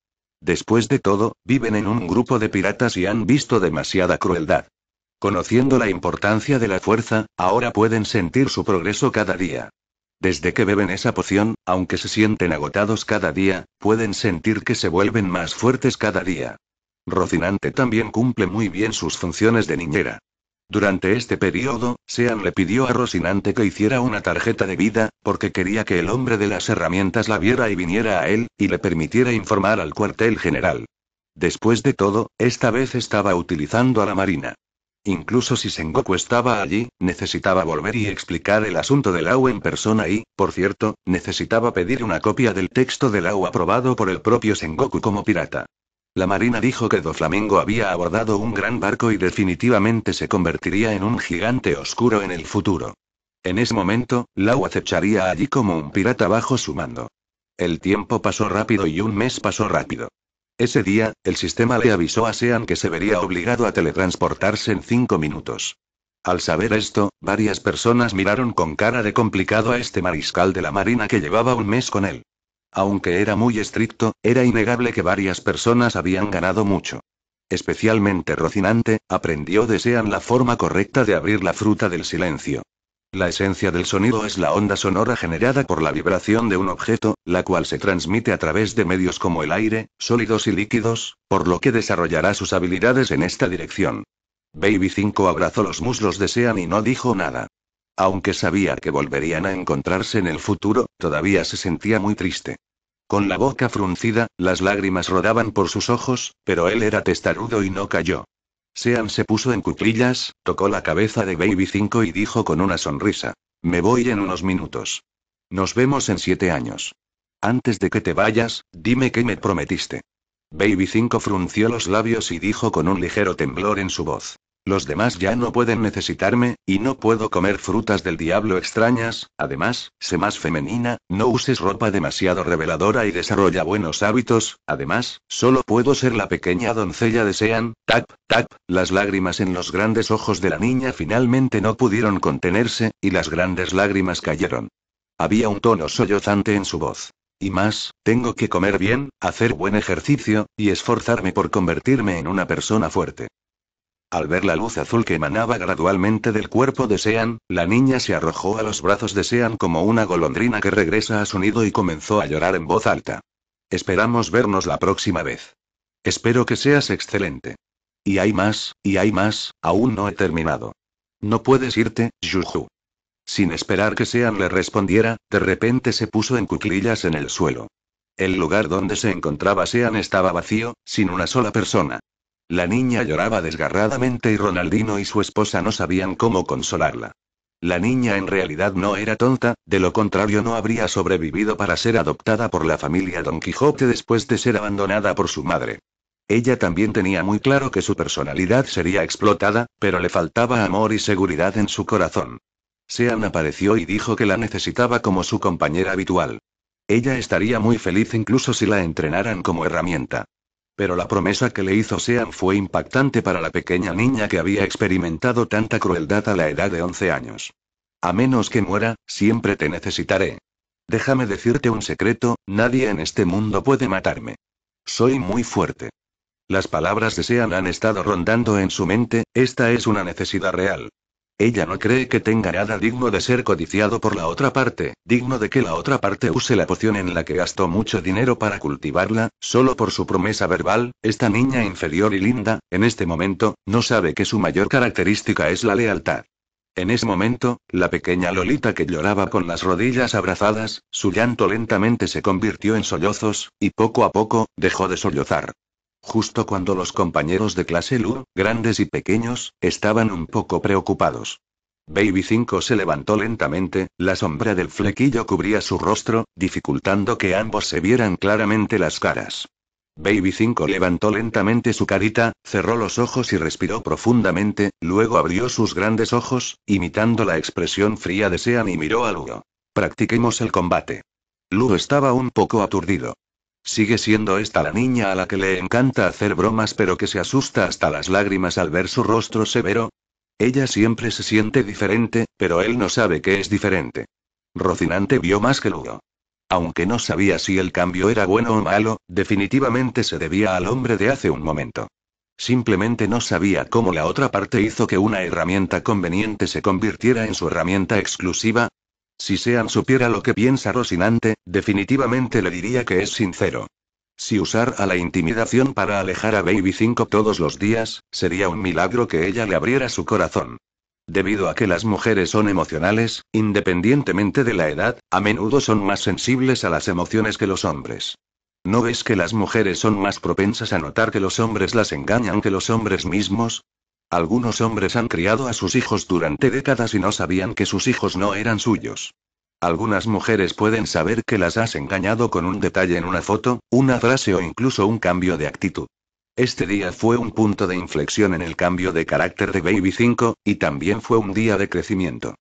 Después de todo, viven en un grupo de piratas y han visto demasiada crueldad. Conociendo la importancia de la fuerza, ahora pueden sentir su progreso cada día. Desde que beben esa poción, aunque se sienten agotados cada día, pueden sentir que se vuelven más fuertes cada día. Rocinante también cumple muy bien sus funciones de niñera. Durante este periodo, Sean le pidió a Rocinante que hiciera una tarjeta de vida, porque quería que el hombre de las herramientas la viera y viniera a él, y le permitiera informar al cuartel general. Después de todo, esta vez estaba utilizando a la Marina. Incluso si Sengoku estaba allí, necesitaba volver y explicar el asunto del agua en persona y, por cierto, necesitaba pedir una copia del texto del agua aprobado por el propio Sengoku como pirata. La marina dijo que Do había abordado un gran barco y definitivamente se convertiría en un gigante oscuro en el futuro. En ese momento, Lau acecharía allí como un pirata bajo su mando. El tiempo pasó rápido y un mes pasó rápido. Ese día, el sistema le avisó a Sean que se vería obligado a teletransportarse en cinco minutos. Al saber esto, varias personas miraron con cara de complicado a este mariscal de la marina que llevaba un mes con él. Aunque era muy estricto, era innegable que varias personas habían ganado mucho. Especialmente Rocinante, aprendió Desean la forma correcta de abrir la fruta del silencio. La esencia del sonido es la onda sonora generada por la vibración de un objeto, la cual se transmite a través de medios como el aire, sólidos y líquidos, por lo que desarrollará sus habilidades en esta dirección. Baby 5 abrazó los muslos de Sean y no dijo nada. Aunque sabía que volverían a encontrarse en el futuro, todavía se sentía muy triste. Con la boca fruncida, las lágrimas rodaban por sus ojos, pero él era testarudo y no cayó. Sean se puso en cuclillas, tocó la cabeza de Baby 5 y dijo con una sonrisa. Me voy en unos minutos. Nos vemos en siete años. Antes de que te vayas, dime qué me prometiste. Baby 5 frunció los labios y dijo con un ligero temblor en su voz. Los demás ya no pueden necesitarme, y no puedo comer frutas del diablo extrañas, además, sé más femenina, no uses ropa demasiado reveladora y desarrolla buenos hábitos, además, solo puedo ser la pequeña doncella de Sean, tap, tap, las lágrimas en los grandes ojos de la niña finalmente no pudieron contenerse, y las grandes lágrimas cayeron. Había un tono sollozante en su voz. Y más, tengo que comer bien, hacer buen ejercicio, y esforzarme por convertirme en una persona fuerte. Al ver la luz azul que emanaba gradualmente del cuerpo de Sean, la niña se arrojó a los brazos de Sean como una golondrina que regresa a su nido y comenzó a llorar en voz alta. Esperamos vernos la próxima vez. Espero que seas excelente. Y hay más, y hay más, aún no he terminado. No puedes irte, Juju. Sin esperar que Sean le respondiera, de repente se puso en cuclillas en el suelo. El lugar donde se encontraba Sean estaba vacío, sin una sola persona. La niña lloraba desgarradamente y Ronaldino y su esposa no sabían cómo consolarla. La niña en realidad no era tonta, de lo contrario no habría sobrevivido para ser adoptada por la familia Don Quijote después de ser abandonada por su madre. Ella también tenía muy claro que su personalidad sería explotada, pero le faltaba amor y seguridad en su corazón. Sean apareció y dijo que la necesitaba como su compañera habitual. Ella estaría muy feliz incluso si la entrenaran como herramienta pero la promesa que le hizo Sean fue impactante para la pequeña niña que había experimentado tanta crueldad a la edad de 11 años. A menos que muera, siempre te necesitaré. Déjame decirte un secreto, nadie en este mundo puede matarme. Soy muy fuerte. Las palabras de Sean han estado rondando en su mente, esta es una necesidad real. Ella no cree que tenga nada digno de ser codiciado por la otra parte, digno de que la otra parte use la poción en la que gastó mucho dinero para cultivarla, solo por su promesa verbal, esta niña inferior y linda, en este momento, no sabe que su mayor característica es la lealtad. En ese momento, la pequeña Lolita que lloraba con las rodillas abrazadas, su llanto lentamente se convirtió en sollozos, y poco a poco, dejó de sollozar. Justo cuando los compañeros de clase Lu, grandes y pequeños, estaban un poco preocupados. Baby 5 se levantó lentamente, la sombra del flequillo cubría su rostro, dificultando que ambos se vieran claramente las caras. Baby 5 levantó lentamente su carita, cerró los ojos y respiró profundamente, luego abrió sus grandes ojos, imitando la expresión fría de Sean y miró a Lu. Practiquemos el combate. Lu estaba un poco aturdido. Sigue siendo esta la niña a la que le encanta hacer bromas pero que se asusta hasta las lágrimas al ver su rostro severo. Ella siempre se siente diferente, pero él no sabe qué es diferente. Rocinante vio más que ludo. Aunque no sabía si el cambio era bueno o malo, definitivamente se debía al hombre de hace un momento. Simplemente no sabía cómo la otra parte hizo que una herramienta conveniente se convirtiera en su herramienta exclusiva, si Sean supiera lo que piensa Rosinante, definitivamente le diría que es sincero. Si usar a la intimidación para alejar a Baby 5 todos los días, sería un milagro que ella le abriera su corazón. Debido a que las mujeres son emocionales, independientemente de la edad, a menudo son más sensibles a las emociones que los hombres. ¿No ves que las mujeres son más propensas a notar que los hombres las engañan que los hombres mismos? Algunos hombres han criado a sus hijos durante décadas y no sabían que sus hijos no eran suyos. Algunas mujeres pueden saber que las has engañado con un detalle en una foto, una frase o incluso un cambio de actitud. Este día fue un punto de inflexión en el cambio de carácter de Baby 5, y también fue un día de crecimiento.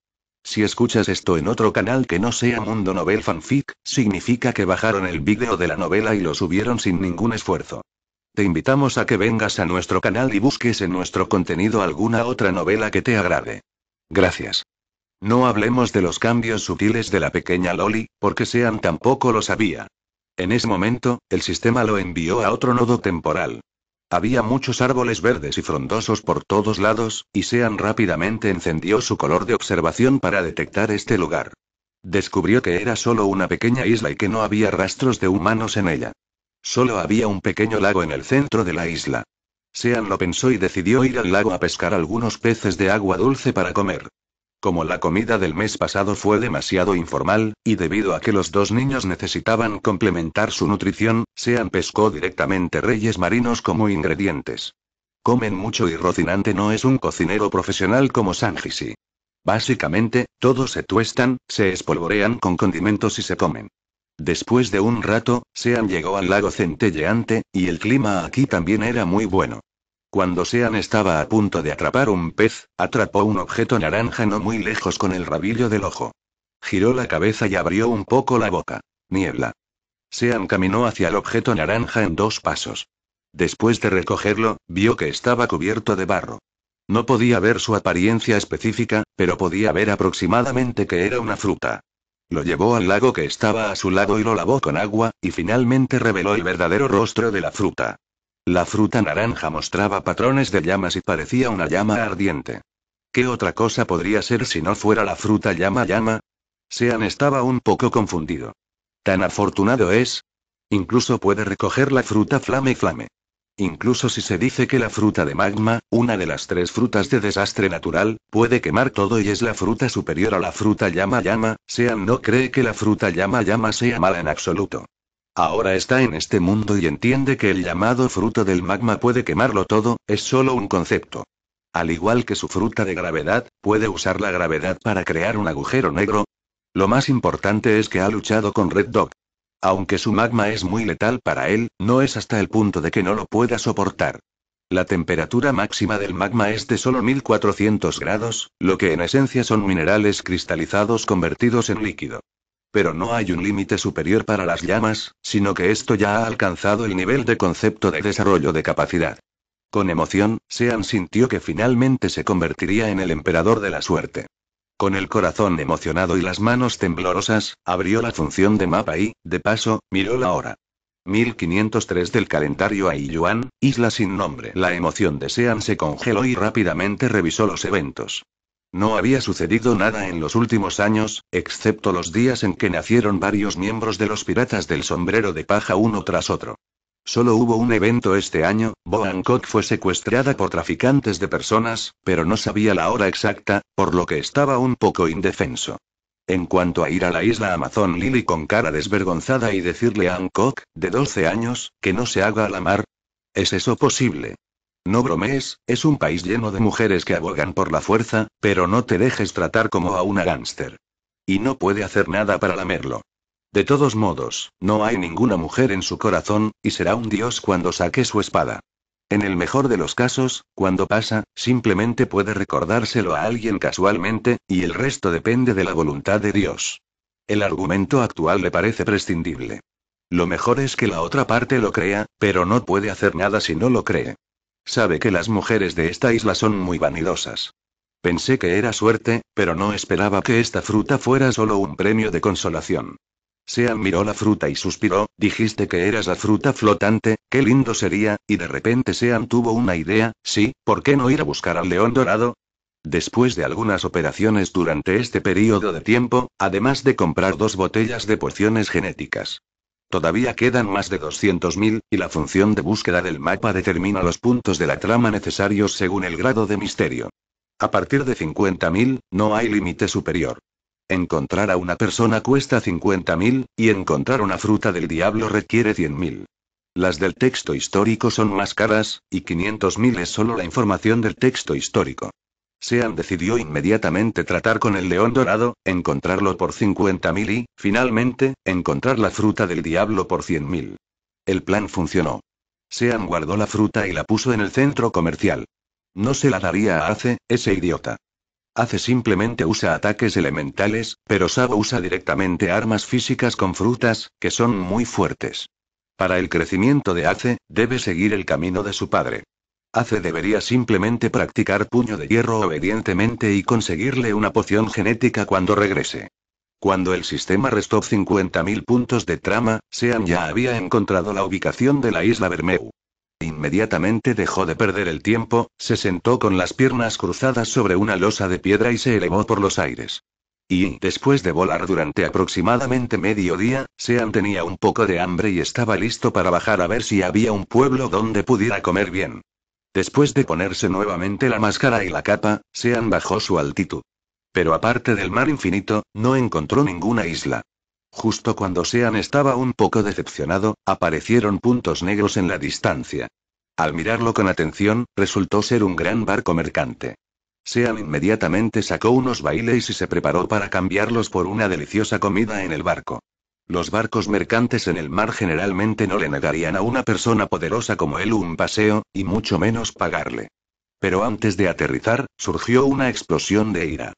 Si escuchas esto en otro canal que no sea Mundo Novel Fanfic, significa que bajaron el vídeo de la novela y lo subieron sin ningún esfuerzo. Te invitamos a que vengas a nuestro canal y busques en nuestro contenido alguna otra novela que te agrade. Gracias. No hablemos de los cambios sutiles de la pequeña Loli, porque Sean tampoco lo sabía. En ese momento, el sistema lo envió a otro nodo temporal. Había muchos árboles verdes y frondosos por todos lados, y Sean rápidamente encendió su color de observación para detectar este lugar. Descubrió que era solo una pequeña isla y que no había rastros de humanos en ella. Solo había un pequeño lago en el centro de la isla. Sean lo pensó y decidió ir al lago a pescar algunos peces de agua dulce para comer. Como la comida del mes pasado fue demasiado informal, y debido a que los dos niños necesitaban complementar su nutrición, Sean pescó directamente reyes marinos como ingredientes. Comen mucho y Rocinante no es un cocinero profesional como Sanjisi. Básicamente, todos se tuestan, se espolvorean con condimentos y se comen. Después de un rato, Sean llegó al lago centelleante, y el clima aquí también era muy bueno. Cuando Sean estaba a punto de atrapar un pez, atrapó un objeto naranja no muy lejos con el rabillo del ojo. Giró la cabeza y abrió un poco la boca. Niebla. Sean caminó hacia el objeto naranja en dos pasos. Después de recogerlo, vio que estaba cubierto de barro. No podía ver su apariencia específica, pero podía ver aproximadamente que era una fruta. Lo llevó al lago que estaba a su lado y lo lavó con agua, y finalmente reveló el verdadero rostro de la fruta. La fruta naranja mostraba patrones de llamas y parecía una llama ardiente. ¿Qué otra cosa podría ser si no fuera la fruta llama llama? Sean estaba un poco confundido. Tan afortunado es. Incluso puede recoger la fruta flame flame. Incluso si se dice que la fruta de magma, una de las tres frutas de desastre natural, puede quemar todo y es la fruta superior a la fruta llama llama, Sean no cree que la fruta llama llama sea mala en absoluto. Ahora está en este mundo y entiende que el llamado fruto del magma puede quemarlo todo, es solo un concepto. Al igual que su fruta de gravedad, puede usar la gravedad para crear un agujero negro. Lo más importante es que ha luchado con Red Dog. Aunque su magma es muy letal para él, no es hasta el punto de que no lo pueda soportar. La temperatura máxima del magma es de solo 1400 grados, lo que en esencia son minerales cristalizados convertidos en líquido. Pero no hay un límite superior para las llamas, sino que esto ya ha alcanzado el nivel de concepto de desarrollo de capacidad. Con emoción, Sean sintió que finalmente se convertiría en el emperador de la suerte. Con el corazón emocionado y las manos temblorosas, abrió la función de mapa y, de paso, miró la hora. 1503 del calendario Aiyuan, isla sin nombre. La emoción de Sean se congeló y rápidamente revisó los eventos. No había sucedido nada en los últimos años, excepto los días en que nacieron varios miembros de los piratas del sombrero de paja uno tras otro. Solo hubo un evento este año, Bangkok fue secuestrada por traficantes de personas, pero no sabía la hora exacta, por lo que estaba un poco indefenso. En cuanto a ir a la isla Amazon, Lily con cara desvergonzada y decirle a Hancock, de 12 años, que no se haga a la mar. ¿Es eso posible? No bromees, es un país lleno de mujeres que abogan por la fuerza, pero no te dejes tratar como a una gánster. Y no puede hacer nada para lamerlo. De todos modos, no hay ninguna mujer en su corazón, y será un dios cuando saque su espada. En el mejor de los casos, cuando pasa, simplemente puede recordárselo a alguien casualmente, y el resto depende de la voluntad de Dios. El argumento actual le parece prescindible. Lo mejor es que la otra parte lo crea, pero no puede hacer nada si no lo cree. Sabe que las mujeres de esta isla son muy vanidosas. Pensé que era suerte, pero no esperaba que esta fruta fuera solo un premio de consolación. Sean miró la fruta y suspiró, dijiste que eras la fruta flotante, qué lindo sería, y de repente Sean tuvo una idea, sí, ¿por qué no ir a buscar al león dorado? Después de algunas operaciones durante este periodo de tiempo, además de comprar dos botellas de porciones genéticas. Todavía quedan más de 200.000, y la función de búsqueda del mapa determina los puntos de la trama necesarios según el grado de misterio. A partir de 50.000, no hay límite superior. Encontrar a una persona cuesta 50.000, y encontrar una fruta del diablo requiere 100.000. Las del texto histórico son más caras, y 500.000 es solo la información del texto histórico. Sean decidió inmediatamente tratar con el león dorado, encontrarlo por 50.000 y, finalmente, encontrar la fruta del diablo por 100.000. El plan funcionó. Sean guardó la fruta y la puso en el centro comercial. No se la daría a Ace, ese idiota. Ace simplemente usa ataques elementales, pero Sabo usa directamente armas físicas con frutas, que son muy fuertes. Para el crecimiento de Ace, debe seguir el camino de su padre. Ace debería simplemente practicar puño de hierro obedientemente y conseguirle una poción genética cuando regrese. Cuando el sistema restó 50.000 puntos de trama, Sean ya había encontrado la ubicación de la isla Bermeu. Inmediatamente dejó de perder el tiempo, se sentó con las piernas cruzadas sobre una losa de piedra y se elevó por los aires. Y, después de volar durante aproximadamente medio día, Sean tenía un poco de hambre y estaba listo para bajar a ver si había un pueblo donde pudiera comer bien. Después de ponerse nuevamente la máscara y la capa, Sean bajó su altitud. Pero aparte del mar infinito, no encontró ninguna isla. Justo cuando Sean estaba un poco decepcionado, aparecieron puntos negros en la distancia. Al mirarlo con atención, resultó ser un gran barco mercante. Sean inmediatamente sacó unos bailes y se preparó para cambiarlos por una deliciosa comida en el barco. Los barcos mercantes en el mar generalmente no le negarían a una persona poderosa como él un paseo, y mucho menos pagarle. Pero antes de aterrizar, surgió una explosión de ira.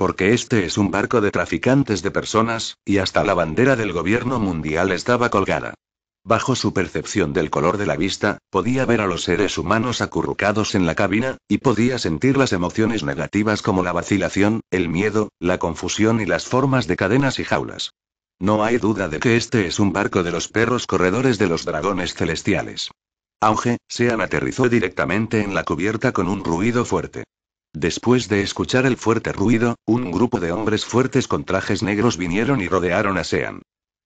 Porque este es un barco de traficantes de personas, y hasta la bandera del gobierno mundial estaba colgada. Bajo su percepción del color de la vista, podía ver a los seres humanos acurrucados en la cabina, y podía sentir las emociones negativas como la vacilación, el miedo, la confusión y las formas de cadenas y jaulas. No hay duda de que este es un barco de los perros corredores de los dragones celestiales. Auge, Sean aterrizó directamente en la cubierta con un ruido fuerte. Después de escuchar el fuerte ruido, un grupo de hombres fuertes con trajes negros vinieron y rodearon a Sean.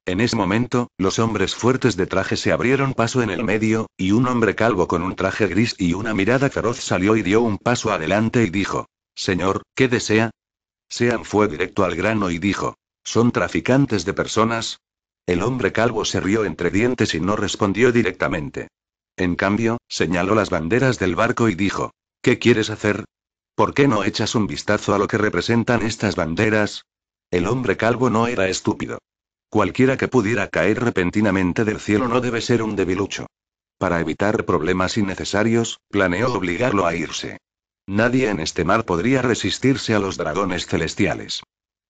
En ese momento, los hombres fuertes de traje se abrieron paso en el medio, y un hombre calvo con un traje gris y una mirada feroz salió y dio un paso adelante y dijo, Señor, ¿qué desea? Sean fue directo al grano y dijo, ¿son traficantes de personas? El hombre calvo se rió entre dientes y no respondió directamente. En cambio, señaló las banderas del barco y dijo, ¿qué quieres hacer? ¿Por qué no echas un vistazo a lo que representan estas banderas? El hombre calvo no era estúpido. Cualquiera que pudiera caer repentinamente del cielo no debe ser un debilucho. Para evitar problemas innecesarios, planeó obligarlo a irse. Nadie en este mar podría resistirse a los dragones celestiales.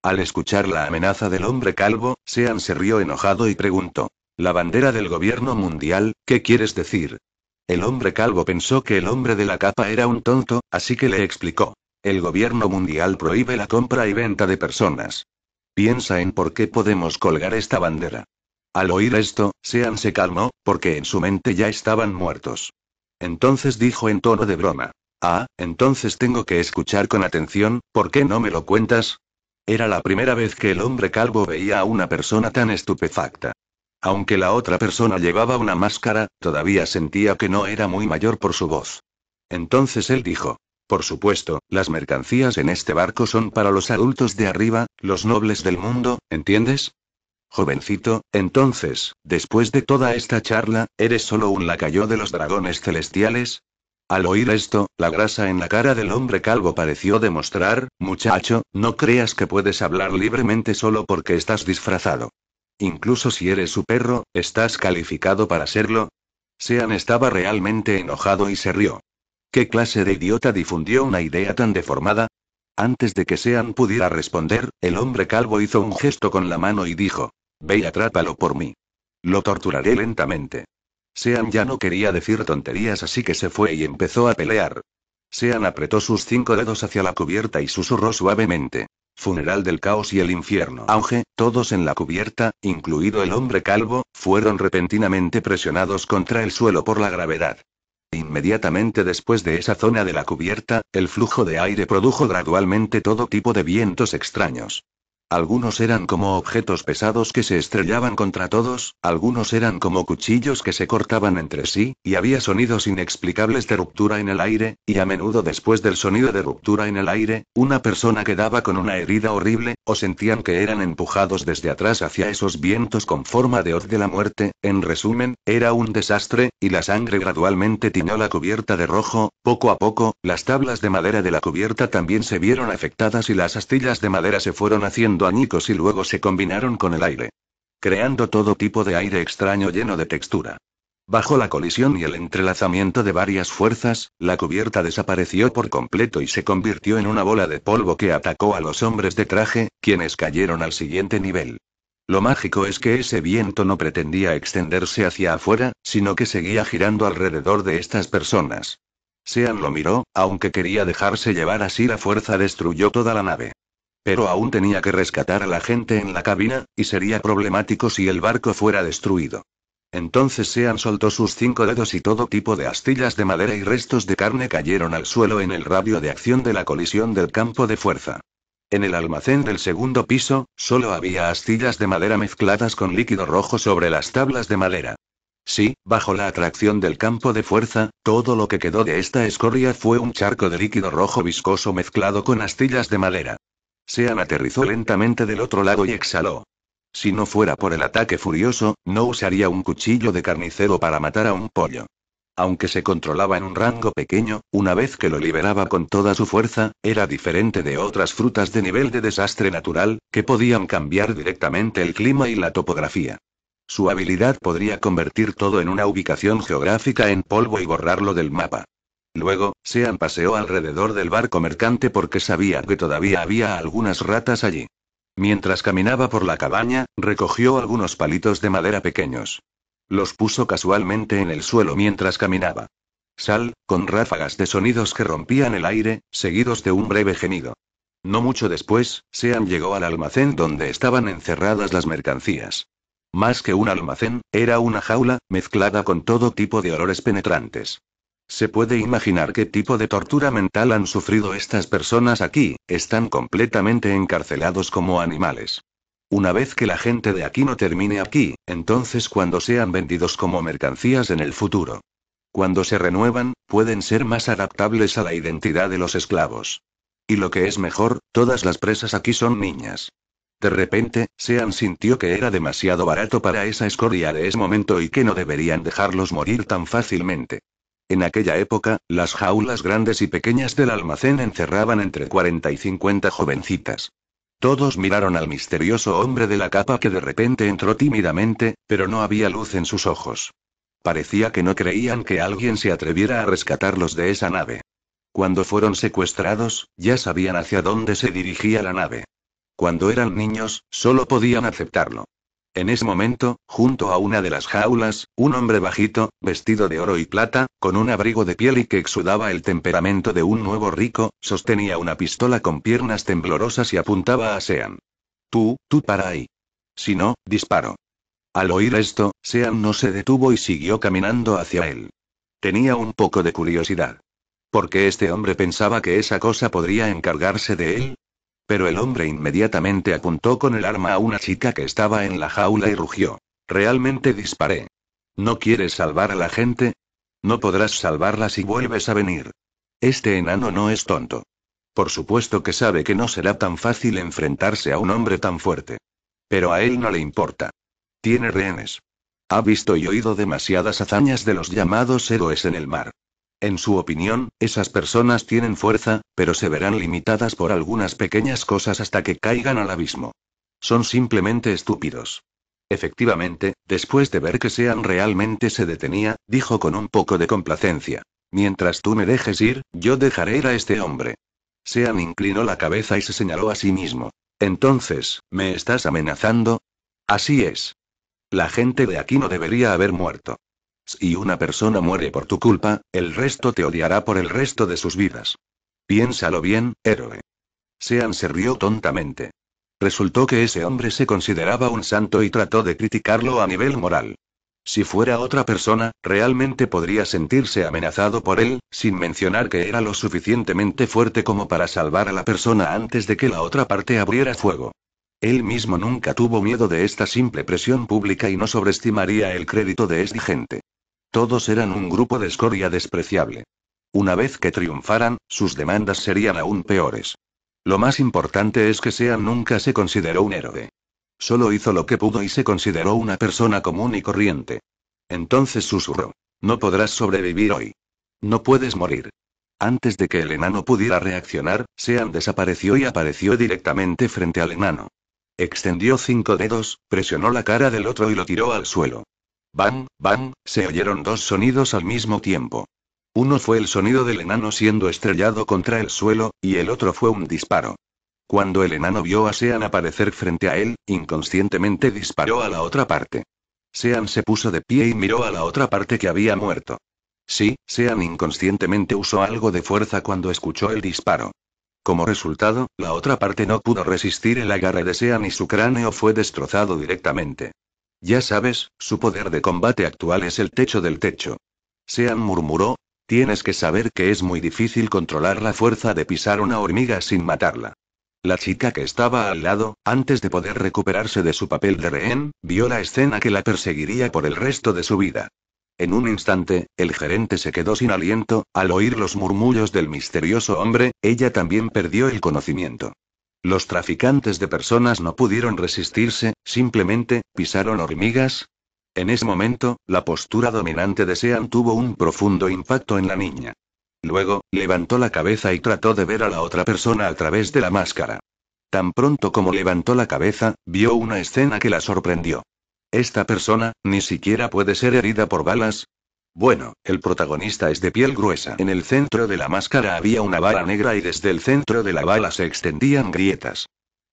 Al escuchar la amenaza del hombre calvo, Sean se rió enojado y preguntó. La bandera del gobierno mundial, ¿qué quieres decir? El hombre calvo pensó que el hombre de la capa era un tonto, así que le explicó. El gobierno mundial prohíbe la compra y venta de personas. Piensa en por qué podemos colgar esta bandera. Al oír esto, Sean se calmó, porque en su mente ya estaban muertos. Entonces dijo en tono de broma. Ah, entonces tengo que escuchar con atención, ¿por qué no me lo cuentas? Era la primera vez que el hombre calvo veía a una persona tan estupefacta. Aunque la otra persona llevaba una máscara, todavía sentía que no era muy mayor por su voz. Entonces él dijo, por supuesto, las mercancías en este barco son para los adultos de arriba, los nobles del mundo, ¿entiendes? Jovencito, entonces, después de toda esta charla, ¿eres solo un lacayo de los dragones celestiales? Al oír esto, la grasa en la cara del hombre calvo pareció demostrar, muchacho, no creas que puedes hablar libremente solo porque estás disfrazado. Incluso si eres su perro, estás calificado para serlo. Sean estaba realmente enojado y se rió. ¿Qué clase de idiota difundió una idea tan deformada? Antes de que Sean pudiera responder, el hombre calvo hizo un gesto con la mano y dijo, Ve y atrápalo por mí. Lo torturaré lentamente. Sean ya no quería decir tonterías así que se fue y empezó a pelear. Sean apretó sus cinco dedos hacia la cubierta y susurró suavemente. Funeral del caos y el infierno. Auge, todos en la cubierta, incluido el hombre calvo, fueron repentinamente presionados contra el suelo por la gravedad. Inmediatamente después de esa zona de la cubierta, el flujo de aire produjo gradualmente todo tipo de vientos extraños. Algunos eran como objetos pesados que se estrellaban contra todos, algunos eran como cuchillos que se cortaban entre sí, y había sonidos inexplicables de ruptura en el aire, y a menudo después del sonido de ruptura en el aire, una persona quedaba con una herida horrible, o sentían que eran empujados desde atrás hacia esos vientos con forma de hoz de la muerte, en resumen, era un desastre, y la sangre gradualmente tiñó la cubierta de rojo, poco a poco, las tablas de madera de la cubierta también se vieron afectadas y las astillas de madera se fueron haciendo añicos y luego se combinaron con el aire. Creando todo tipo de aire extraño lleno de textura. Bajo la colisión y el entrelazamiento de varias fuerzas, la cubierta desapareció por completo y se convirtió en una bola de polvo que atacó a los hombres de traje, quienes cayeron al siguiente nivel. Lo mágico es que ese viento no pretendía extenderse hacia afuera, sino que seguía girando alrededor de estas personas. Sean lo miró, aunque quería dejarse llevar así la fuerza destruyó toda la nave. Pero aún tenía que rescatar a la gente en la cabina, y sería problemático si el barco fuera destruido. Entonces Sean soltó sus cinco dedos y todo tipo de astillas de madera y restos de carne cayeron al suelo en el radio de acción de la colisión del campo de fuerza. En el almacén del segundo piso, solo había astillas de madera mezcladas con líquido rojo sobre las tablas de madera. Sí, bajo la atracción del campo de fuerza, todo lo que quedó de esta escoria fue un charco de líquido rojo viscoso mezclado con astillas de madera. Sean aterrizó lentamente del otro lado y exhaló. Si no fuera por el ataque furioso, no usaría un cuchillo de carnicero para matar a un pollo. Aunque se controlaba en un rango pequeño, una vez que lo liberaba con toda su fuerza, era diferente de otras frutas de nivel de desastre natural, que podían cambiar directamente el clima y la topografía. Su habilidad podría convertir todo en una ubicación geográfica en polvo y borrarlo del mapa. Luego, Sean paseó alrededor del barco mercante porque sabía que todavía había algunas ratas allí. Mientras caminaba por la cabaña, recogió algunos palitos de madera pequeños. Los puso casualmente en el suelo mientras caminaba. Sal, con ráfagas de sonidos que rompían el aire, seguidos de un breve gemido. No mucho después, Sean llegó al almacén donde estaban encerradas las mercancías. Más que un almacén, era una jaula, mezclada con todo tipo de olores penetrantes. Se puede imaginar qué tipo de tortura mental han sufrido estas personas aquí, están completamente encarcelados como animales. Una vez que la gente de aquí no termine aquí, entonces cuando sean vendidos como mercancías en el futuro. Cuando se renuevan, pueden ser más adaptables a la identidad de los esclavos. Y lo que es mejor, todas las presas aquí son niñas. De repente, Sean sintió que era demasiado barato para esa escoria de ese momento y que no deberían dejarlos morir tan fácilmente. En aquella época, las jaulas grandes y pequeñas del almacén encerraban entre 40 y 50 jovencitas. Todos miraron al misterioso hombre de la capa que de repente entró tímidamente, pero no había luz en sus ojos. Parecía que no creían que alguien se atreviera a rescatarlos de esa nave. Cuando fueron secuestrados, ya sabían hacia dónde se dirigía la nave. Cuando eran niños, solo podían aceptarlo. En ese momento, junto a una de las jaulas, un hombre bajito, vestido de oro y plata, con un abrigo de piel y que exudaba el temperamento de un nuevo rico, sostenía una pistola con piernas temblorosas y apuntaba a Sean. Tú, tú para ahí. Si no, disparo. Al oír esto, Sean no se detuvo y siguió caminando hacia él. Tenía un poco de curiosidad. ¿Por qué este hombre pensaba que esa cosa podría encargarse de él? Pero el hombre inmediatamente apuntó con el arma a una chica que estaba en la jaula y rugió. Realmente disparé. ¿No quieres salvar a la gente? No podrás salvarla si vuelves a venir. Este enano no es tonto. Por supuesto que sabe que no será tan fácil enfrentarse a un hombre tan fuerte. Pero a él no le importa. Tiene rehenes. Ha visto y oído demasiadas hazañas de los llamados héroes en el mar. En su opinión, esas personas tienen fuerza, pero se verán limitadas por algunas pequeñas cosas hasta que caigan al abismo. Son simplemente estúpidos. Efectivamente, después de ver que Sean realmente se detenía, dijo con un poco de complacencia. Mientras tú me dejes ir, yo dejaré ir a este hombre. Sean inclinó la cabeza y se señaló a sí mismo. Entonces, ¿me estás amenazando? Así es. La gente de aquí no debería haber muerto. Si una persona muere por tu culpa, el resto te odiará por el resto de sus vidas. Piénsalo bien, héroe. Sean se rió tontamente. Resultó que ese hombre se consideraba un santo y trató de criticarlo a nivel moral. Si fuera otra persona, realmente podría sentirse amenazado por él, sin mencionar que era lo suficientemente fuerte como para salvar a la persona antes de que la otra parte abriera fuego. Él mismo nunca tuvo miedo de esta simple presión pública y no sobreestimaría el crédito de esta gente. Todos eran un grupo de escoria despreciable. Una vez que triunfaran, sus demandas serían aún peores. Lo más importante es que Sean nunca se consideró un héroe. Solo hizo lo que pudo y se consideró una persona común y corriente. Entonces susurró. No podrás sobrevivir hoy. No puedes morir. Antes de que el enano pudiera reaccionar, Sean desapareció y apareció directamente frente al enano. Extendió cinco dedos, presionó la cara del otro y lo tiró al suelo. Bam, bam, se oyeron dos sonidos al mismo tiempo. Uno fue el sonido del enano siendo estrellado contra el suelo, y el otro fue un disparo. Cuando el enano vio a Sean aparecer frente a él, inconscientemente disparó a la otra parte. Sean se puso de pie y miró a la otra parte que había muerto. Sí, Sean inconscientemente usó algo de fuerza cuando escuchó el disparo. Como resultado, la otra parte no pudo resistir el agarre de Sean y su cráneo fue destrozado directamente. Ya sabes, su poder de combate actual es el techo del techo. Sean murmuró, tienes que saber que es muy difícil controlar la fuerza de pisar una hormiga sin matarla. La chica que estaba al lado, antes de poder recuperarse de su papel de rehén, vio la escena que la perseguiría por el resto de su vida. En un instante, el gerente se quedó sin aliento, al oír los murmullos del misterioso hombre, ella también perdió el conocimiento. Los traficantes de personas no pudieron resistirse, simplemente, pisaron hormigas. En ese momento, la postura dominante de Sean tuvo un profundo impacto en la niña. Luego, levantó la cabeza y trató de ver a la otra persona a través de la máscara. Tan pronto como levantó la cabeza, vio una escena que la sorprendió. Esta persona, ni siquiera puede ser herida por balas, bueno, el protagonista es de piel gruesa. En el centro de la máscara había una bala negra y desde el centro de la bala se extendían grietas.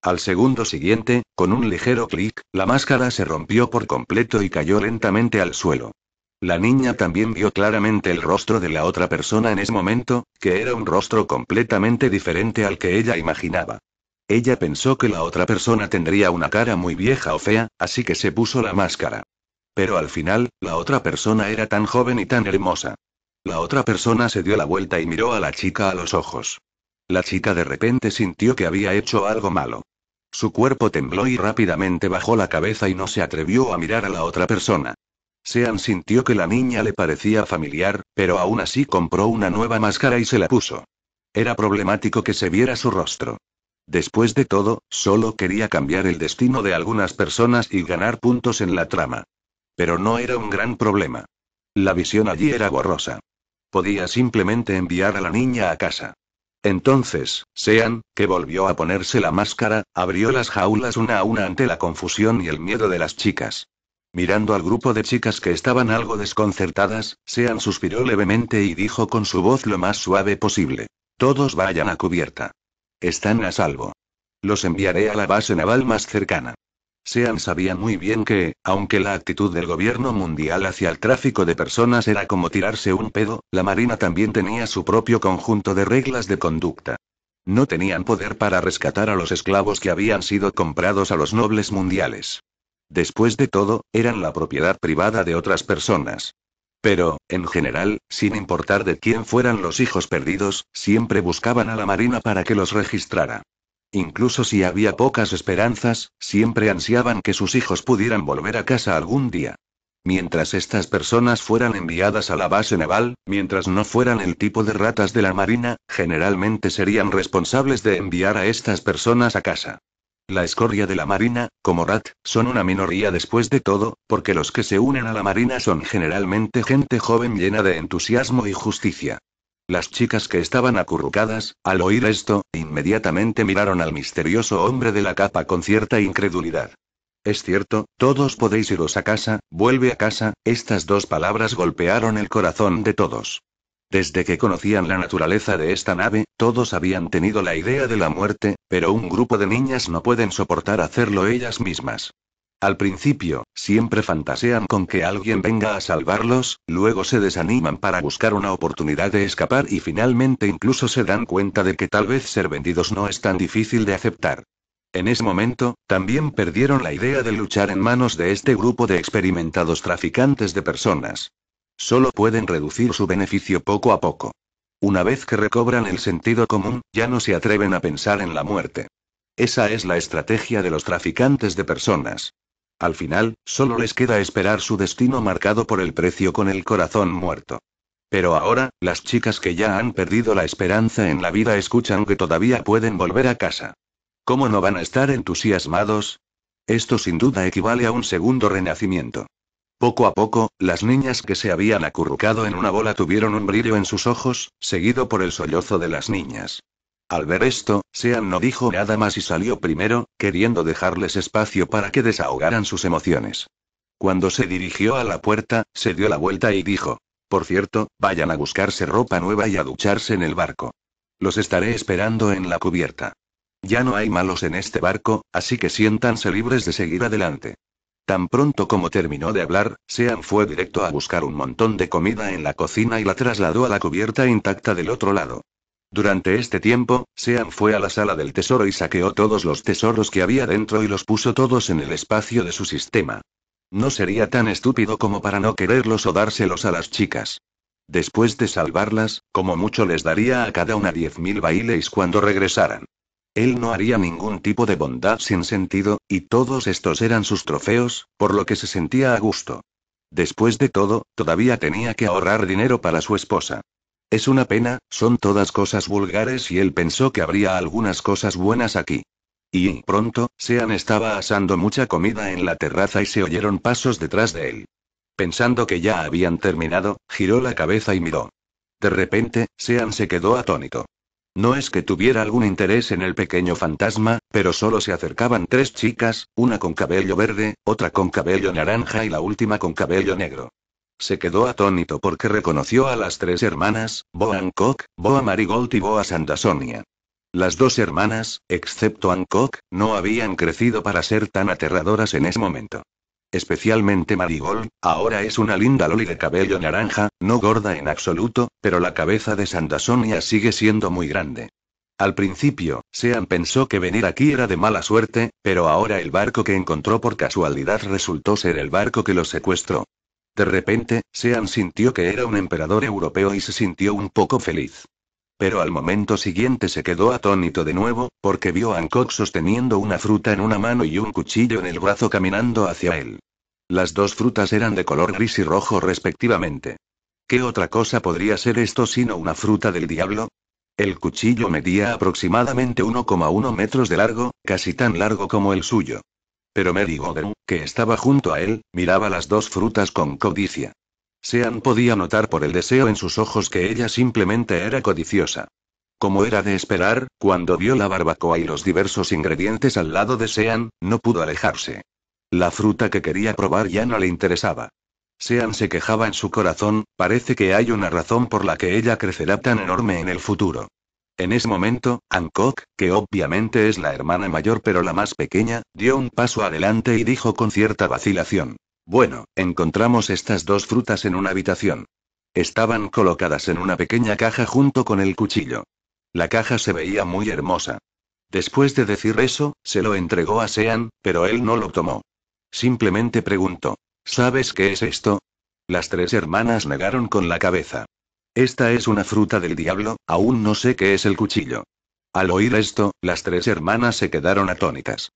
Al segundo siguiente, con un ligero clic, la máscara se rompió por completo y cayó lentamente al suelo. La niña también vio claramente el rostro de la otra persona en ese momento, que era un rostro completamente diferente al que ella imaginaba. Ella pensó que la otra persona tendría una cara muy vieja o fea, así que se puso la máscara. Pero al final, la otra persona era tan joven y tan hermosa. La otra persona se dio la vuelta y miró a la chica a los ojos. La chica de repente sintió que había hecho algo malo. Su cuerpo tembló y rápidamente bajó la cabeza y no se atrevió a mirar a la otra persona. Sean sintió que la niña le parecía familiar, pero aún así compró una nueva máscara y se la puso. Era problemático que se viera su rostro. Después de todo, solo quería cambiar el destino de algunas personas y ganar puntos en la trama. Pero no era un gran problema. La visión allí era borrosa. Podía simplemente enviar a la niña a casa. Entonces, Sean, que volvió a ponerse la máscara, abrió las jaulas una a una ante la confusión y el miedo de las chicas. Mirando al grupo de chicas que estaban algo desconcertadas, Sean suspiró levemente y dijo con su voz lo más suave posible. Todos vayan a cubierta. Están a salvo. Los enviaré a la base naval más cercana. Sean sabía muy bien que, aunque la actitud del gobierno mundial hacia el tráfico de personas era como tirarse un pedo, la Marina también tenía su propio conjunto de reglas de conducta. No tenían poder para rescatar a los esclavos que habían sido comprados a los nobles mundiales. Después de todo, eran la propiedad privada de otras personas. Pero, en general, sin importar de quién fueran los hijos perdidos, siempre buscaban a la Marina para que los registrara. Incluso si había pocas esperanzas, siempre ansiaban que sus hijos pudieran volver a casa algún día. Mientras estas personas fueran enviadas a la base naval, mientras no fueran el tipo de ratas de la Marina, generalmente serían responsables de enviar a estas personas a casa. La escoria de la Marina, como Rat, son una minoría después de todo, porque los que se unen a la Marina son generalmente gente joven llena de entusiasmo y justicia. Las chicas que estaban acurrucadas, al oír esto, inmediatamente miraron al misterioso hombre de la capa con cierta incredulidad. Es cierto, todos podéis iros a casa, vuelve a casa, estas dos palabras golpearon el corazón de todos. Desde que conocían la naturaleza de esta nave, todos habían tenido la idea de la muerte, pero un grupo de niñas no pueden soportar hacerlo ellas mismas. Al principio, siempre fantasean con que alguien venga a salvarlos, luego se desaniman para buscar una oportunidad de escapar y finalmente incluso se dan cuenta de que tal vez ser vendidos no es tan difícil de aceptar. En ese momento, también perdieron la idea de luchar en manos de este grupo de experimentados traficantes de personas. Solo pueden reducir su beneficio poco a poco. Una vez que recobran el sentido común, ya no se atreven a pensar en la muerte. Esa es la estrategia de los traficantes de personas. Al final, solo les queda esperar su destino marcado por el precio con el corazón muerto. Pero ahora, las chicas que ya han perdido la esperanza en la vida escuchan que todavía pueden volver a casa. ¿Cómo no van a estar entusiasmados? Esto sin duda equivale a un segundo renacimiento. Poco a poco, las niñas que se habían acurrucado en una bola tuvieron un brillo en sus ojos, seguido por el sollozo de las niñas. Al ver esto, Sean no dijo nada más y salió primero, queriendo dejarles espacio para que desahogaran sus emociones. Cuando se dirigió a la puerta, se dio la vuelta y dijo, Por cierto, vayan a buscarse ropa nueva y a ducharse en el barco. Los estaré esperando en la cubierta. Ya no hay malos en este barco, así que siéntanse libres de seguir adelante. Tan pronto como terminó de hablar, Sean fue directo a buscar un montón de comida en la cocina y la trasladó a la cubierta intacta del otro lado. Durante este tiempo, Sean fue a la sala del tesoro y saqueó todos los tesoros que había dentro y los puso todos en el espacio de su sistema. No sería tan estúpido como para no quererlos o dárselos a las chicas. Después de salvarlas, como mucho les daría a cada una diez mil bailes cuando regresaran. Él no haría ningún tipo de bondad sin sentido, y todos estos eran sus trofeos, por lo que se sentía a gusto. Después de todo, todavía tenía que ahorrar dinero para su esposa. Es una pena, son todas cosas vulgares y él pensó que habría algunas cosas buenas aquí. Y, pronto, Sean estaba asando mucha comida en la terraza y se oyeron pasos detrás de él. Pensando que ya habían terminado, giró la cabeza y miró. De repente, Sean se quedó atónito. No es que tuviera algún interés en el pequeño fantasma, pero solo se acercaban tres chicas, una con cabello verde, otra con cabello naranja y la última con cabello negro. Se quedó atónito porque reconoció a las tres hermanas, Boa Hancock, Boa Marigold y Boa Sandasonia. Las dos hermanas, excepto Hancock, no habían crecido para ser tan aterradoras en ese momento. Especialmente Marigold, ahora es una linda loli de cabello naranja, no gorda en absoluto, pero la cabeza de Sandasonia sigue siendo muy grande. Al principio, Sean pensó que venir aquí era de mala suerte, pero ahora el barco que encontró por casualidad resultó ser el barco que lo secuestró. De repente, Sean sintió que era un emperador europeo y se sintió un poco feliz. Pero al momento siguiente se quedó atónito de nuevo, porque vio a Hancock sosteniendo una fruta en una mano y un cuchillo en el brazo caminando hacia él. Las dos frutas eran de color gris y rojo respectivamente. ¿Qué otra cosa podría ser esto sino una fruta del diablo? El cuchillo medía aproximadamente 1,1 metros de largo, casi tan largo como el suyo. Pero Mary Goddard, que estaba junto a él, miraba las dos frutas con codicia. Sean podía notar por el deseo en sus ojos que ella simplemente era codiciosa. Como era de esperar, cuando vio la barbacoa y los diversos ingredientes al lado de Sean, no pudo alejarse. La fruta que quería probar ya no le interesaba. Sean se quejaba en su corazón, parece que hay una razón por la que ella crecerá tan enorme en el futuro. En ese momento, Hancock, que obviamente es la hermana mayor pero la más pequeña, dio un paso adelante y dijo con cierta vacilación. Bueno, encontramos estas dos frutas en una habitación. Estaban colocadas en una pequeña caja junto con el cuchillo. La caja se veía muy hermosa. Después de decir eso, se lo entregó a Sean, pero él no lo tomó. Simplemente preguntó, ¿sabes qué es esto? Las tres hermanas negaron con la cabeza. Esta es una fruta del diablo, aún no sé qué es el cuchillo. Al oír esto, las tres hermanas se quedaron atónitas.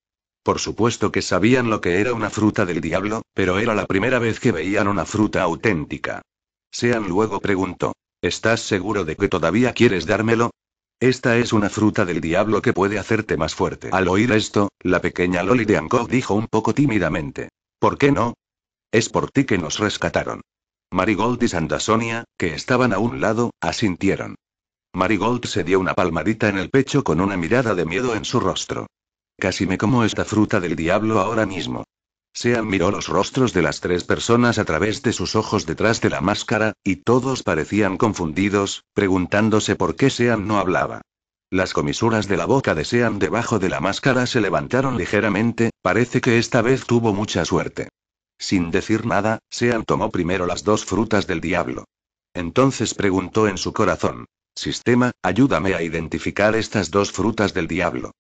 Por supuesto que sabían lo que era una fruta del diablo, pero era la primera vez que veían una fruta auténtica. Sean luego preguntó, ¿estás seguro de que todavía quieres dármelo? Esta es una fruta del diablo que puede hacerte más fuerte. Al oír esto, la pequeña Loli de Angkor dijo un poco tímidamente. ¿Por qué no? Es por ti que nos rescataron. Marigold y Sandasonia, que estaban a un lado, asintieron. Marigold se dio una palmadita en el pecho con una mirada de miedo en su rostro. Casi me como esta fruta del diablo ahora mismo. Sean miró los rostros de las tres personas a través de sus ojos detrás de la máscara, y todos parecían confundidos, preguntándose por qué Sean no hablaba. Las comisuras de la boca de Sean debajo de la máscara se levantaron ligeramente, parece que esta vez tuvo mucha suerte. Sin decir nada, Sean tomó primero las dos frutas del diablo. Entonces preguntó en su corazón. Sistema, ayúdame a identificar estas dos frutas del diablo.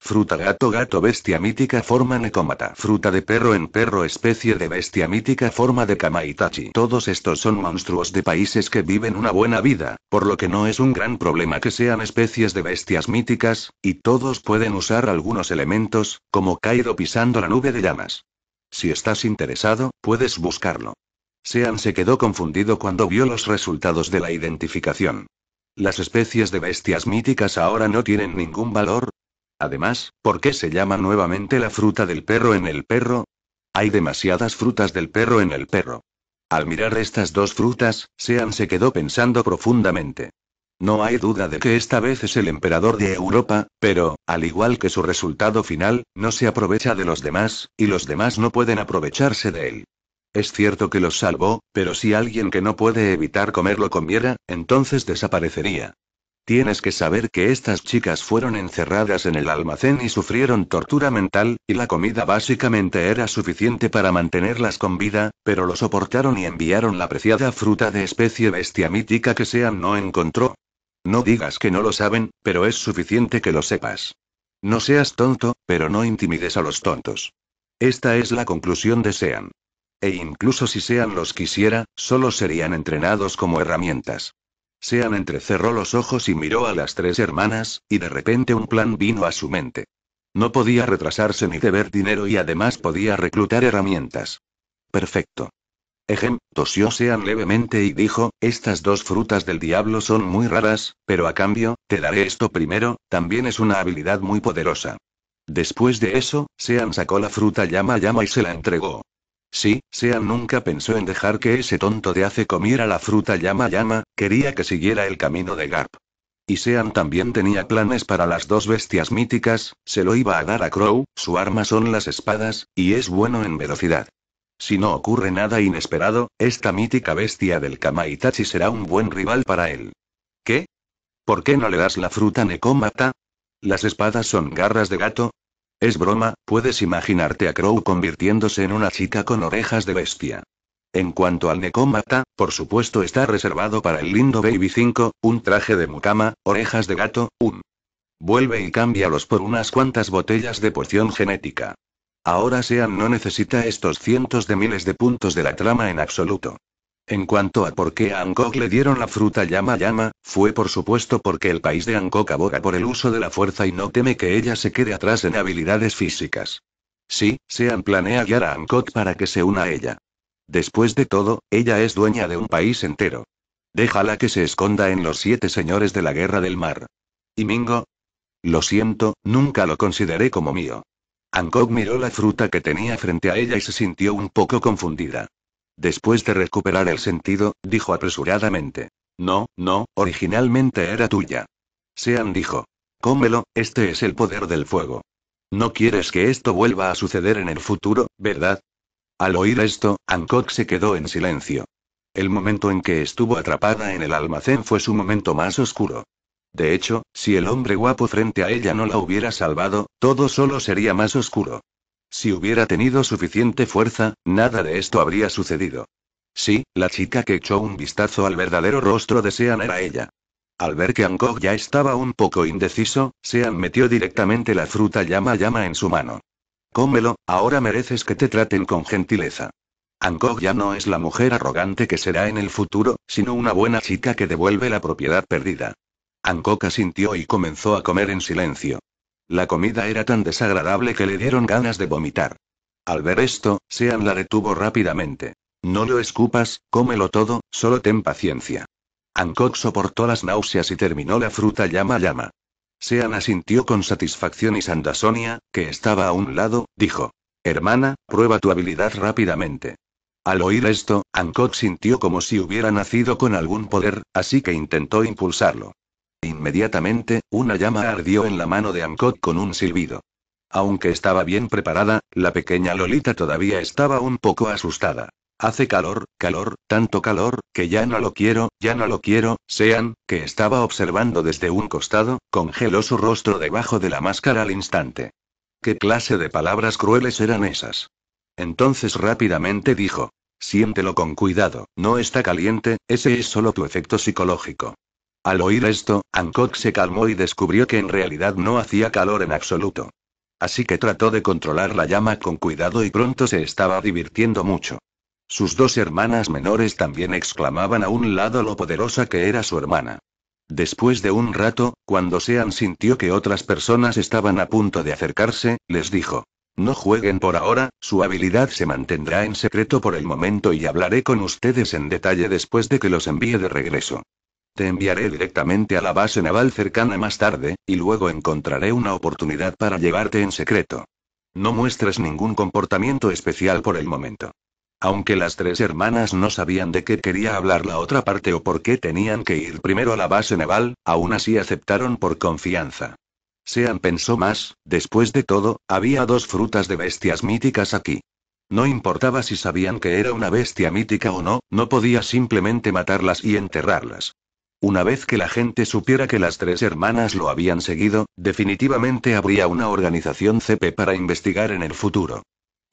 Fruta gato gato bestia mítica forma necómata. Fruta de perro en perro especie de bestia mítica forma de kamaitachi. Todos estos son monstruos de países que viven una buena vida, por lo que no es un gran problema que sean especies de bestias míticas, y todos pueden usar algunos elementos, como Kaido pisando la nube de llamas. Si estás interesado, puedes buscarlo. Sean se quedó confundido cuando vio los resultados de la identificación. Las especies de bestias míticas ahora no tienen ningún valor. Además, ¿por qué se llama nuevamente la fruta del perro en el perro? Hay demasiadas frutas del perro en el perro. Al mirar estas dos frutas, Sean se quedó pensando profundamente. No hay duda de que esta vez es el emperador de Europa, pero, al igual que su resultado final, no se aprovecha de los demás, y los demás no pueden aprovecharse de él. Es cierto que los salvó, pero si alguien que no puede evitar comerlo comiera, entonces desaparecería. Tienes que saber que estas chicas fueron encerradas en el almacén y sufrieron tortura mental, y la comida básicamente era suficiente para mantenerlas con vida, pero lo soportaron y enviaron la preciada fruta de especie bestia mítica que Sean no encontró, no digas que no lo saben, pero es suficiente que lo sepas. No seas tonto, pero no intimides a los tontos. Esta es la conclusión de Sean. E incluso si Sean los quisiera, solo serían entrenados como herramientas. Sean entrecerró los ojos y miró a las tres hermanas, y de repente un plan vino a su mente. No podía retrasarse ni deber dinero y además podía reclutar herramientas. Perfecto. Ejem, tosió Sean levemente y dijo, estas dos frutas del diablo son muy raras, pero a cambio, te daré esto primero, también es una habilidad muy poderosa. Después de eso, Sean sacó la fruta llama llama y se la entregó. Sí, Sean nunca pensó en dejar que ese tonto de hace comiera la fruta llama llama, quería que siguiera el camino de Garp. Y Sean también tenía planes para las dos bestias míticas, se lo iba a dar a Crow, su arma son las espadas, y es bueno en velocidad. Si no ocurre nada inesperado, esta mítica bestia del Kamaitachi será un buen rival para él. ¿Qué? ¿Por qué no le das la fruta Nekomata? ¿Las espadas son garras de gato? Es broma, puedes imaginarte a Crow convirtiéndose en una chica con orejas de bestia. En cuanto al Nekomata, por supuesto está reservado para el lindo Baby 5, un traje de mucama, orejas de gato, un. Vuelve y cámbialos por unas cuantas botellas de poción genética. Ahora Sean no necesita estos cientos de miles de puntos de la trama en absoluto. En cuanto a por qué a Angkok le dieron la fruta llama llama, fue por supuesto porque el país de Angkok aboga por el uso de la fuerza y no teme que ella se quede atrás en habilidades físicas. Sí, Sean planea guiar a Angkok para que se una a ella. Después de todo, ella es dueña de un país entero. Déjala que se esconda en los siete señores de la guerra del mar. ¿Y Mingo? Lo siento, nunca lo consideré como mío. Angkok miró la fruta que tenía frente a ella y se sintió un poco confundida. Después de recuperar el sentido, dijo apresuradamente. No, no, originalmente era tuya. Sean dijo. Cómelo, este es el poder del fuego. No quieres que esto vuelva a suceder en el futuro, ¿verdad? Al oír esto, Hancock se quedó en silencio. El momento en que estuvo atrapada en el almacén fue su momento más oscuro. De hecho, si el hombre guapo frente a ella no la hubiera salvado, todo solo sería más oscuro. Si hubiera tenido suficiente fuerza, nada de esto habría sucedido. Sí, la chica que echó un vistazo al verdadero rostro de Sean era ella. Al ver que Angkor ya estaba un poco indeciso, Sean metió directamente la fruta llama llama en su mano. Cómelo, ahora mereces que te traten con gentileza. Angkor ya no es la mujer arrogante que será en el futuro, sino una buena chica que devuelve la propiedad perdida. Hancock sintió y comenzó a comer en silencio. La comida era tan desagradable que le dieron ganas de vomitar. Al ver esto, Sean la detuvo rápidamente. No lo escupas, cómelo todo, solo ten paciencia. Hancock soportó las náuseas y terminó la fruta llama llama. Sean asintió con satisfacción y Sandasonia, que estaba a un lado, dijo. Hermana, prueba tu habilidad rápidamente. Al oír esto, Hancock sintió como si hubiera nacido con algún poder, así que intentó impulsarlo. Inmediatamente, una llama ardió en la mano de Amcot con un silbido. Aunque estaba bien preparada, la pequeña Lolita todavía estaba un poco asustada. Hace calor, calor, tanto calor, que ya no lo quiero, ya no lo quiero, sean, que estaba observando desde un costado, congeló su rostro debajo de la máscara al instante. ¿Qué clase de palabras crueles eran esas? Entonces rápidamente dijo, siéntelo con cuidado, no está caliente, ese es solo tu efecto psicológico. Al oír esto, Hancock se calmó y descubrió que en realidad no hacía calor en absoluto. Así que trató de controlar la llama con cuidado y pronto se estaba divirtiendo mucho. Sus dos hermanas menores también exclamaban a un lado lo poderosa que era su hermana. Después de un rato, cuando Sean sintió que otras personas estaban a punto de acercarse, les dijo, no jueguen por ahora, su habilidad se mantendrá en secreto por el momento y hablaré con ustedes en detalle después de que los envíe de regreso. Te enviaré directamente a la base naval cercana más tarde, y luego encontraré una oportunidad para llevarte en secreto. No muestres ningún comportamiento especial por el momento. Aunque las tres hermanas no sabían de qué quería hablar la otra parte o por qué tenían que ir primero a la base naval, aún así aceptaron por confianza. Sean pensó más, después de todo, había dos frutas de bestias míticas aquí. No importaba si sabían que era una bestia mítica o no, no podía simplemente matarlas y enterrarlas. Una vez que la gente supiera que las tres hermanas lo habían seguido, definitivamente habría una organización CP para investigar en el futuro.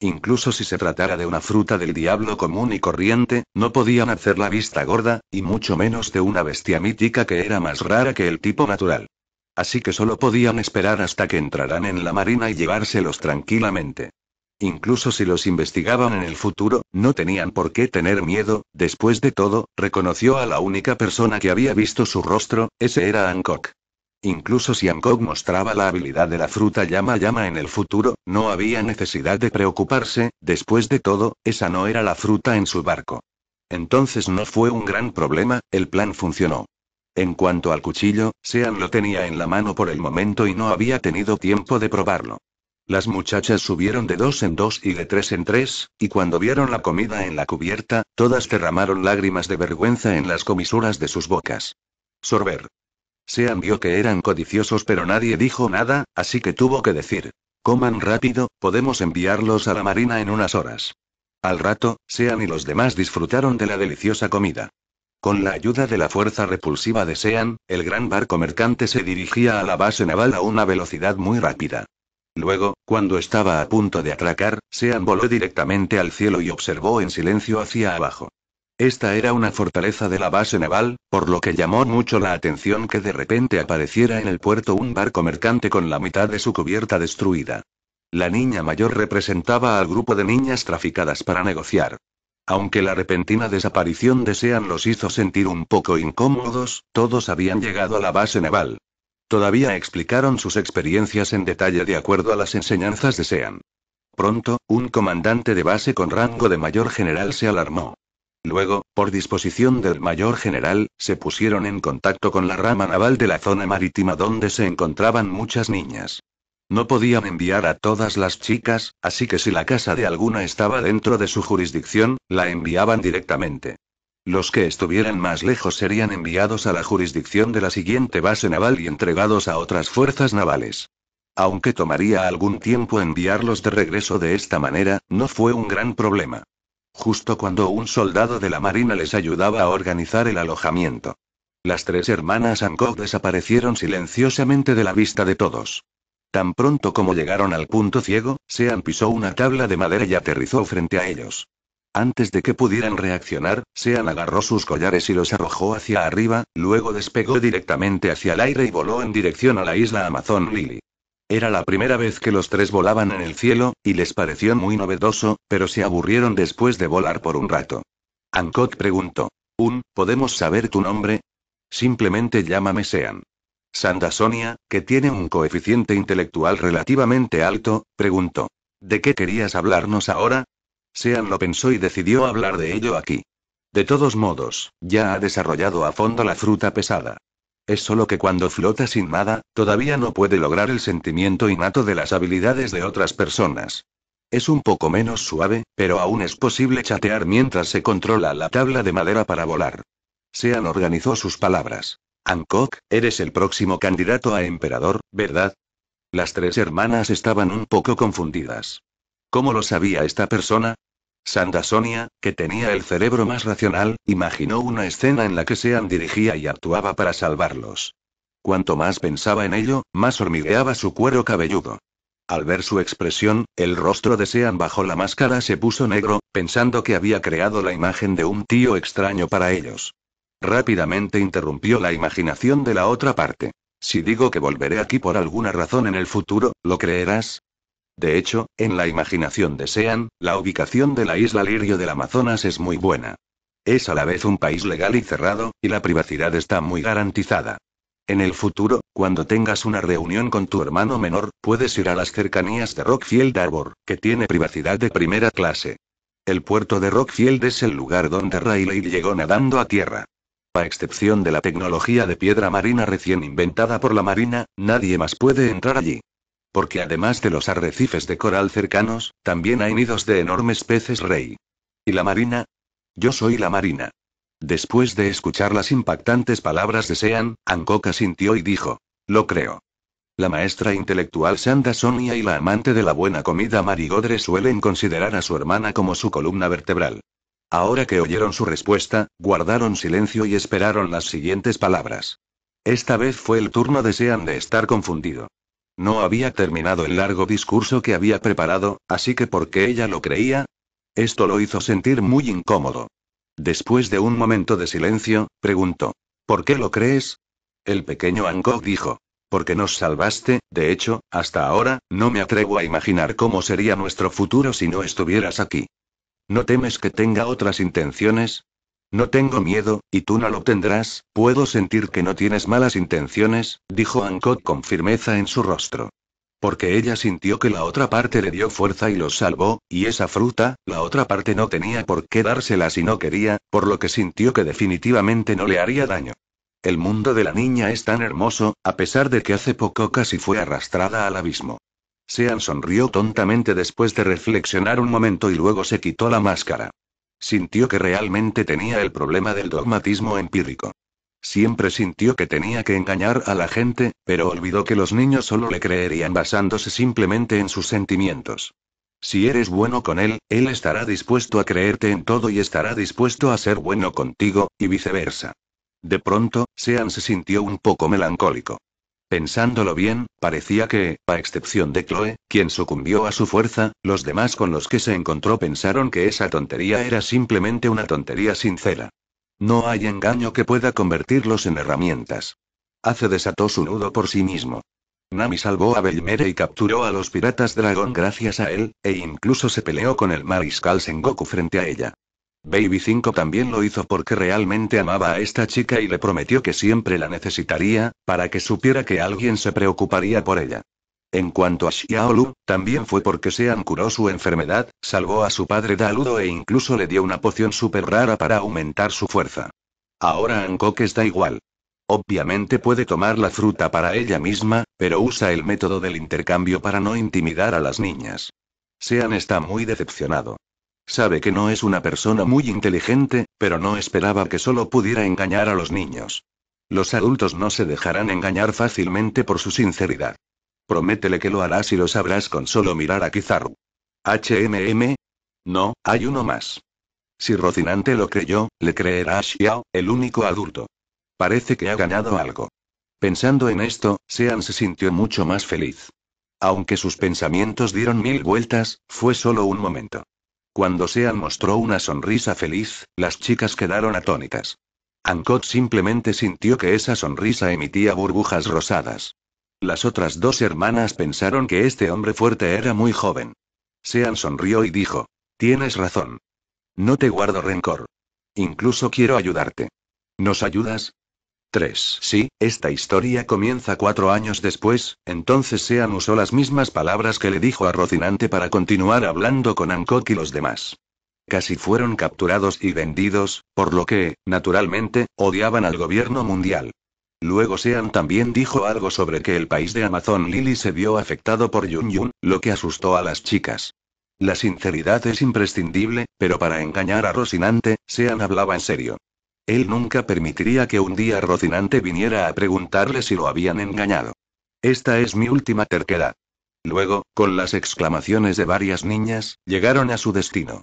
Incluso si se tratara de una fruta del diablo común y corriente, no podían hacer la vista gorda, y mucho menos de una bestia mítica que era más rara que el tipo natural. Así que solo podían esperar hasta que entraran en la marina y llevárselos tranquilamente. Incluso si los investigaban en el futuro, no tenían por qué tener miedo, después de todo, reconoció a la única persona que había visto su rostro, ese era Hancock. Incluso si Hancock mostraba la habilidad de la fruta llama llama en el futuro, no había necesidad de preocuparse, después de todo, esa no era la fruta en su barco. Entonces no fue un gran problema, el plan funcionó. En cuanto al cuchillo, Sean lo tenía en la mano por el momento y no había tenido tiempo de probarlo. Las muchachas subieron de dos en dos y de tres en tres, y cuando vieron la comida en la cubierta, todas derramaron lágrimas de vergüenza en las comisuras de sus bocas. Sorber. Sean vio que eran codiciosos pero nadie dijo nada, así que tuvo que decir. Coman rápido, podemos enviarlos a la marina en unas horas. Al rato, Sean y los demás disfrutaron de la deliciosa comida. Con la ayuda de la fuerza repulsiva de Sean, el gran barco mercante se dirigía a la base naval a una velocidad muy rápida. Luego, cuando estaba a punto de atracar, Sean voló directamente al cielo y observó en silencio hacia abajo. Esta era una fortaleza de la base naval, por lo que llamó mucho la atención que de repente apareciera en el puerto un barco mercante con la mitad de su cubierta destruida. La niña mayor representaba al grupo de niñas traficadas para negociar. Aunque la repentina desaparición de Sean los hizo sentir un poco incómodos, todos habían llegado a la base naval. Todavía explicaron sus experiencias en detalle de acuerdo a las enseñanzas de Sean. Pronto, un comandante de base con rango de mayor general se alarmó. Luego, por disposición del mayor general, se pusieron en contacto con la rama naval de la zona marítima donde se encontraban muchas niñas. No podían enviar a todas las chicas, así que si la casa de alguna estaba dentro de su jurisdicción, la enviaban directamente. Los que estuvieran más lejos serían enviados a la jurisdicción de la siguiente base naval y entregados a otras fuerzas navales. Aunque tomaría algún tiempo enviarlos de regreso de esta manera, no fue un gran problema. Justo cuando un soldado de la Marina les ayudaba a organizar el alojamiento. Las tres hermanas Hancock desaparecieron silenciosamente de la vista de todos. Tan pronto como llegaron al punto ciego, Sean pisó una tabla de madera y aterrizó frente a ellos. Antes de que pudieran reaccionar, Sean agarró sus collares y los arrojó hacia arriba, luego despegó directamente hacia el aire y voló en dirección a la isla Amazon Lily. Era la primera vez que los tres volaban en el cielo, y les pareció muy novedoso, pero se aburrieron después de volar por un rato. Hancock preguntó. Un, ¿podemos saber tu nombre? Simplemente llámame Sean. Sandasonia, que tiene un coeficiente intelectual relativamente alto, preguntó. ¿De qué querías hablarnos ahora? Sean lo pensó y decidió hablar de ello aquí. De todos modos, ya ha desarrollado a fondo la fruta pesada. Es solo que cuando flota sin nada, todavía no puede lograr el sentimiento innato de las habilidades de otras personas. Es un poco menos suave, pero aún es posible chatear mientras se controla la tabla de madera para volar. Sean organizó sus palabras. Hancock, eres el próximo candidato a emperador, ¿verdad? Las tres hermanas estaban un poco confundidas. ¿Cómo lo sabía esta persona? Santa Sonia, que tenía el cerebro más racional, imaginó una escena en la que Sean dirigía y actuaba para salvarlos. Cuanto más pensaba en ello, más hormigueaba su cuero cabelludo. Al ver su expresión, el rostro de Sean bajo la máscara se puso negro, pensando que había creado la imagen de un tío extraño para ellos. Rápidamente interrumpió la imaginación de la otra parte. Si digo que volveré aquí por alguna razón en el futuro, ¿lo creerás? De hecho, en la imaginación desean, la ubicación de la isla Lirio del Amazonas es muy buena. Es a la vez un país legal y cerrado, y la privacidad está muy garantizada. En el futuro, cuando tengas una reunión con tu hermano menor, puedes ir a las cercanías de Rockfield Arbor, que tiene privacidad de primera clase. El puerto de Rockfield es el lugar donde Riley llegó nadando a tierra. A excepción de la tecnología de piedra marina recién inventada por la Marina, nadie más puede entrar allí porque además de los arrecifes de coral cercanos, también hay nidos de enormes peces rey. ¿Y la marina? Yo soy la marina. Después de escuchar las impactantes palabras de Sean, Ancoca sintió y dijo, lo creo. La maestra intelectual Sanda Sonia y la amante de la buena comida Marigodre suelen considerar a su hermana como su columna vertebral. Ahora que oyeron su respuesta, guardaron silencio y esperaron las siguientes palabras. Esta vez fue el turno de Sean de estar confundido. No había terminado el largo discurso que había preparado, así que porque ella lo creía. Esto lo hizo sentir muy incómodo. Después de un momento de silencio, preguntó. ¿Por qué lo crees? El pequeño Angkor dijo. Porque nos salvaste, de hecho, hasta ahora, no me atrevo a imaginar cómo sería nuestro futuro si no estuvieras aquí. ¿No temes que tenga otras intenciones? No tengo miedo, y tú no lo tendrás, puedo sentir que no tienes malas intenciones, dijo Ancot con firmeza en su rostro. Porque ella sintió que la otra parte le dio fuerza y lo salvó, y esa fruta, la otra parte no tenía por qué dársela si no quería, por lo que sintió que definitivamente no le haría daño. El mundo de la niña es tan hermoso, a pesar de que hace poco casi fue arrastrada al abismo. Sean sonrió tontamente después de reflexionar un momento y luego se quitó la máscara. Sintió que realmente tenía el problema del dogmatismo empírico. Siempre sintió que tenía que engañar a la gente, pero olvidó que los niños solo le creerían basándose simplemente en sus sentimientos. Si eres bueno con él, él estará dispuesto a creerte en todo y estará dispuesto a ser bueno contigo, y viceversa. De pronto, Sean se sintió un poco melancólico. Pensándolo bien, parecía que, a excepción de Chloe, quien sucumbió a su fuerza, los demás con los que se encontró pensaron que esa tontería era simplemente una tontería sincera. No hay engaño que pueda convertirlos en herramientas. Hace desató su nudo por sí mismo. Nami salvó a Belmere y capturó a los piratas dragón gracias a él, e incluso se peleó con el mariscal Sengoku frente a ella. Baby 5 también lo hizo porque realmente amaba a esta chica y le prometió que siempre la necesitaría, para que supiera que alguien se preocuparía por ella. En cuanto a Xiaolu, también fue porque Sean curó su enfermedad, salvó a su padre Daludo e incluso le dio una poción súper rara para aumentar su fuerza. Ahora Hancock está igual. Obviamente puede tomar la fruta para ella misma, pero usa el método del intercambio para no intimidar a las niñas. Sean está muy decepcionado. Sabe que no es una persona muy inteligente, pero no esperaba que solo pudiera engañar a los niños. Los adultos no se dejarán engañar fácilmente por su sinceridad. Prométele que lo harás y lo sabrás con solo mirar a Kizaru. HMM. No, hay uno más. Si Rocinante lo creyó, le creerá a Xiao, el único adulto. Parece que ha ganado algo. Pensando en esto, Sean se sintió mucho más feliz. Aunque sus pensamientos dieron mil vueltas, fue solo un momento. Cuando Sean mostró una sonrisa feliz, las chicas quedaron atónitas. Ancot simplemente sintió que esa sonrisa emitía burbujas rosadas. Las otras dos hermanas pensaron que este hombre fuerte era muy joven. Sean sonrió y dijo, Tienes razón. No te guardo rencor. Incluso quiero ayudarte. ¿Nos ayudas? 3. Sí, esta historia comienza cuatro años después, entonces Sean usó las mismas palabras que le dijo a Rocinante para continuar hablando con Ankok y los demás. Casi fueron capturados y vendidos, por lo que, naturalmente, odiaban al gobierno mundial. Luego Sean también dijo algo sobre que el país de Amazon Lily se vio afectado por Yun Yun, lo que asustó a las chicas. La sinceridad es imprescindible, pero para engañar a Rocinante, Sean hablaba en serio. Él nunca permitiría que un día Rocinante viniera a preguntarle si lo habían engañado. Esta es mi última terquedad. Luego, con las exclamaciones de varias niñas, llegaron a su destino.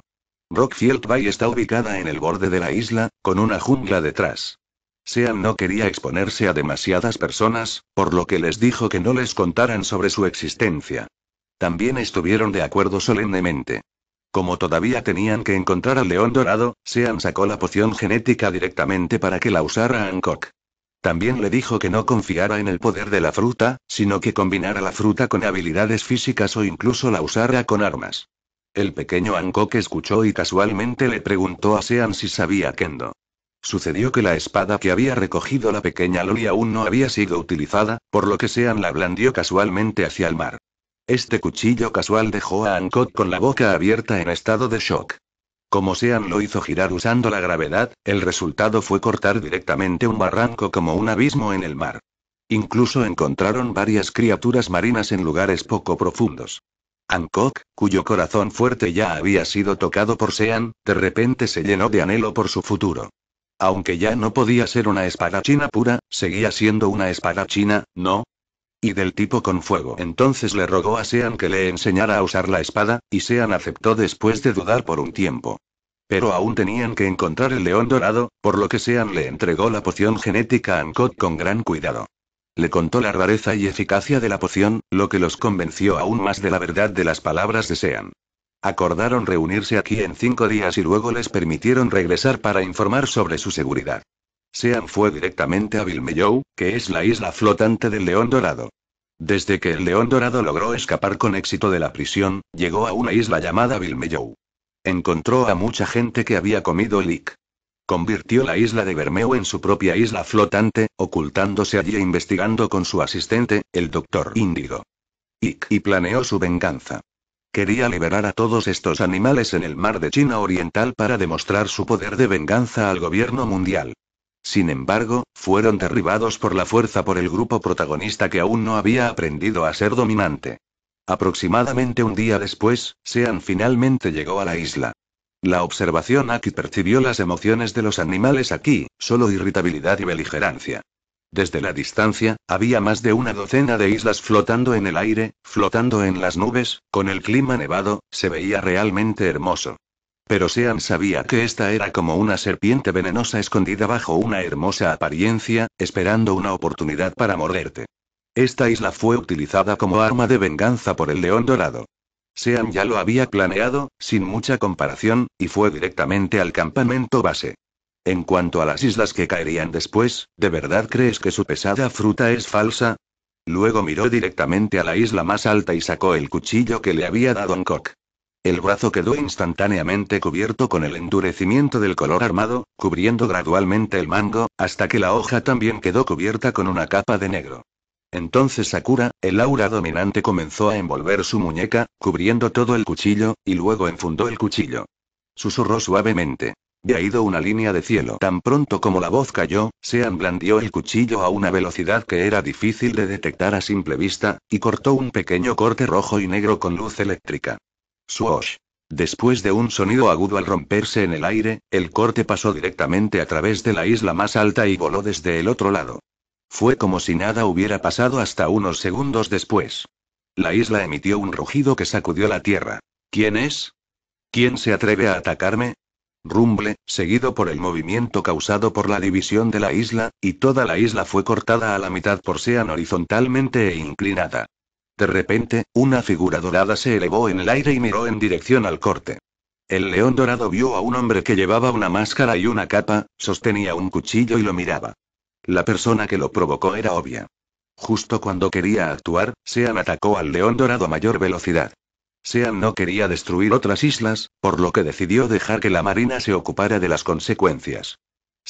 Rockfield Bay está ubicada en el borde de la isla, con una jungla detrás. Sean no quería exponerse a demasiadas personas, por lo que les dijo que no les contaran sobre su existencia. También estuvieron de acuerdo solemnemente. Como todavía tenían que encontrar al león dorado, Sean sacó la poción genética directamente para que la usara Hancock. También le dijo que no confiara en el poder de la fruta, sino que combinara la fruta con habilidades físicas o incluso la usara con armas. El pequeño Hancock escuchó y casualmente le preguntó a Sean si sabía Kendo. Sucedió que la espada que había recogido la pequeña Loli aún no había sido utilizada, por lo que Sean la blandió casualmente hacia el mar. Este cuchillo casual dejó a Ancot con la boca abierta en estado de shock. Como Sean lo hizo girar usando la gravedad, el resultado fue cortar directamente un barranco como un abismo en el mar. Incluso encontraron varias criaturas marinas en lugares poco profundos. Hancock, cuyo corazón fuerte ya había sido tocado por Sean, de repente se llenó de anhelo por su futuro. Aunque ya no podía ser una espadachina pura, seguía siendo una espadachina, no, y del tipo con fuego. Entonces le rogó a Sean que le enseñara a usar la espada, y Sean aceptó después de dudar por un tiempo. Pero aún tenían que encontrar el león dorado, por lo que Sean le entregó la poción genética a Ancot con gran cuidado. Le contó la rareza y eficacia de la poción, lo que los convenció aún más de la verdad de las palabras de Sean. Acordaron reunirse aquí en cinco días y luego les permitieron regresar para informar sobre su seguridad. Sean fue directamente a Vilmeyou, que es la isla flotante del León Dorado. Desde que el León Dorado logró escapar con éxito de la prisión, llegó a una isla llamada Vilmeyou. Encontró a mucha gente que había comido lic. Convirtió la isla de Bermeo en su propia isla flotante, ocultándose allí e investigando con su asistente, el doctor Índigo. Ick y planeó su venganza. Quería liberar a todos estos animales en el mar de China Oriental para demostrar su poder de venganza al gobierno mundial. Sin embargo, fueron derribados por la fuerza por el grupo protagonista que aún no había aprendido a ser dominante. Aproximadamente un día después, Sean finalmente llegó a la isla. La observación aquí percibió las emociones de los animales aquí, solo irritabilidad y beligerancia. Desde la distancia, había más de una docena de islas flotando en el aire, flotando en las nubes, con el clima nevado, se veía realmente hermoso. Pero Sean sabía que esta era como una serpiente venenosa escondida bajo una hermosa apariencia, esperando una oportunidad para morderte. Esta isla fue utilizada como arma de venganza por el león dorado. Sean ya lo había planeado, sin mucha comparación, y fue directamente al campamento base. En cuanto a las islas que caerían después, ¿de verdad crees que su pesada fruta es falsa? Luego miró directamente a la isla más alta y sacó el cuchillo que le había dado Hancock. El brazo quedó instantáneamente cubierto con el endurecimiento del color armado, cubriendo gradualmente el mango, hasta que la hoja también quedó cubierta con una capa de negro. Entonces Sakura, el aura dominante comenzó a envolver su muñeca, cubriendo todo el cuchillo, y luego enfundó el cuchillo. Susurró suavemente. Ya ha ido una línea de cielo. Tan pronto como la voz cayó, se blandió el cuchillo a una velocidad que era difícil de detectar a simple vista, y cortó un pequeño corte rojo y negro con luz eléctrica. Swoosh. Después de un sonido agudo al romperse en el aire, el corte pasó directamente a través de la isla más alta y voló desde el otro lado. Fue como si nada hubiera pasado hasta unos segundos después. La isla emitió un rugido que sacudió la tierra. ¿Quién es? ¿Quién se atreve a atacarme? Rumble, seguido por el movimiento causado por la división de la isla, y toda la isla fue cortada a la mitad por sean horizontalmente e inclinada. De repente, una figura dorada se elevó en el aire y miró en dirección al corte. El león dorado vio a un hombre que llevaba una máscara y una capa, sostenía un cuchillo y lo miraba. La persona que lo provocó era obvia. Justo cuando quería actuar, Sean atacó al león dorado a mayor velocidad. Sean no quería destruir otras islas, por lo que decidió dejar que la marina se ocupara de las consecuencias.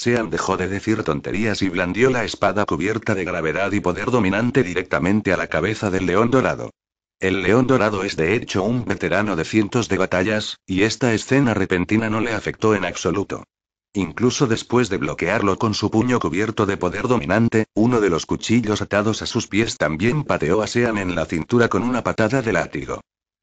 Sean dejó de decir tonterías y blandió la espada cubierta de gravedad y poder dominante directamente a la cabeza del león dorado. El león dorado es de hecho un veterano de cientos de batallas, y esta escena repentina no le afectó en absoluto. Incluso después de bloquearlo con su puño cubierto de poder dominante, uno de los cuchillos atados a sus pies también pateó a Sean en la cintura con una patada de látigo.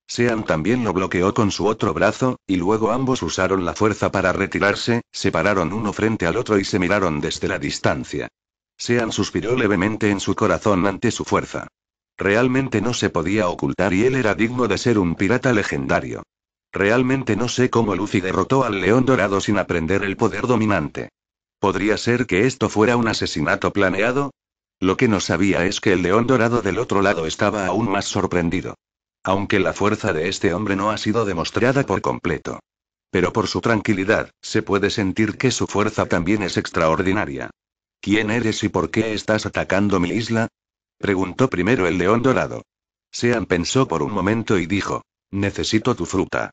Sean también lo bloqueó con su otro brazo, y luego ambos usaron la fuerza para retirarse, separaron uno frente al otro y se miraron desde la distancia. Sean suspiró levemente en su corazón ante su fuerza. Realmente no se podía ocultar y él era digno de ser un pirata legendario. Realmente no sé cómo Lucy derrotó al león dorado sin aprender el poder dominante. ¿Podría ser que esto fuera un asesinato planeado? Lo que no sabía es que el león dorado del otro lado estaba aún más sorprendido aunque la fuerza de este hombre no ha sido demostrada por completo. Pero por su tranquilidad, se puede sentir que su fuerza también es extraordinaria. ¿Quién eres y por qué estás atacando mi isla? preguntó primero el león dorado. Sean pensó por un momento y dijo, necesito tu fruta.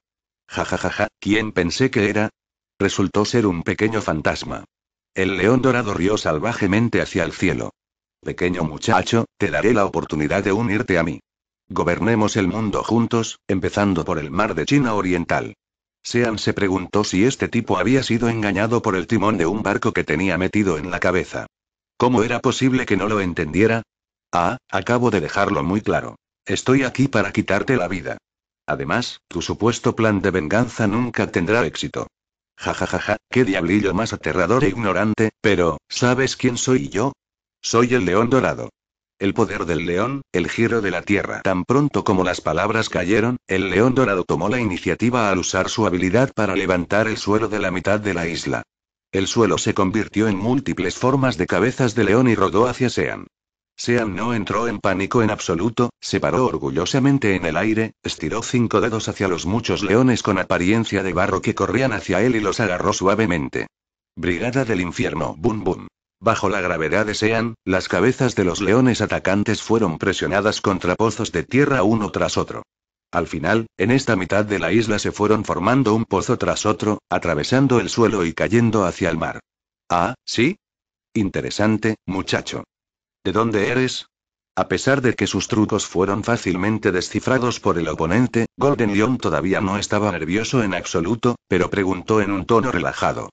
Ja ja ja ja, ¿quién pensé que era? Resultó ser un pequeño fantasma. El león dorado rió salvajemente hacia el cielo. Pequeño muchacho, te daré la oportunidad de unirte a mí. Gobernemos el mundo juntos, empezando por el mar de China Oriental. Sean se preguntó si este tipo había sido engañado por el timón de un barco que tenía metido en la cabeza. ¿Cómo era posible que no lo entendiera? Ah, acabo de dejarlo muy claro. Estoy aquí para quitarte la vida. Además, tu supuesto plan de venganza nunca tendrá éxito. Ja ja ja ja, qué diablillo más aterrador e ignorante, pero, ¿sabes quién soy yo? Soy el león dorado. El poder del león, el giro de la tierra. Tan pronto como las palabras cayeron, el león dorado tomó la iniciativa al usar su habilidad para levantar el suelo de la mitad de la isla. El suelo se convirtió en múltiples formas de cabezas de león y rodó hacia Sean. Sean no entró en pánico en absoluto, se paró orgullosamente en el aire, estiró cinco dedos hacia los muchos leones con apariencia de barro que corrían hacia él y los agarró suavemente. Brigada del infierno, boom boom. Bajo la gravedad de Sean, las cabezas de los leones atacantes fueron presionadas contra pozos de tierra uno tras otro. Al final, en esta mitad de la isla se fueron formando un pozo tras otro, atravesando el suelo y cayendo hacia el mar. Ah, ¿sí? Interesante, muchacho. ¿De dónde eres? A pesar de que sus trucos fueron fácilmente descifrados por el oponente, Golden Lion todavía no estaba nervioso en absoluto, pero preguntó en un tono relajado.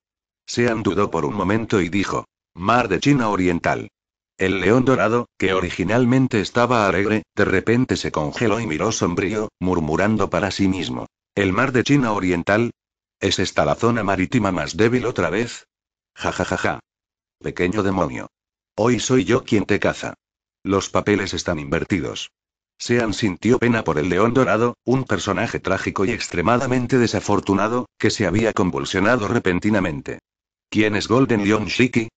Sean dudó por un momento y dijo, Mar de China Oriental. El león dorado, que originalmente estaba alegre, de repente se congeló y miró sombrío, murmurando para sí mismo. ¿El mar de China Oriental? ¿Es esta la zona marítima más débil otra vez? Ja ja ja ja. Pequeño demonio. Hoy soy yo quien te caza. Los papeles están invertidos. Sean sintió pena por el león dorado, un personaje trágico y extremadamente desafortunado, que se había convulsionado repentinamente. ¿Quién es Golden Leon Shiki?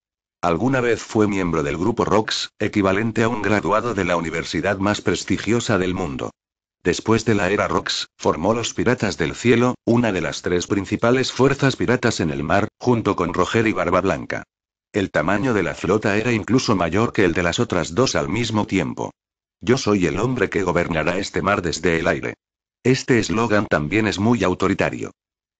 Alguna vez fue miembro del grupo ROX, equivalente a un graduado de la universidad más prestigiosa del mundo. Después de la era ROX, formó los Piratas del Cielo, una de las tres principales fuerzas piratas en el mar, junto con Roger y Barba Blanca. El tamaño de la flota era incluso mayor que el de las otras dos al mismo tiempo. Yo soy el hombre que gobernará este mar desde el aire. Este eslogan también es muy autoritario.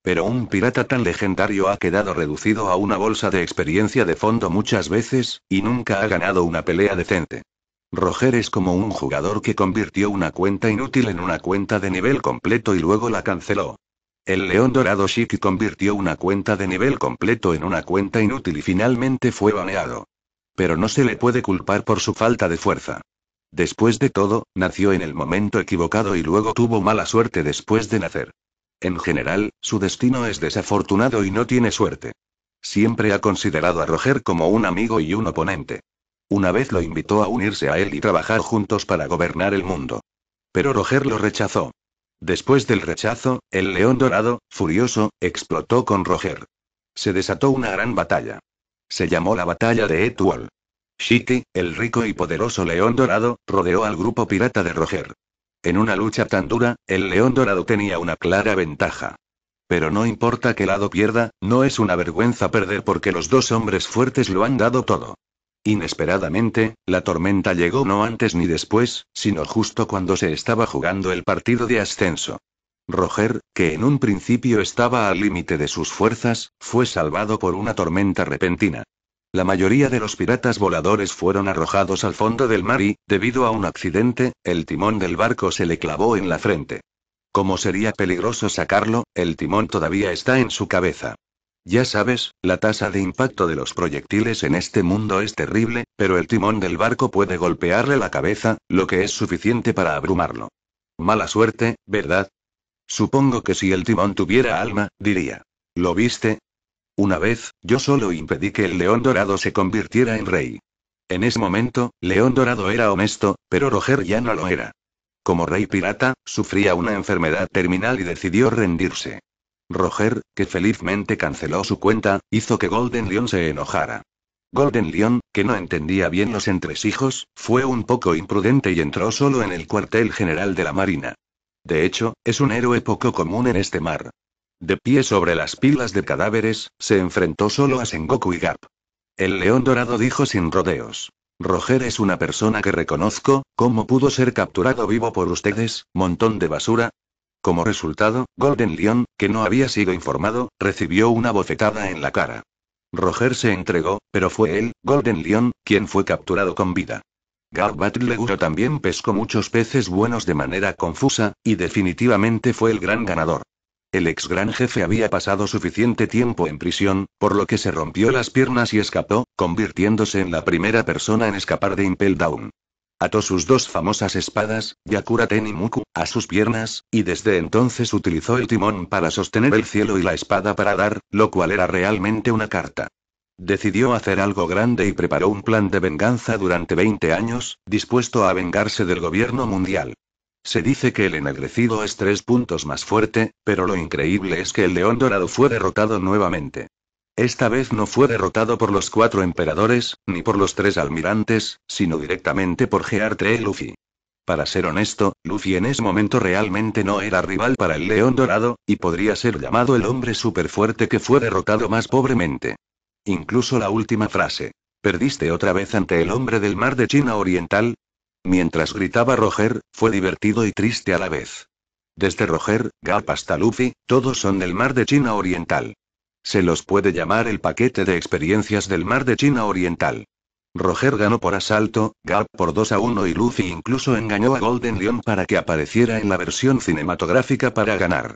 Pero un pirata tan legendario ha quedado reducido a una bolsa de experiencia de fondo muchas veces, y nunca ha ganado una pelea decente. Roger es como un jugador que convirtió una cuenta inútil en una cuenta de nivel completo y luego la canceló. El león dorado Shiki convirtió una cuenta de nivel completo en una cuenta inútil y finalmente fue baneado. Pero no se le puede culpar por su falta de fuerza. Después de todo, nació en el momento equivocado y luego tuvo mala suerte después de nacer. En general, su destino es desafortunado y no tiene suerte. Siempre ha considerado a Roger como un amigo y un oponente. Una vez lo invitó a unirse a él y trabajar juntos para gobernar el mundo. Pero Roger lo rechazó. Después del rechazo, el león dorado, furioso, explotó con Roger. Se desató una gran batalla. Se llamó la batalla de Etwal. Shiki, el rico y poderoso león dorado, rodeó al grupo pirata de Roger. En una lucha tan dura, el león dorado tenía una clara ventaja. Pero no importa qué lado pierda, no es una vergüenza perder porque los dos hombres fuertes lo han dado todo. Inesperadamente, la tormenta llegó no antes ni después, sino justo cuando se estaba jugando el partido de ascenso. Roger, que en un principio estaba al límite de sus fuerzas, fue salvado por una tormenta repentina. La mayoría de los piratas voladores fueron arrojados al fondo del mar y, debido a un accidente, el timón del barco se le clavó en la frente. Como sería peligroso sacarlo, el timón todavía está en su cabeza. Ya sabes, la tasa de impacto de los proyectiles en este mundo es terrible, pero el timón del barco puede golpearle la cabeza, lo que es suficiente para abrumarlo. Mala suerte, ¿verdad? Supongo que si el timón tuviera alma, diría. ¿Lo viste? Una vez, yo solo impedí que el león dorado se convirtiera en rey. En ese momento, León Dorado era honesto, pero Roger ya no lo era. Como rey pirata, sufría una enfermedad terminal y decidió rendirse. Roger, que felizmente canceló su cuenta, hizo que Golden Lion se enojara. Golden Leon, que no entendía bien los entresijos, fue un poco imprudente y entró solo en el cuartel general de la Marina. De hecho, es un héroe poco común en este mar. De pie sobre las pilas de cadáveres, se enfrentó solo a Sengoku y Gap. El león dorado dijo sin rodeos. Roger es una persona que reconozco, ¿cómo pudo ser capturado vivo por ustedes, montón de basura? Como resultado, Golden Lion, que no había sido informado, recibió una bofetada en la cara. Roger se entregó, pero fue él, Golden Leon, quien fue capturado con vida. Leguro también pescó muchos peces buenos de manera confusa, y definitivamente fue el gran ganador. El ex gran jefe había pasado suficiente tiempo en prisión, por lo que se rompió las piernas y escapó, convirtiéndose en la primera persona en escapar de Impel Down. Ató sus dos famosas espadas, Yakura y Muku, a sus piernas, y desde entonces utilizó el timón para sostener el cielo y la espada para dar, lo cual era realmente una carta. Decidió hacer algo grande y preparó un plan de venganza durante 20 años, dispuesto a vengarse del gobierno mundial. Se dice que el ennegrecido es tres puntos más fuerte, pero lo increíble es que el león dorado fue derrotado nuevamente. Esta vez no fue derrotado por los cuatro emperadores, ni por los tres almirantes, sino directamente por Geartre Luffy. Para ser honesto, Luffy en ese momento realmente no era rival para el León Dorado, y podría ser llamado el hombre superfuerte que fue derrotado más pobremente. Incluso la última frase. Perdiste otra vez ante el hombre del mar de China Oriental, Mientras gritaba Roger, fue divertido y triste a la vez. Desde Roger, Gap hasta Luffy, todos son del mar de China Oriental. Se los puede llamar el paquete de experiencias del mar de China Oriental. Roger ganó por asalto, Gap por 2 a 1 y Luffy incluso engañó a Golden Lion para que apareciera en la versión cinematográfica para ganar.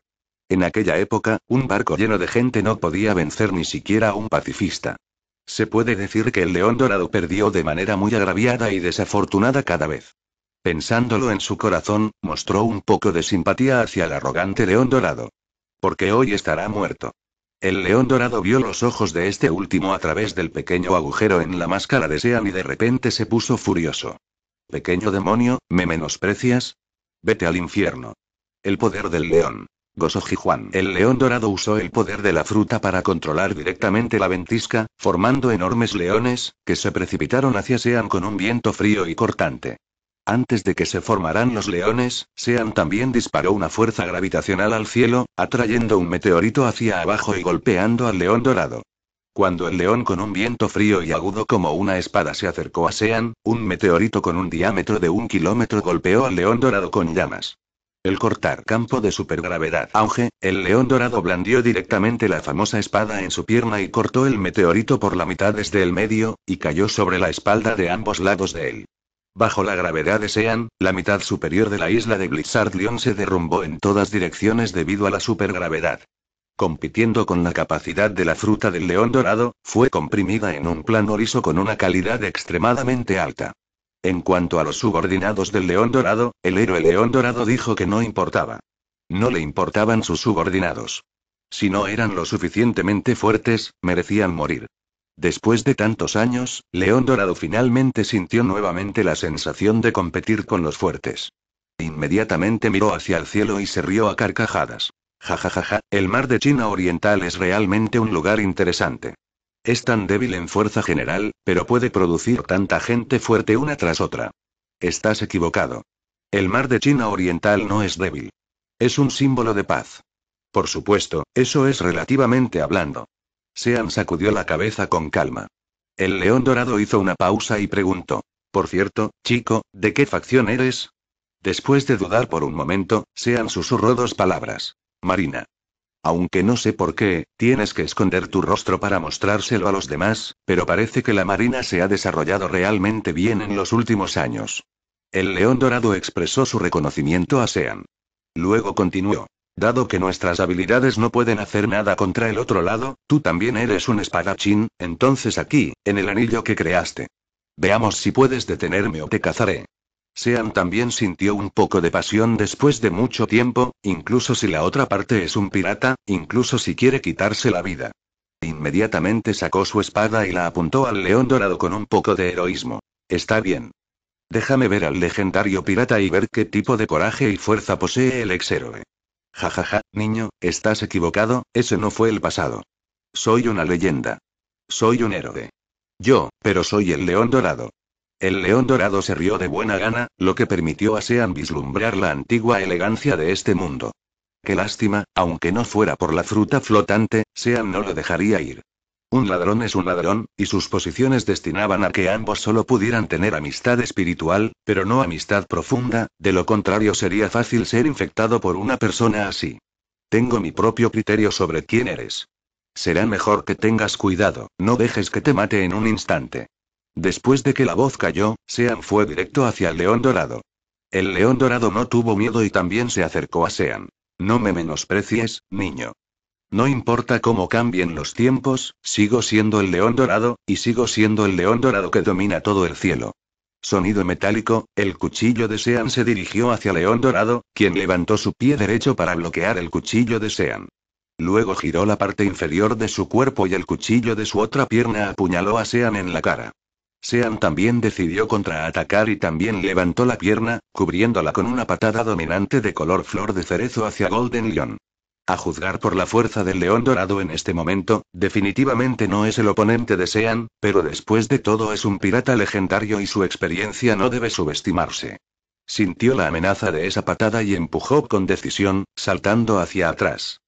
En aquella época, un barco lleno de gente no podía vencer ni siquiera a un pacifista. Se puede decir que el león dorado perdió de manera muy agraviada y desafortunada cada vez. Pensándolo en su corazón, mostró un poco de simpatía hacia el arrogante león dorado. Porque hoy estará muerto. El león dorado vio los ojos de este último a través del pequeño agujero en la máscara de Sean y de repente se puso furioso. Pequeño demonio, ¿me menosprecias? Vete al infierno. El poder del león. Gosoji Juan. El león dorado usó el poder de la fruta para controlar directamente la ventisca, formando enormes leones, que se precipitaron hacia Sean con un viento frío y cortante. Antes de que se formaran los leones, Sean también disparó una fuerza gravitacional al cielo, atrayendo un meteorito hacia abajo y golpeando al león dorado. Cuando el león con un viento frío y agudo como una espada se acercó a Sean, un meteorito con un diámetro de un kilómetro golpeó al león dorado con llamas. El cortar campo de supergravedad auge, el león dorado blandió directamente la famosa espada en su pierna y cortó el meteorito por la mitad desde el medio, y cayó sobre la espalda de ambos lados de él. Bajo la gravedad de Sean, la mitad superior de la isla de Blizzard León se derrumbó en todas direcciones debido a la supergravedad. Compitiendo con la capacidad de la fruta del león dorado, fue comprimida en un plano liso con una calidad extremadamente alta. En cuanto a los subordinados del León Dorado, el héroe León Dorado dijo que no importaba. No le importaban sus subordinados. Si no eran lo suficientemente fuertes, merecían morir. Después de tantos años, León Dorado finalmente sintió nuevamente la sensación de competir con los fuertes. Inmediatamente miró hacia el cielo y se rió a carcajadas. Ja ja ja ja, el mar de China Oriental es realmente un lugar interesante. Es tan débil en fuerza general, pero puede producir tanta gente fuerte una tras otra. Estás equivocado. El mar de China Oriental no es débil. Es un símbolo de paz. Por supuesto, eso es relativamente hablando. Sean sacudió la cabeza con calma. El león dorado hizo una pausa y preguntó. Por cierto, chico, ¿de qué facción eres? Después de dudar por un momento, Sean susurró dos palabras. Marina. Aunque no sé por qué, tienes que esconder tu rostro para mostrárselo a los demás, pero parece que la marina se ha desarrollado realmente bien en los últimos años. El león dorado expresó su reconocimiento a Sean. Luego continuó. Dado que nuestras habilidades no pueden hacer nada contra el otro lado, tú también eres un espadachín, entonces aquí, en el anillo que creaste. Veamos si puedes detenerme o te cazaré. Sean también sintió un poco de pasión después de mucho tiempo, incluso si la otra parte es un pirata, incluso si quiere quitarse la vida. Inmediatamente sacó su espada y la apuntó al león dorado con un poco de heroísmo. Está bien. Déjame ver al legendario pirata y ver qué tipo de coraje y fuerza posee el exhéroe. héroe. Jajaja, ja, ja, niño, estás equivocado, ese no fue el pasado. Soy una leyenda. Soy un héroe. Yo, pero soy el león dorado. El león dorado se rió de buena gana, lo que permitió a Sean vislumbrar la antigua elegancia de este mundo. Qué lástima, aunque no fuera por la fruta flotante, Sean no lo dejaría ir. Un ladrón es un ladrón, y sus posiciones destinaban a que ambos solo pudieran tener amistad espiritual, pero no amistad profunda, de lo contrario sería fácil ser infectado por una persona así. Tengo mi propio criterio sobre quién eres. Será mejor que tengas cuidado, no dejes que te mate en un instante. Después de que la voz cayó, Sean fue directo hacia el león dorado. El león dorado no tuvo miedo y también se acercó a Sean. No me menosprecies, niño. No importa cómo cambien los tiempos, sigo siendo el león dorado, y sigo siendo el león dorado que domina todo el cielo. Sonido metálico, el cuchillo de Sean se dirigió hacia León Dorado, quien levantó su pie derecho para bloquear el cuchillo de Sean. Luego giró la parte inferior de su cuerpo y el cuchillo de su otra pierna apuñaló a Sean en la cara. Sean también decidió contraatacar y también levantó la pierna, cubriéndola con una patada dominante de color flor de cerezo hacia Golden Lion. A juzgar por la fuerza del león dorado en este momento, definitivamente no es el oponente de Sean, pero después de todo es un pirata legendario y su experiencia no debe subestimarse. Sintió la amenaza de esa patada y empujó con decisión, saltando hacia atrás.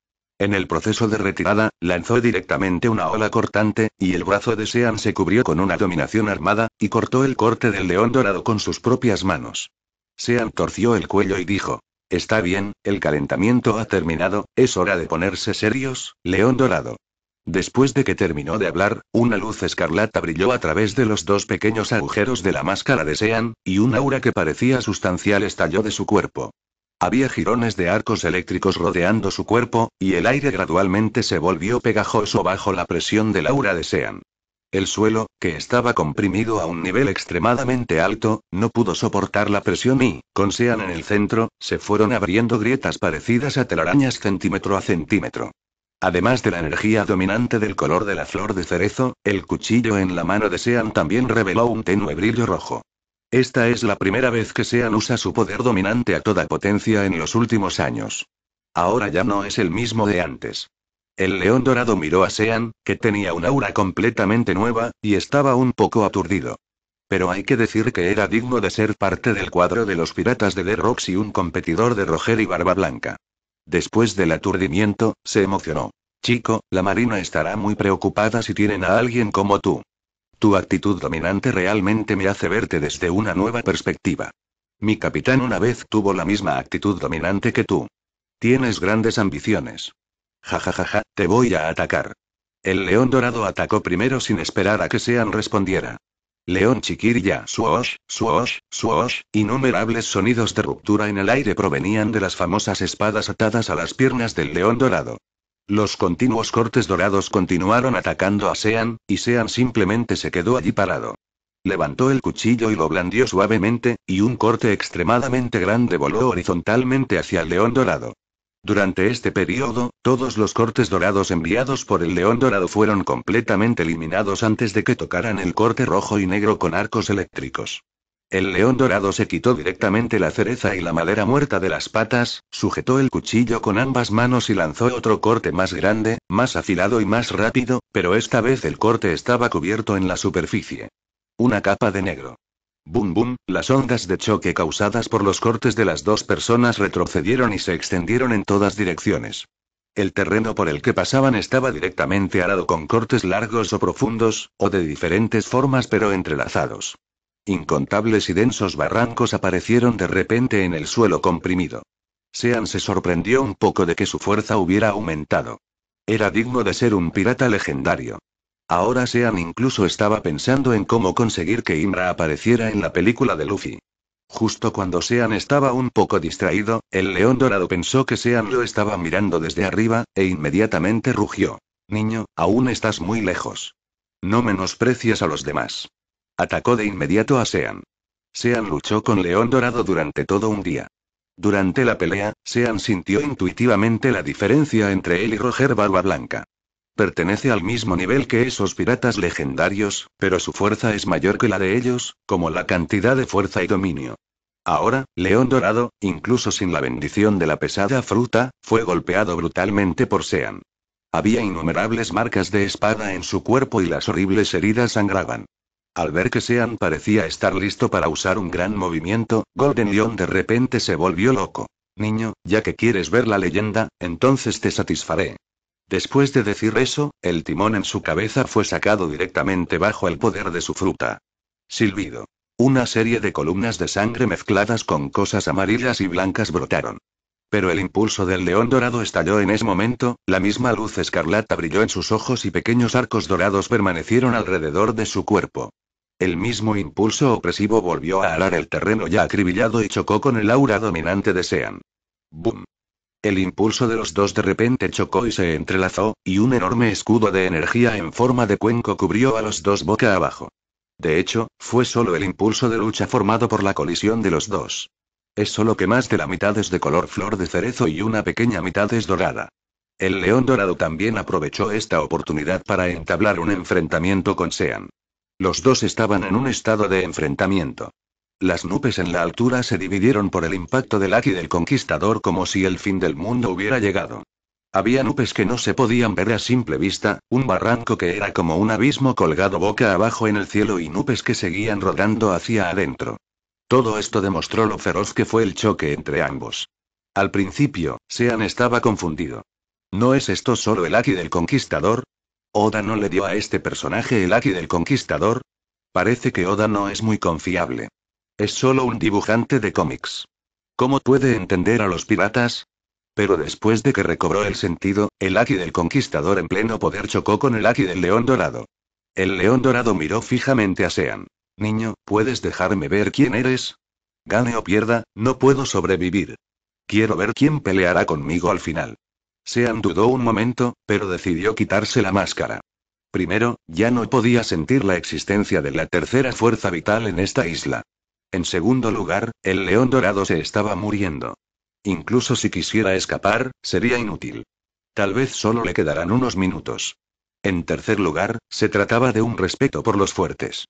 En el proceso de retirada, lanzó directamente una ola cortante, y el brazo de Sean se cubrió con una dominación armada, y cortó el corte del león dorado con sus propias manos. Sean torció el cuello y dijo, Está bien, el calentamiento ha terminado, es hora de ponerse serios, león dorado. Después de que terminó de hablar, una luz escarlata brilló a través de los dos pequeños agujeros de la máscara de Sean, y un aura que parecía sustancial estalló de su cuerpo. Había jirones de arcos eléctricos rodeando su cuerpo, y el aire gradualmente se volvió pegajoso bajo la presión del aura de Sean. El suelo, que estaba comprimido a un nivel extremadamente alto, no pudo soportar la presión y, con Sean en el centro, se fueron abriendo grietas parecidas a telarañas centímetro a centímetro. Además de la energía dominante del color de la flor de cerezo, el cuchillo en la mano de Sean también reveló un tenue brillo rojo. Esta es la primera vez que Sean usa su poder dominante a toda potencia en los últimos años. Ahora ya no es el mismo de antes. El león dorado miró a Sean, que tenía un aura completamente nueva, y estaba un poco aturdido. Pero hay que decir que era digno de ser parte del cuadro de los piratas de The Rocks y un competidor de Roger y Barba Blanca. Después del aturdimiento, se emocionó. Chico, la Marina estará muy preocupada si tienen a alguien como tú. Tu actitud dominante realmente me hace verte desde una nueva perspectiva. Mi capitán una vez tuvo la misma actitud dominante que tú. Tienes grandes ambiciones. Ja ja ja ja, te voy a atacar. El león dorado atacó primero sin esperar a que Sean respondiera. León chiquilla, suosh, suosh, suosh, innumerables sonidos de ruptura en el aire provenían de las famosas espadas atadas a las piernas del león dorado. Los continuos cortes dorados continuaron atacando a Sean, y Sean simplemente se quedó allí parado. Levantó el cuchillo y lo blandió suavemente, y un corte extremadamente grande voló horizontalmente hacia el león dorado. Durante este periodo, todos los cortes dorados enviados por el león dorado fueron completamente eliminados antes de que tocaran el corte rojo y negro con arcos eléctricos. El león dorado se quitó directamente la cereza y la madera muerta de las patas, sujetó el cuchillo con ambas manos y lanzó otro corte más grande, más afilado y más rápido, pero esta vez el corte estaba cubierto en la superficie. Una capa de negro. Bum bum, las ondas de choque causadas por los cortes de las dos personas retrocedieron y se extendieron en todas direcciones. El terreno por el que pasaban estaba directamente arado con cortes largos o profundos, o de diferentes formas pero entrelazados. Incontables y densos barrancos aparecieron de repente en el suelo comprimido. Sean se sorprendió un poco de que su fuerza hubiera aumentado. Era digno de ser un pirata legendario. Ahora Sean incluso estaba pensando en cómo conseguir que Imra apareciera en la película de Luffy. Justo cuando Sean estaba un poco distraído, el león dorado pensó que Sean lo estaba mirando desde arriba, e inmediatamente rugió. Niño, aún estás muy lejos. No menosprecias a los demás. Atacó de inmediato a Sean. Sean luchó con León Dorado durante todo un día. Durante la pelea, Sean sintió intuitivamente la diferencia entre él y Roger Barba Blanca. Pertenece al mismo nivel que esos piratas legendarios, pero su fuerza es mayor que la de ellos, como la cantidad de fuerza y dominio. Ahora, León Dorado, incluso sin la bendición de la pesada fruta, fue golpeado brutalmente por Sean. Había innumerables marcas de espada en su cuerpo y las horribles heridas sangraban. Al ver que Sean parecía estar listo para usar un gran movimiento, Golden Leon de repente se volvió loco. Niño, ya que quieres ver la leyenda, entonces te satisfaré. Después de decir eso, el timón en su cabeza fue sacado directamente bajo el poder de su fruta. Silbido. Una serie de columnas de sangre mezcladas con cosas amarillas y blancas brotaron. Pero el impulso del león dorado estalló en ese momento, la misma luz escarlata brilló en sus ojos y pequeños arcos dorados permanecieron alrededor de su cuerpo. El mismo impulso opresivo volvió a alar el terreno ya acribillado y chocó con el aura dominante de Sean. ¡Bum! El impulso de los dos de repente chocó y se entrelazó, y un enorme escudo de energía en forma de cuenco cubrió a los dos boca abajo. De hecho, fue solo el impulso de lucha formado por la colisión de los dos. Es solo que más de la mitad es de color flor de cerezo y una pequeña mitad es dorada. El león dorado también aprovechó esta oportunidad para entablar un enfrentamiento con Sean. Los dos estaban en un estado de enfrentamiento. Las nubes en la altura se dividieron por el impacto del aquí del conquistador como si el fin del mundo hubiera llegado. Había nubes que no se podían ver a simple vista, un barranco que era como un abismo colgado boca abajo en el cielo y nubes que seguían rodando hacia adentro. Todo esto demostró lo feroz que fue el choque entre ambos. Al principio, Sean estaba confundido. ¿No es esto solo el aquí del conquistador? Oda no le dio a este personaje el Aki del conquistador. Parece que Oda no es muy confiable. Es solo un dibujante de cómics. ¿Cómo puede entender a los piratas? Pero después de que recobró el sentido, el Aki del conquistador en pleno poder chocó con el Aki del león dorado. El león dorado miró fijamente a Sean. Niño, ¿puedes dejarme ver quién eres? Gane o pierda, no puedo sobrevivir. Quiero ver quién peleará conmigo al final. Sean dudó un momento, pero decidió quitarse la máscara. Primero, ya no podía sentir la existencia de la tercera fuerza vital en esta isla. En segundo lugar, el león dorado se estaba muriendo. Incluso si quisiera escapar, sería inútil. Tal vez solo le quedarán unos minutos. En tercer lugar, se trataba de un respeto por los fuertes.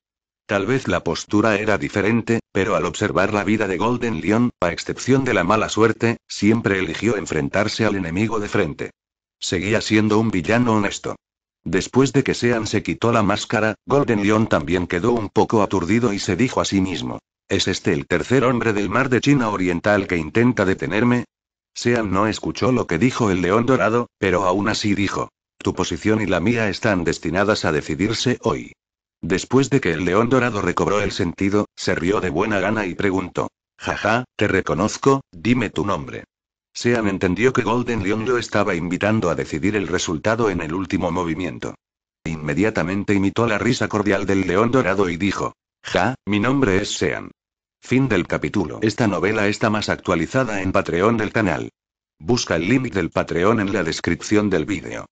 Tal vez la postura era diferente, pero al observar la vida de Golden Lion, a excepción de la mala suerte, siempre eligió enfrentarse al enemigo de frente. Seguía siendo un villano honesto. Después de que Sean se quitó la máscara, Golden Lion también quedó un poco aturdido y se dijo a sí mismo. ¿Es este el tercer hombre del mar de China Oriental que intenta detenerme? Sean no escuchó lo que dijo el león dorado, pero aún así dijo. Tu posición y la mía están destinadas a decidirse hoy. Después de que el león dorado recobró el sentido, se rió de buena gana y preguntó. Jaja, te reconozco, dime tu nombre. Sean entendió que Golden Lion lo estaba invitando a decidir el resultado en el último movimiento. Inmediatamente imitó la risa cordial del león dorado y dijo. Ja, mi nombre es Sean. Fin del capítulo. Esta novela está más actualizada en Patreon del canal. Busca el link del Patreon en la descripción del vídeo.